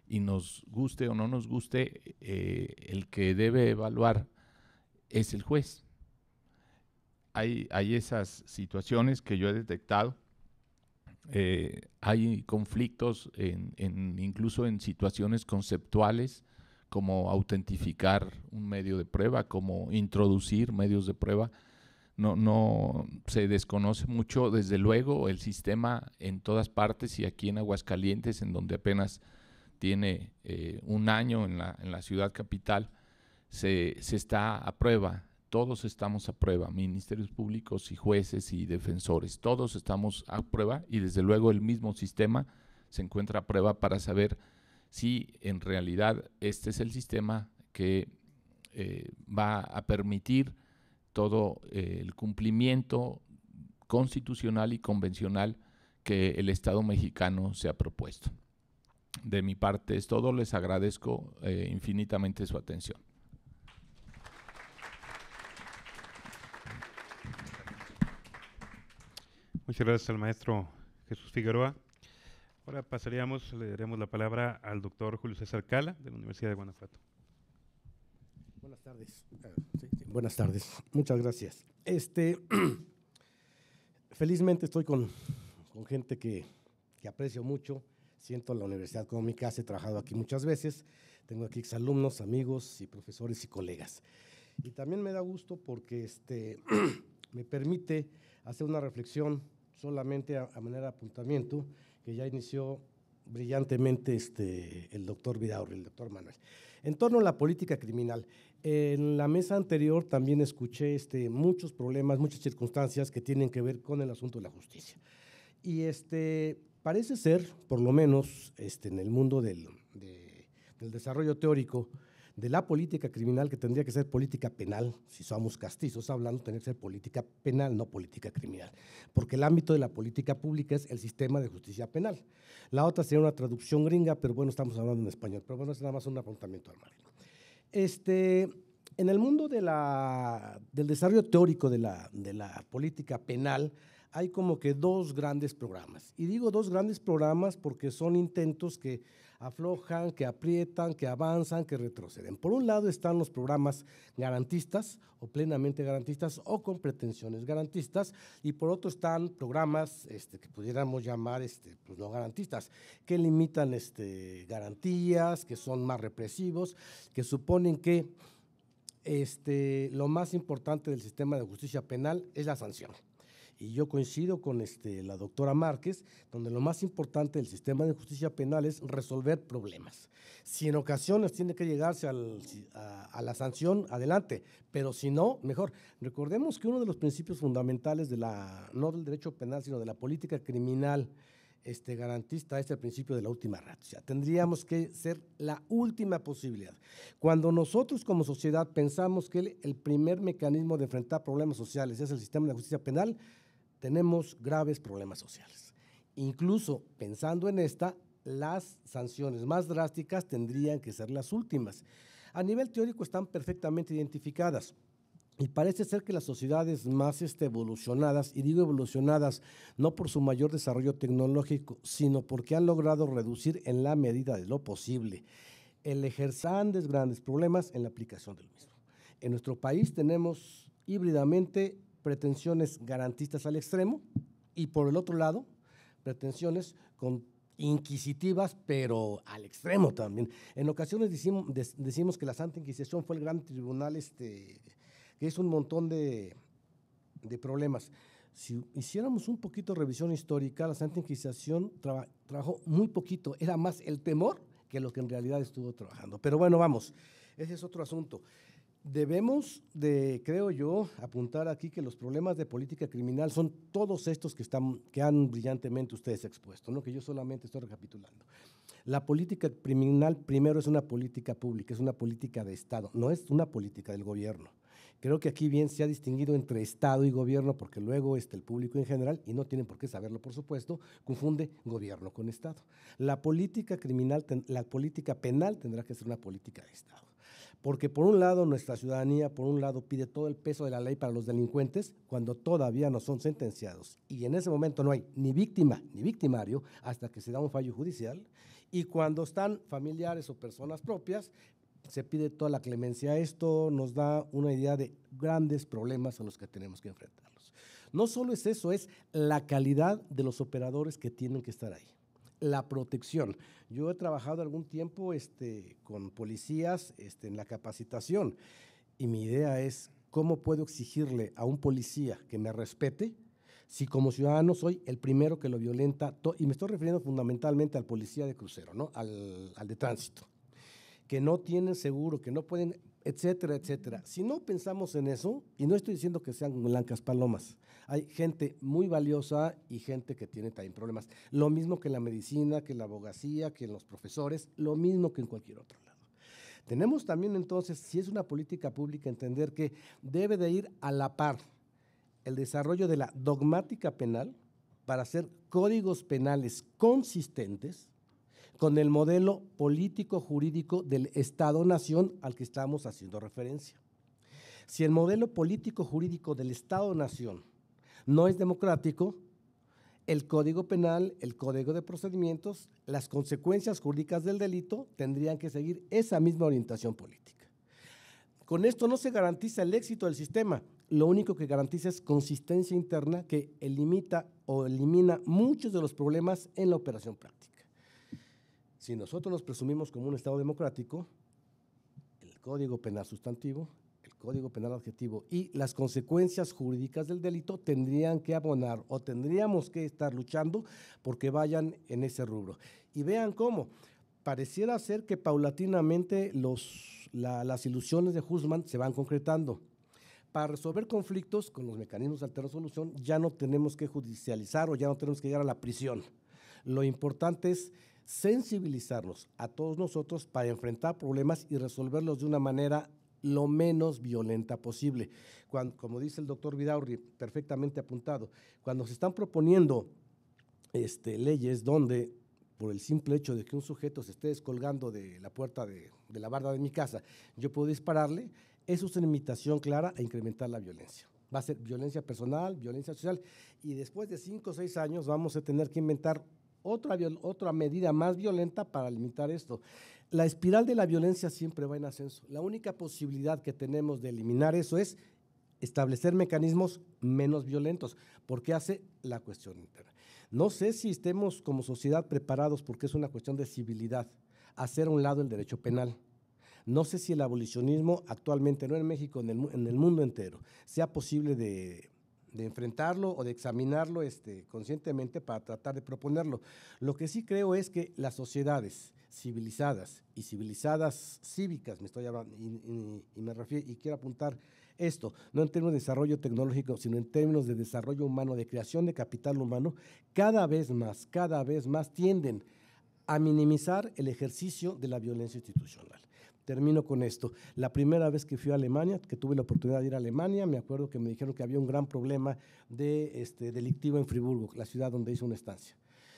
Y nos guste o no nos guste, eh, el que debe evaluar es el juez. Hay, hay esas situaciones que yo he detectado eh, hay conflictos en, incluso en situaciones conceptuales como autentificar un medio de prueba, como introducir medios de prueba no, no se desconoce mucho, desde luego, el sistema en todas partes y aquí en Aguascalientes, en donde apenas tiene eh, un año en la, en la ciudad capital, se, está a prueba, todos estamos a prueba, ministerios públicos y jueces y defensores, todos estamos a prueba y desde luego el mismo sistema se encuentra a prueba para saber si en realidad este es el sistema que eh, va a permitir todo eh, el cumplimiento constitucional y convencional que el Estado mexicano se ha propuesto. De mi parte es todo, les agradezco eh, infinitamente su atención. Muchas gracias al maestro Jesús Figueroa. Ahora pasaríamos, le daremos la palabra al doctor Julio César Cala de la Universidad de Guanajuato. Buenas tardes. Ah, buenas tardes. Muchas gracias. Este, felizmente estoy con, gente que, aprecio mucho. Siento la universidad como mi casa, he trabajado aquí muchas veces. Tengo aquí exalumnos, amigos y profesores y colegas. Y también me da gusto porque este, me permite hacer una reflexión solamente a, a manera de apuntamiento que ya inició brillantemente este, el doctor Vidaurri, el doctor Manuel. En torno a la política criminal, en la mesa anterior también escuché este, muchos problemas, muchas circunstancias que tienen que ver con el asunto de la justicia. Y este, parece ser, por lo menos este, en el mundo del desarrollo teórico, de la política criminal que tendría que ser política penal, si somos castizos hablando, tendría que ser política penal, no política criminal, porque el ámbito de la política pública es el sistema de justicia penal. La otra sería una traducción gringa, pero bueno, estamos hablando en español, pero bueno, es nada más un apuntamiento al margen. Este, en el mundo de la, del desarrollo teórico de la, de la política penal, hay como que dos grandes programas. Y digo dos grandes programas porque son intentos que aflojan, que aprietan, que avanzan, que retroceden. Por un lado están los programas garantistas o plenamente garantistas o con pretensiones garantistas y por otro están programas este, que pudiéramos llamar este, pues no garantistas, que limitan este, garantías, que son más represivos, que suponen que este, lo más importante del sistema de justicia penal es la sanción. Y yo coincido con este, la doctora Márquez, donde lo más importante del sistema de justicia penal es resolver problemas. Si en ocasiones tiene que llegarse a, la sanción, adelante, pero si no, mejor. Recordemos que uno de los principios fundamentales de la, no del derecho penal, sino de la política criminal, este, garantista es el principio de la última ratio. sea, tendríamos que ser la última posibilidad. Cuando nosotros como sociedad pensamos que el primer mecanismo de enfrentar problemas sociales es el sistema de justicia penal, tenemos graves problemas sociales. Incluso pensando en esta, las sanciones más drásticas tendrían que ser las últimas. A nivel teórico están perfectamente identificadas. Y parece ser que las sociedades más este, evolucionadas, y digo evolucionadas no por su mayor desarrollo tecnológico, sino porque han logrado reducir en la medida de lo posible el ejercer grandes, grandes problemas en la aplicación del mismo. En nuestro país tenemos híbridamente pretensiones garantistas al extremo y por el otro lado, pretensiones inquisitivas, pero al extremo también. En ocasiones decimos, que la Santa Inquisición fue el gran tribunal este, que es un montón de, problemas. Si hiciéramos un poquito revisión histórica, la Santa Inquisición trabajó muy poquito, era más el temor que lo que en realidad estuvo trabajando. Pero bueno, vamos, ese es otro asunto. Debemos de, creo yo, apuntar aquí que los problemas de política criminal son todos estos que, están, que han brillantemente ustedes expuesto, ¿no? que yo solamente estoy recapitulando. La política criminal primero es una política pública, es una política de Estado, no es una política del gobierno. Creo que aquí bien se ha distinguido entre Estado y gobierno, porque luego está el público en general, y no tienen por qué saberlo, por supuesto, confunde gobierno con Estado. La política criminal, la política penal tendrá que ser una política de Estado. Porque por un lado nuestra ciudadanía, por un lado pide todo el peso de la ley para los delincuentes cuando todavía no son sentenciados. Y en ese momento no hay ni víctima ni victimario hasta que se da un fallo judicial. Y cuando están familiares o personas propias, se pide toda la clemencia. Esto nos da una idea de grandes problemas a los que tenemos que enfrentarnos. No solo es eso, es la calidad de los operadores que tienen que estar ahí la protección. Yo he trabajado algún tiempo este, con policías este, en la capacitación y mi idea es cómo puedo exigirle a un policía que me respete si como ciudadano soy el primero que lo violenta, y me estoy refiriendo fundamentalmente al policía de crucero, ¿no? al, al de tránsito, que no tienen seguro, que no pueden etcétera, etcétera. Si no pensamos en eso, y no estoy diciendo que sean blancas palomas, hay gente muy valiosa y gente que tiene también problemas. Lo mismo que en la medicina, que en la abogacía, que en los profesores, lo mismo que en cualquier otro lado. Tenemos también entonces, si es una política pública, entender que debe de ir a la par el desarrollo de la dogmática penal para hacer códigos penales consistentes con el modelo político-jurídico del Estado-Nación al que estamos haciendo referencia. Si el modelo político-jurídico del Estado-Nación no es democrático, el Código Penal, el Código de Procedimientos, las consecuencias jurídicas del delito tendrían que seguir esa misma orientación política. Con esto no se garantiza el éxito del sistema, lo único que garantiza es consistencia interna que limita o elimina muchos de los problemas en la operación práctica si nosotros nos presumimos como un Estado democrático, el Código Penal Sustantivo, el Código Penal Adjetivo y las consecuencias jurídicas del delito tendrían que abonar o tendríamos que estar luchando porque vayan en ese rubro. Y vean cómo. Pareciera ser que paulatinamente los, las ilusiones de husman se van concretando. Para resolver conflictos con los mecanismos de alterna solución ya no tenemos que judicializar o ya no tenemos que llegar a la prisión. Lo importante es sensibilizarnos a todos nosotros para enfrentar problemas y resolverlos de una manera lo menos violenta posible. Cuando, como dice el doctor Vidaurri, perfectamente apuntado, cuando se están proponiendo este, leyes donde por el simple hecho de que un sujeto se esté descolgando de la puerta de, de la barda de mi casa, yo puedo dispararle, eso es una invitación clara a incrementar la violencia. Va a ser violencia personal, violencia social, y después de cinco o seis años vamos a tener que inventar otra, otra medida más violenta para limitar esto. La espiral de la violencia siempre va en ascenso. La única posibilidad que tenemos de eliminar eso es establecer mecanismos menos violentos, porque hace la cuestión interna. No sé si estemos como sociedad preparados, porque es una cuestión de civilidad, hacer a un lado el derecho penal. No sé si el abolicionismo actualmente, no en México, en el mundo entero, sea posible de de enfrentarlo o de examinarlo este, conscientemente para tratar de proponerlo. Lo que sí creo es que las sociedades civilizadas y civilizadas cívicas, me estoy y me refiero, y quiero apuntar esto, no en términos de desarrollo tecnológico, sino en términos de desarrollo humano, de creación de capital humano, cada vez más, cada vez más tienden a minimizar el ejercicio de la violencia institucional. Termino con esto. La primera vez que fui a Alemania, que tuve la oportunidad de ir a Alemania, me acuerdo que me dijeron que había un gran problema de este, delictivo en Friburgo, la ciudad donde hice una estancia.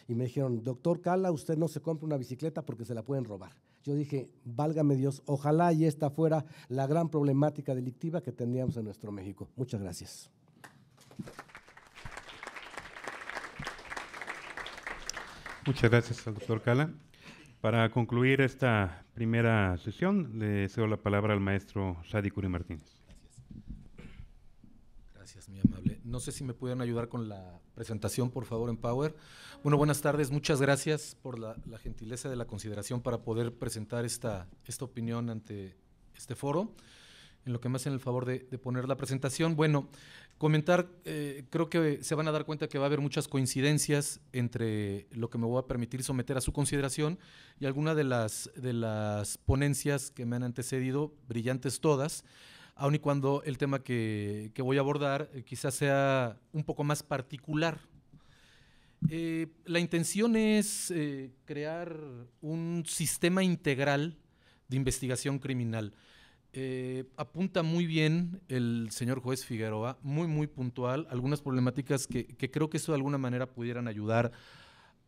Y me dijeron, doctor Cala, usted no se compra una bicicleta porque se la pueden robar. Yo dije, válgame Dios, ojalá y esta fuera la gran problemática delictiva que tendríamos en nuestro México. Muchas gracias. Muchas gracias al doctor Cala. Para concluir esta primera sesión, le cedo la palabra al maestro Sadi Curi Martínez. Gracias, mi amable. No sé si me pudieran ayudar con la presentación, por favor, en Power. Bueno, buenas tardes. Muchas gracias por la, la gentileza de la consideración para poder presentar esta, esta opinión ante este foro. En lo que me hacen el favor de, de poner la presentación. Bueno, Comentar, eh, creo que se van a dar cuenta que va a haber muchas coincidencias entre lo que me voy a permitir someter a su consideración y alguna de las, de las ponencias que me han antecedido, brillantes todas, aun y cuando el tema que, voy a abordar eh, quizás sea un poco más particular. Eh, la intención es crear un sistema integral de investigación criminal. Eh, apunta muy bien el señor juez Figueroa, muy, muy puntual, algunas problemáticas que, creo que eso de alguna manera pudieran ayudar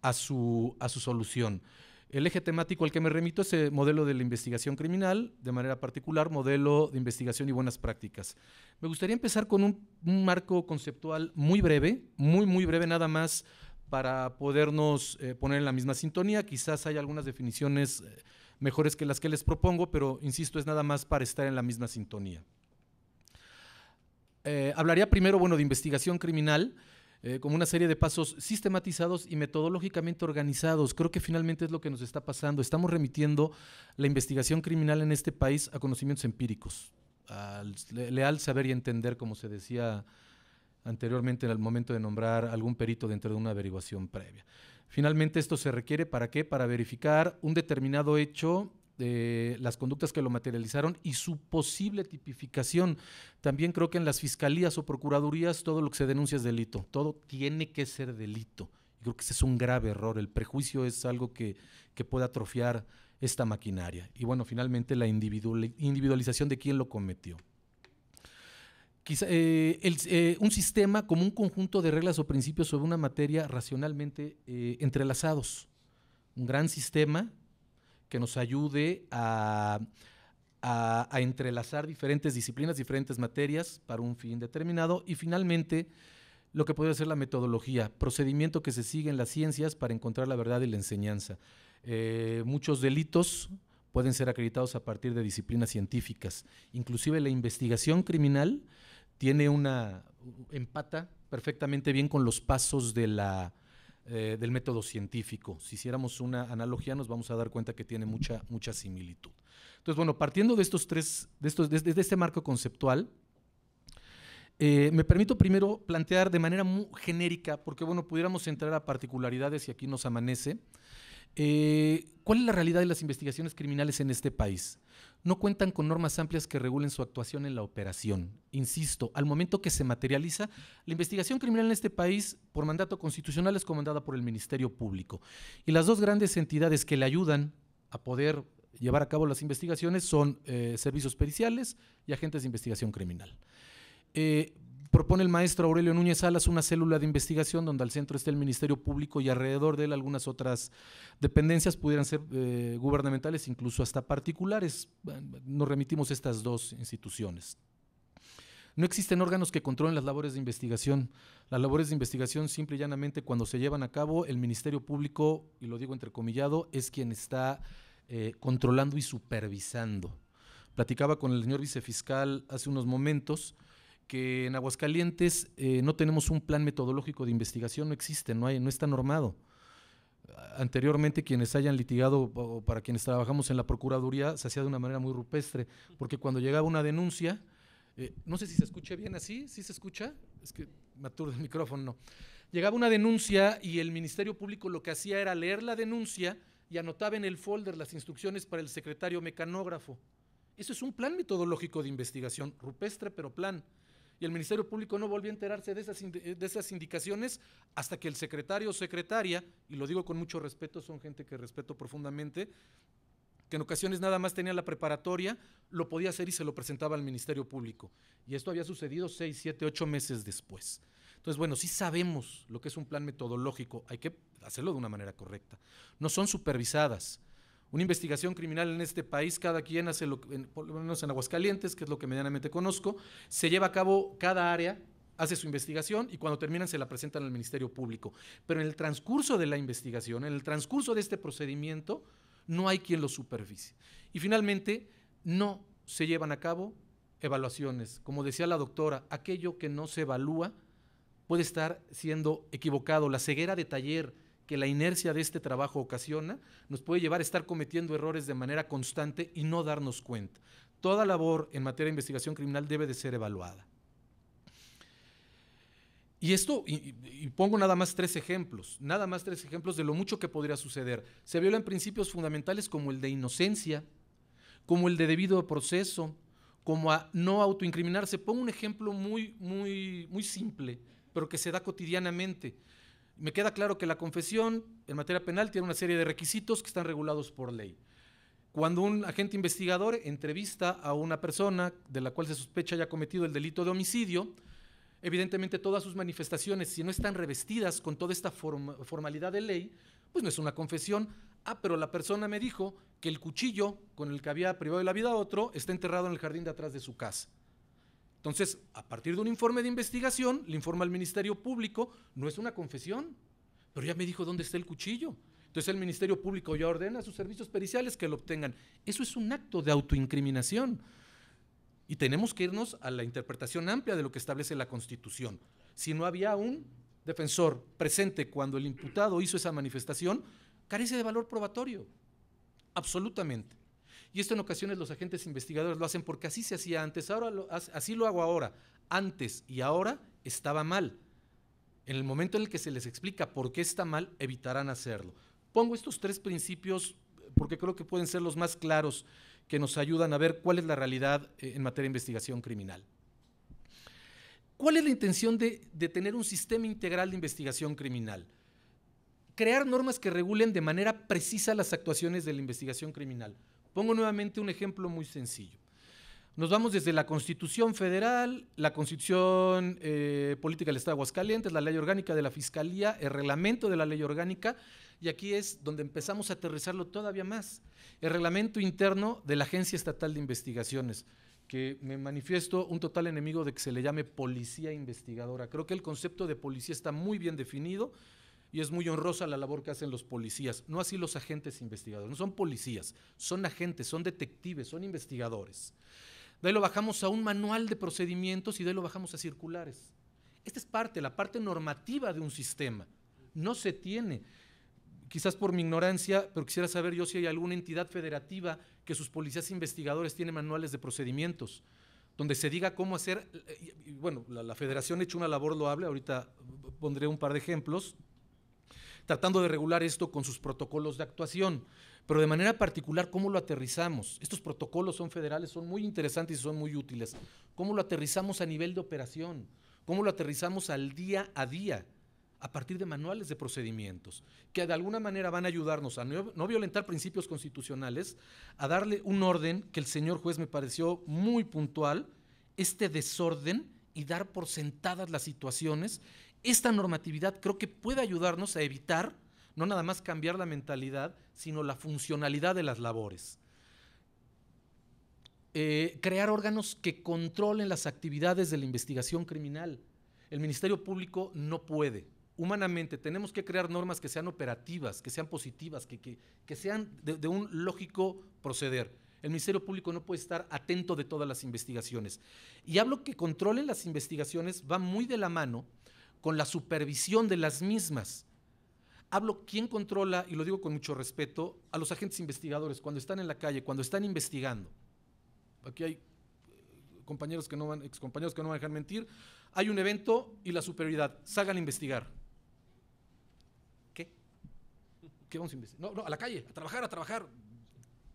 a su, a su solución. El eje temático al que me remito es el eh, modelo de la investigación criminal, de manera particular, modelo de investigación y buenas prácticas. Me gustaría empezar con un, marco conceptual muy breve, muy, muy breve nada más para podernos eh, poner en la misma sintonía. Quizás hay algunas definiciones mejores que las que les propongo, pero insisto, es nada más para estar en la misma sintonía. Eh, hablaría primero, bueno, de investigación criminal. Eh, como una serie de pasos sistematizados y metodológicamente organizados. Creo que finalmente es lo que nos está pasando. Estamos remitiendo la investigación criminal en este país a conocimientos empíricos, al leal saber y entender, como se decía anteriormente en el momento de nombrar algún perito dentro de una averiguación previa. Finalmente, esto se requiere para qué? Para verificar un determinado hecho de las conductas que lo materializaron y su posible tipificación. También creo que en las fiscalías o procuradurías todo lo que se denuncia es delito, todo tiene que ser delito. Yo creo que ese es un grave error, el prejuicio es algo que, que puede atrofiar esta maquinaria. Y bueno, finalmente la individualización de quién lo cometió. Eh, eh, un sistema como un conjunto de reglas o principios sobre una materia racionalmente eh, entrelazados. Un gran sistema que nos ayude a, entrelazar diferentes disciplinas, diferentes materias para un fin determinado. Y finalmente, lo que podría ser la metodología, procedimiento que se sigue en las ciencias para encontrar la verdad y la enseñanza. muchos delitos pueden ser acreditados a partir de disciplinas científicas. Inclusive la investigación criminal tiene una, empata perfectamente bien con los pasos de la, eh, del método científico. Si hiciéramos una analogía nos vamos a dar cuenta que tiene mucha, mucha similitud. Entonces, bueno, partiendo de estos tres, de estos, desde, este marco conceptual, eh, me permito primero plantear de manera muy genérica, porque bueno, pudiéramos entrar a particularidades y aquí nos amanece, eh, cuál es la realidad de las investigaciones criminales en este país no cuentan con normas amplias que regulen su actuación en la operación. Insisto, al momento que se materializa, la investigación criminal en este país, por mandato constitucional, es comandada por el Ministerio Público. Y las dos grandes entidades que le ayudan a poder llevar a cabo las investigaciones son eh, servicios periciales y agentes de investigación criminal. Eh, propone el maestro Aurelio Núñez Salas una célula de investigación donde al centro esté el Ministerio Público y alrededor de él algunas otras dependencias pudieran ser eh, gubernamentales, incluso hasta particulares. Nos remitimos estas dos instituciones. No existen órganos que controlen las labores de investigación. Las labores de investigación, simple y llanamente, cuando se llevan a cabo, el Ministerio Público, y lo digo entrecomillado, es quien está eh, controlando y supervisando. Platicaba con el señor vicefiscal hace unos momentos que en Aguascalientes eh, no tenemos un plan metodológico de investigación, no existe, no, hay, no está normado. Anteriormente, quienes hayan litigado, o para quienes trabajamos en la Procuraduría, se hacía de una manera muy rupestre, porque cuando llegaba una denuncia, eh, no sé si se escucha bien así, ¿sí se escucha? Es que me aturde el micrófono. No. Llegaba una denuncia y el Ministerio Público lo que hacía era leer la denuncia y anotaba en el folder las instrucciones para el secretario mecanógrafo. Eso es un plan metodológico de investigación, rupestre, pero plan y el Ministerio Público no volvió a enterarse de esas, de esas indicaciones hasta que el secretario o secretaria, y lo digo con mucho respeto, son gente que respeto profundamente, que en ocasiones nada más tenía la preparatoria, lo podía hacer y se lo presentaba al Ministerio Público. Y esto había sucedido seis, siete, ocho meses después. Entonces, bueno, si sabemos lo que es un plan metodológico, hay que hacerlo de una manera correcta. No son supervisadas, una investigación criminal en este país, cada quien hace, lo, que, por lo menos en Aguascalientes, que es lo que medianamente conozco, se lleva a cabo cada área, hace su investigación y cuando terminan se la presentan al Ministerio Público. Pero en el transcurso de la investigación, en el transcurso de este procedimiento, no hay quien lo supervise. Y finalmente, no se llevan a cabo evaluaciones. Como decía la doctora, aquello que no se evalúa puede estar siendo equivocado. La ceguera de taller que la inercia de este trabajo ocasiona, nos puede llevar a estar cometiendo errores de manera constante y no darnos cuenta. Toda labor en materia de investigación criminal debe de ser evaluada. Y esto, y, pongo nada más tres ejemplos, nada más tres ejemplos de lo mucho que podría suceder. Se violan principios fundamentales como el de inocencia, como el de debido proceso, como a no autoincriminarse. Pongo un ejemplo muy, muy, muy simple, pero que se da cotidianamente. Me queda claro que la confesión en materia penal tiene una serie de requisitos que están regulados por ley. Cuando un agente investigador entrevista a una persona de la cual se sospecha haya cometido el delito de homicidio, evidentemente todas sus manifestaciones, si no están revestidas con toda esta formalidad de ley, pues no es una confesión. Ah, pero la persona me dijo que el cuchillo con el que había privado de la vida a otro está enterrado en el jardín de atrás de su casa. Entonces, a partir de un informe de investigación, le informa al Ministerio Público, no es una confesión, pero ya me dijo dónde está el cuchillo. Entonces el Ministerio Público ya ordena a sus servicios periciales que lo obtengan. Eso es un acto de autoincriminación. Y tenemos que irnos a la interpretación amplia de lo que establece la Constitución. Si no había un defensor presente cuando el imputado hizo esa manifestación, carece de valor probatorio. Absolutamente. Y esto en ocasiones los agentes investigadores lo hacen porque así se hacía antes, ahora así lo hago ahora. Antes y ahora estaba mal. En el momento en el que se les explica por qué está mal, evitarán hacerlo. Pongo estos tres principios eh, porque creo que pueden ser los más claros que nos ayudan a ver cuál es la realidad eh, en materia de investigación criminal. ¿Cuál es la intención de, de, tener un sistema integral de investigación criminal? Crear normas que regulen de manera precisa las actuaciones de la investigación criminal. Pongo nuevamente un ejemplo muy sencillo. Nos vamos desde la Constitución Federal, la Constitución eh, Política del Estado de Aguascalientes, la Ley Orgánica de la Fiscalía, el reglamento de la Ley Orgánica, y aquí es donde empezamos a aterrizarlo todavía más. El reglamento interno de la Agencia Estatal de Investigaciones, que me manifiesto un total enemigo de que se le llame policía investigadora. Creo que el concepto de policía está muy bien definido, y es muy honrosa la labor que hacen los policías, no así los agentes investigadores, no son policías, son agentes, son detectives, son investigadores. De ahí lo bajamos a un manual de procedimientos y de ahí lo bajamos a circulares. Esta es parte, la parte normativa de un sistema. No se tiene. Quizás por mi ignorancia, pero quisiera saber yo si hay alguna entidad federativa que sus policías investigadores tienen manuales de procedimientos, donde se diga cómo hacer. Eh, bueno, la, federación ha hecho una labor loable, ahorita pondré un par de ejemplos, tratando de regular esto con sus protocolos de actuación. Pero de manera particular, ¿cómo lo aterrizamos? Estos protocolos son federales, son muy interesantes y son muy útiles. ¿Cómo lo aterrizamos a nivel de operación? ¿Cómo lo aterrizamos al día a día? a partir de manuales de procedimientos, que de alguna manera van a ayudarnos a no, violentar principios constitucionales, a darle un orden que el señor juez me pareció muy puntual, este desorden y dar por sentadas las situaciones esta normatividad creo que puede ayudarnos a evitar no nada más cambiar la mentalidad, sino la funcionalidad de las labores. Eh, crear órganos que controlen las actividades de la investigación criminal. El Ministerio Público no puede. Humanamente tenemos que crear normas que sean operativas, que sean positivas, que, sean de, de un lógico proceder. El Ministerio Público no puede estar atento de todas las investigaciones. Y hablo que controlen las investigaciones, va muy de la mano con la supervisión de las mismas. Hablo quién controla, y lo digo con mucho respeto, a los agentes investigadores cuando están en la calle, cuando están investigando. Aquí hay eh, compañeros que no van, excompañeros que no van a dejar mentir. Hay un evento y la superioridad, salgan a investigar. ¿Qué? ¿Qué vamos a investigar? No, no, a la calle, a trabajar, a trabajar.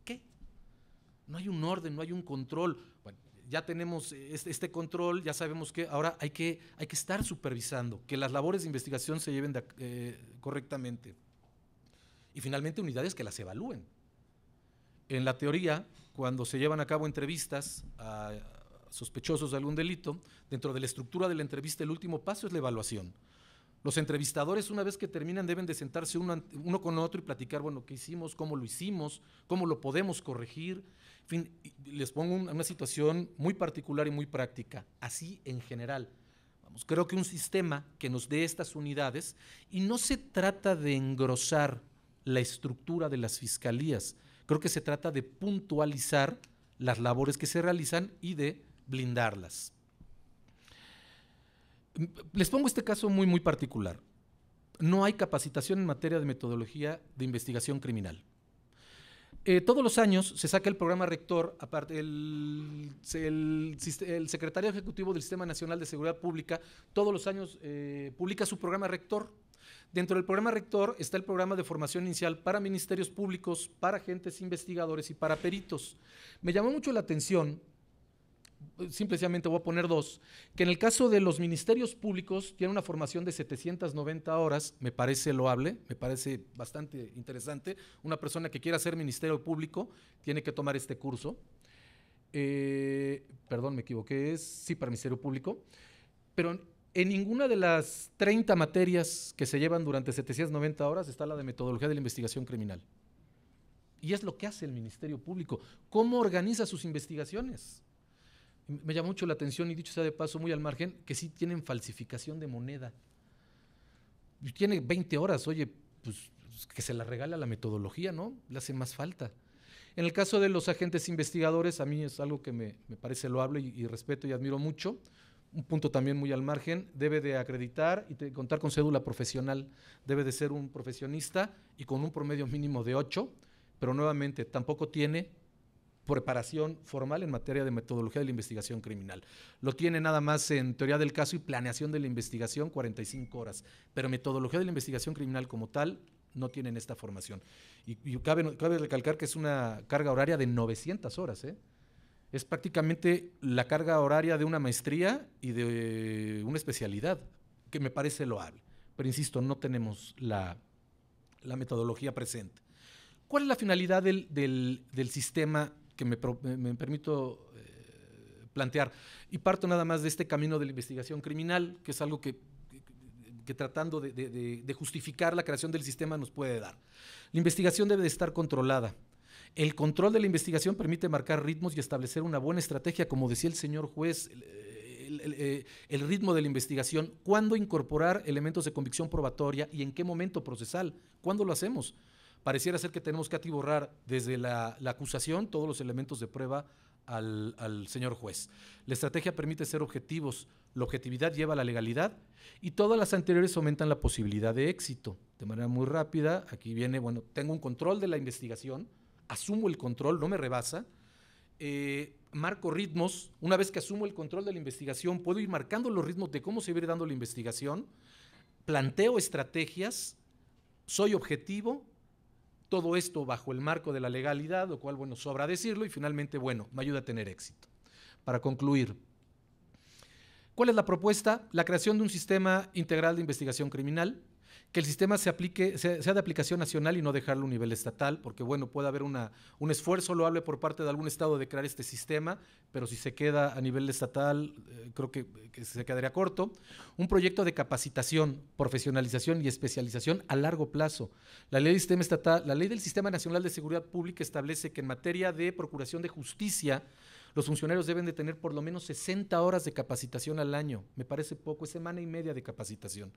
¿Qué? No hay un orden, no hay un control. Bueno, ya tenemos este, este, control, ya sabemos que ahora hay que, hay que estar supervisando, que las labores de investigación se lleven eh, correctamente. Y finalmente unidades que las evalúen. En la teoría, cuando se llevan a cabo entrevistas a sospechosos de algún delito, dentro de la estructura de la entrevista el último paso es la evaluación. Los entrevistadores, una vez que terminan, deben de sentarse uno, con otro y platicar, bueno, qué hicimos, cómo lo hicimos, cómo lo podemos corregir. En fin, les pongo una situación muy particular y muy práctica, así en general. Vamos, creo que un sistema que nos dé estas unidades, y no se trata de engrosar la estructura de las fiscalías, creo que se trata de puntualizar las labores que se realizan y de blindarlas. Les pongo este caso muy, muy particular. No hay capacitación en materia de metodología de investigación criminal. Eh, todos los años se saca el programa rector, aparte el, secretario ejecutivo del Sistema Nacional de Seguridad Pública, todos los años eh, publica su programa rector. Dentro del programa rector está el programa de formación inicial para ministerios públicos, para agentes investigadores y para peritos. Me llamó mucho la atención simplemente voy a poner dos, que en el caso de los ministerios públicos tiene una formación de 790 horas, me parece loable, me parece bastante interesante. Una persona que quiera ser ministerio público tiene que tomar este curso. Eh, perdón, me equivoqué, es sí para ministerio público. Pero en ninguna de las 30 materias que se llevan durante 790 horas está la de metodología de la investigación criminal. Y es lo que hace el Ministerio Público. ¿Cómo organiza sus investigaciones? Me llama mucho la atención, y dicho sea de paso, muy al margen, que sí tienen falsificación de moneda. Tiene 20 horas, oye, pues que se la regala la metodología, ¿no? Le hace más falta. En el caso de los agentes investigadores, a mí es algo que me, parece loable y, y respeto y admiro mucho. Un punto también muy al margen, debe de acreditar y contar con cédula profesional. Debe de ser un profesionista y con un promedio mínimo de 8, pero nuevamente tampoco tiene preparación formal en materia de metodología de la investigación criminal. Lo tiene nada más en teoría del caso y planeación de la investigación 45 horas, pero metodología de la investigación criminal como tal no tienen esta formación. Y, cabe, recalcar que es una carga horaria de 900 horas. ¿eh? Es prácticamente la carga horaria de una maestría y de una especialidad, que me parece loable. Pero insisto, no tenemos la, metodología presente. ¿Cuál es la finalidad del, del, del sistema me, permito eh, plantear. Y parto nada más de este camino de la investigación criminal, que es algo que, tratando de, justificar la creación del sistema nos puede dar. La investigación debe de estar controlada. El control de la investigación permite marcar ritmos y establecer una buena estrategia, como decía el señor juez. el, eh, ritmo de la investigación, cuándo incorporar elementos de convicción probatoria y en qué momento procesal, cuándo lo hacemos pareciera ser que tenemos que atiborrar desde la, acusación todos los elementos de prueba al, al, señor juez. La estrategia permite ser objetivos, la objetividad lleva a la legalidad y todas las anteriores aumentan la posibilidad de éxito. De manera muy rápida, aquí viene, bueno, tengo un control de la investigación, asumo el control, no me rebasa, eh, marco ritmos, una vez que asumo el control de la investigación, puedo ir marcando los ritmos de cómo se va dando la investigación, planteo estrategias, soy objetivo, todo esto bajo el marco de la legalidad, lo cual, bueno, sobra decirlo y finalmente, bueno, me ayuda a tener éxito. Para concluir, ¿cuál es la propuesta? La creación de un sistema integral de investigación criminal, que el sistema se aplique, sea, de aplicación nacional y no dejarlo a nivel estatal, porque bueno, puede haber un esfuerzo loable por parte de algún estado de crear este sistema, pero si se queda a nivel estatal, eh, creo que, se quedaría corto. Un proyecto de capacitación, profesionalización y especialización a largo plazo. La ley del sistema estatal, la ley del Sistema Nacional de Seguridad Pública establece que en materia de procuración de justicia, los funcionarios deben de tener por lo menos 60 horas de capacitación al año. Me parece poco, es semana y media de capacitación.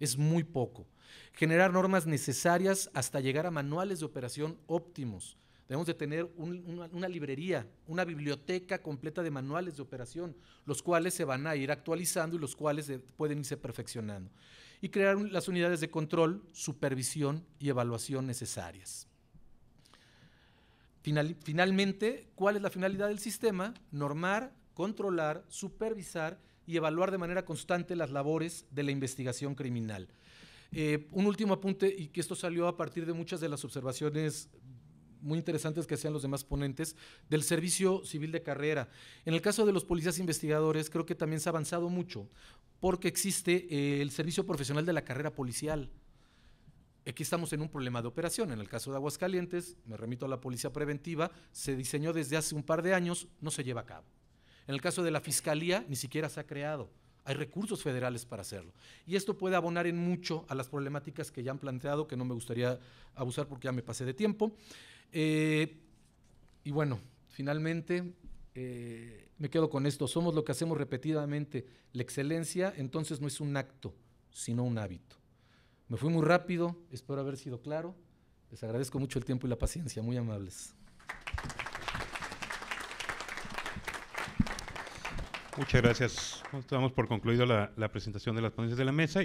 Es muy poco. Generar normas necesarias hasta llegar a manuales de operación óptimos. Debemos de tener una, librería, una biblioteca completa de manuales de operación, los cuales se van a ir actualizando y los cuales pueden irse perfeccionando. Y crear las unidades de control, supervisión y evaluación necesarias. finalmente, ¿cuál es la finalidad del sistema? Normar, controlar, supervisar y evaluar de manera constante las labores de la investigación criminal. Eh, un último apunte, y que esto salió a partir de muchas de las observaciones muy interesantes que hacían los demás ponentes, del servicio civil de carrera. En el caso de los policías investigadores, creo que también se ha avanzado mucho, porque existe eh, el servicio profesional de la carrera policial. Aquí estamos en un problema de operación. En el caso de Aguascalientes, me remito a la policía preventiva, se diseñó desde hace un par de años, no se lleva a cabo. En el caso de la Fiscalía, ni siquiera se ha creado. Hay recursos federales para hacerlo. Y esto puede abonar en mucho a las problemáticas que ya han planteado, que no me gustaría abusar porque ya me pasé de tiempo. Eh, y bueno, finalmente, eh, me quedo con esto. Somos lo que hacemos repetidamente. La excelencia entonces no es un acto, sino un hábito. Me fui muy rápido, espero haber sido claro. Les agradezco mucho el tiempo y la paciencia, muy amables. Muchas gracias. Estamos por concluido la, presentación de las ponencias de la mesa.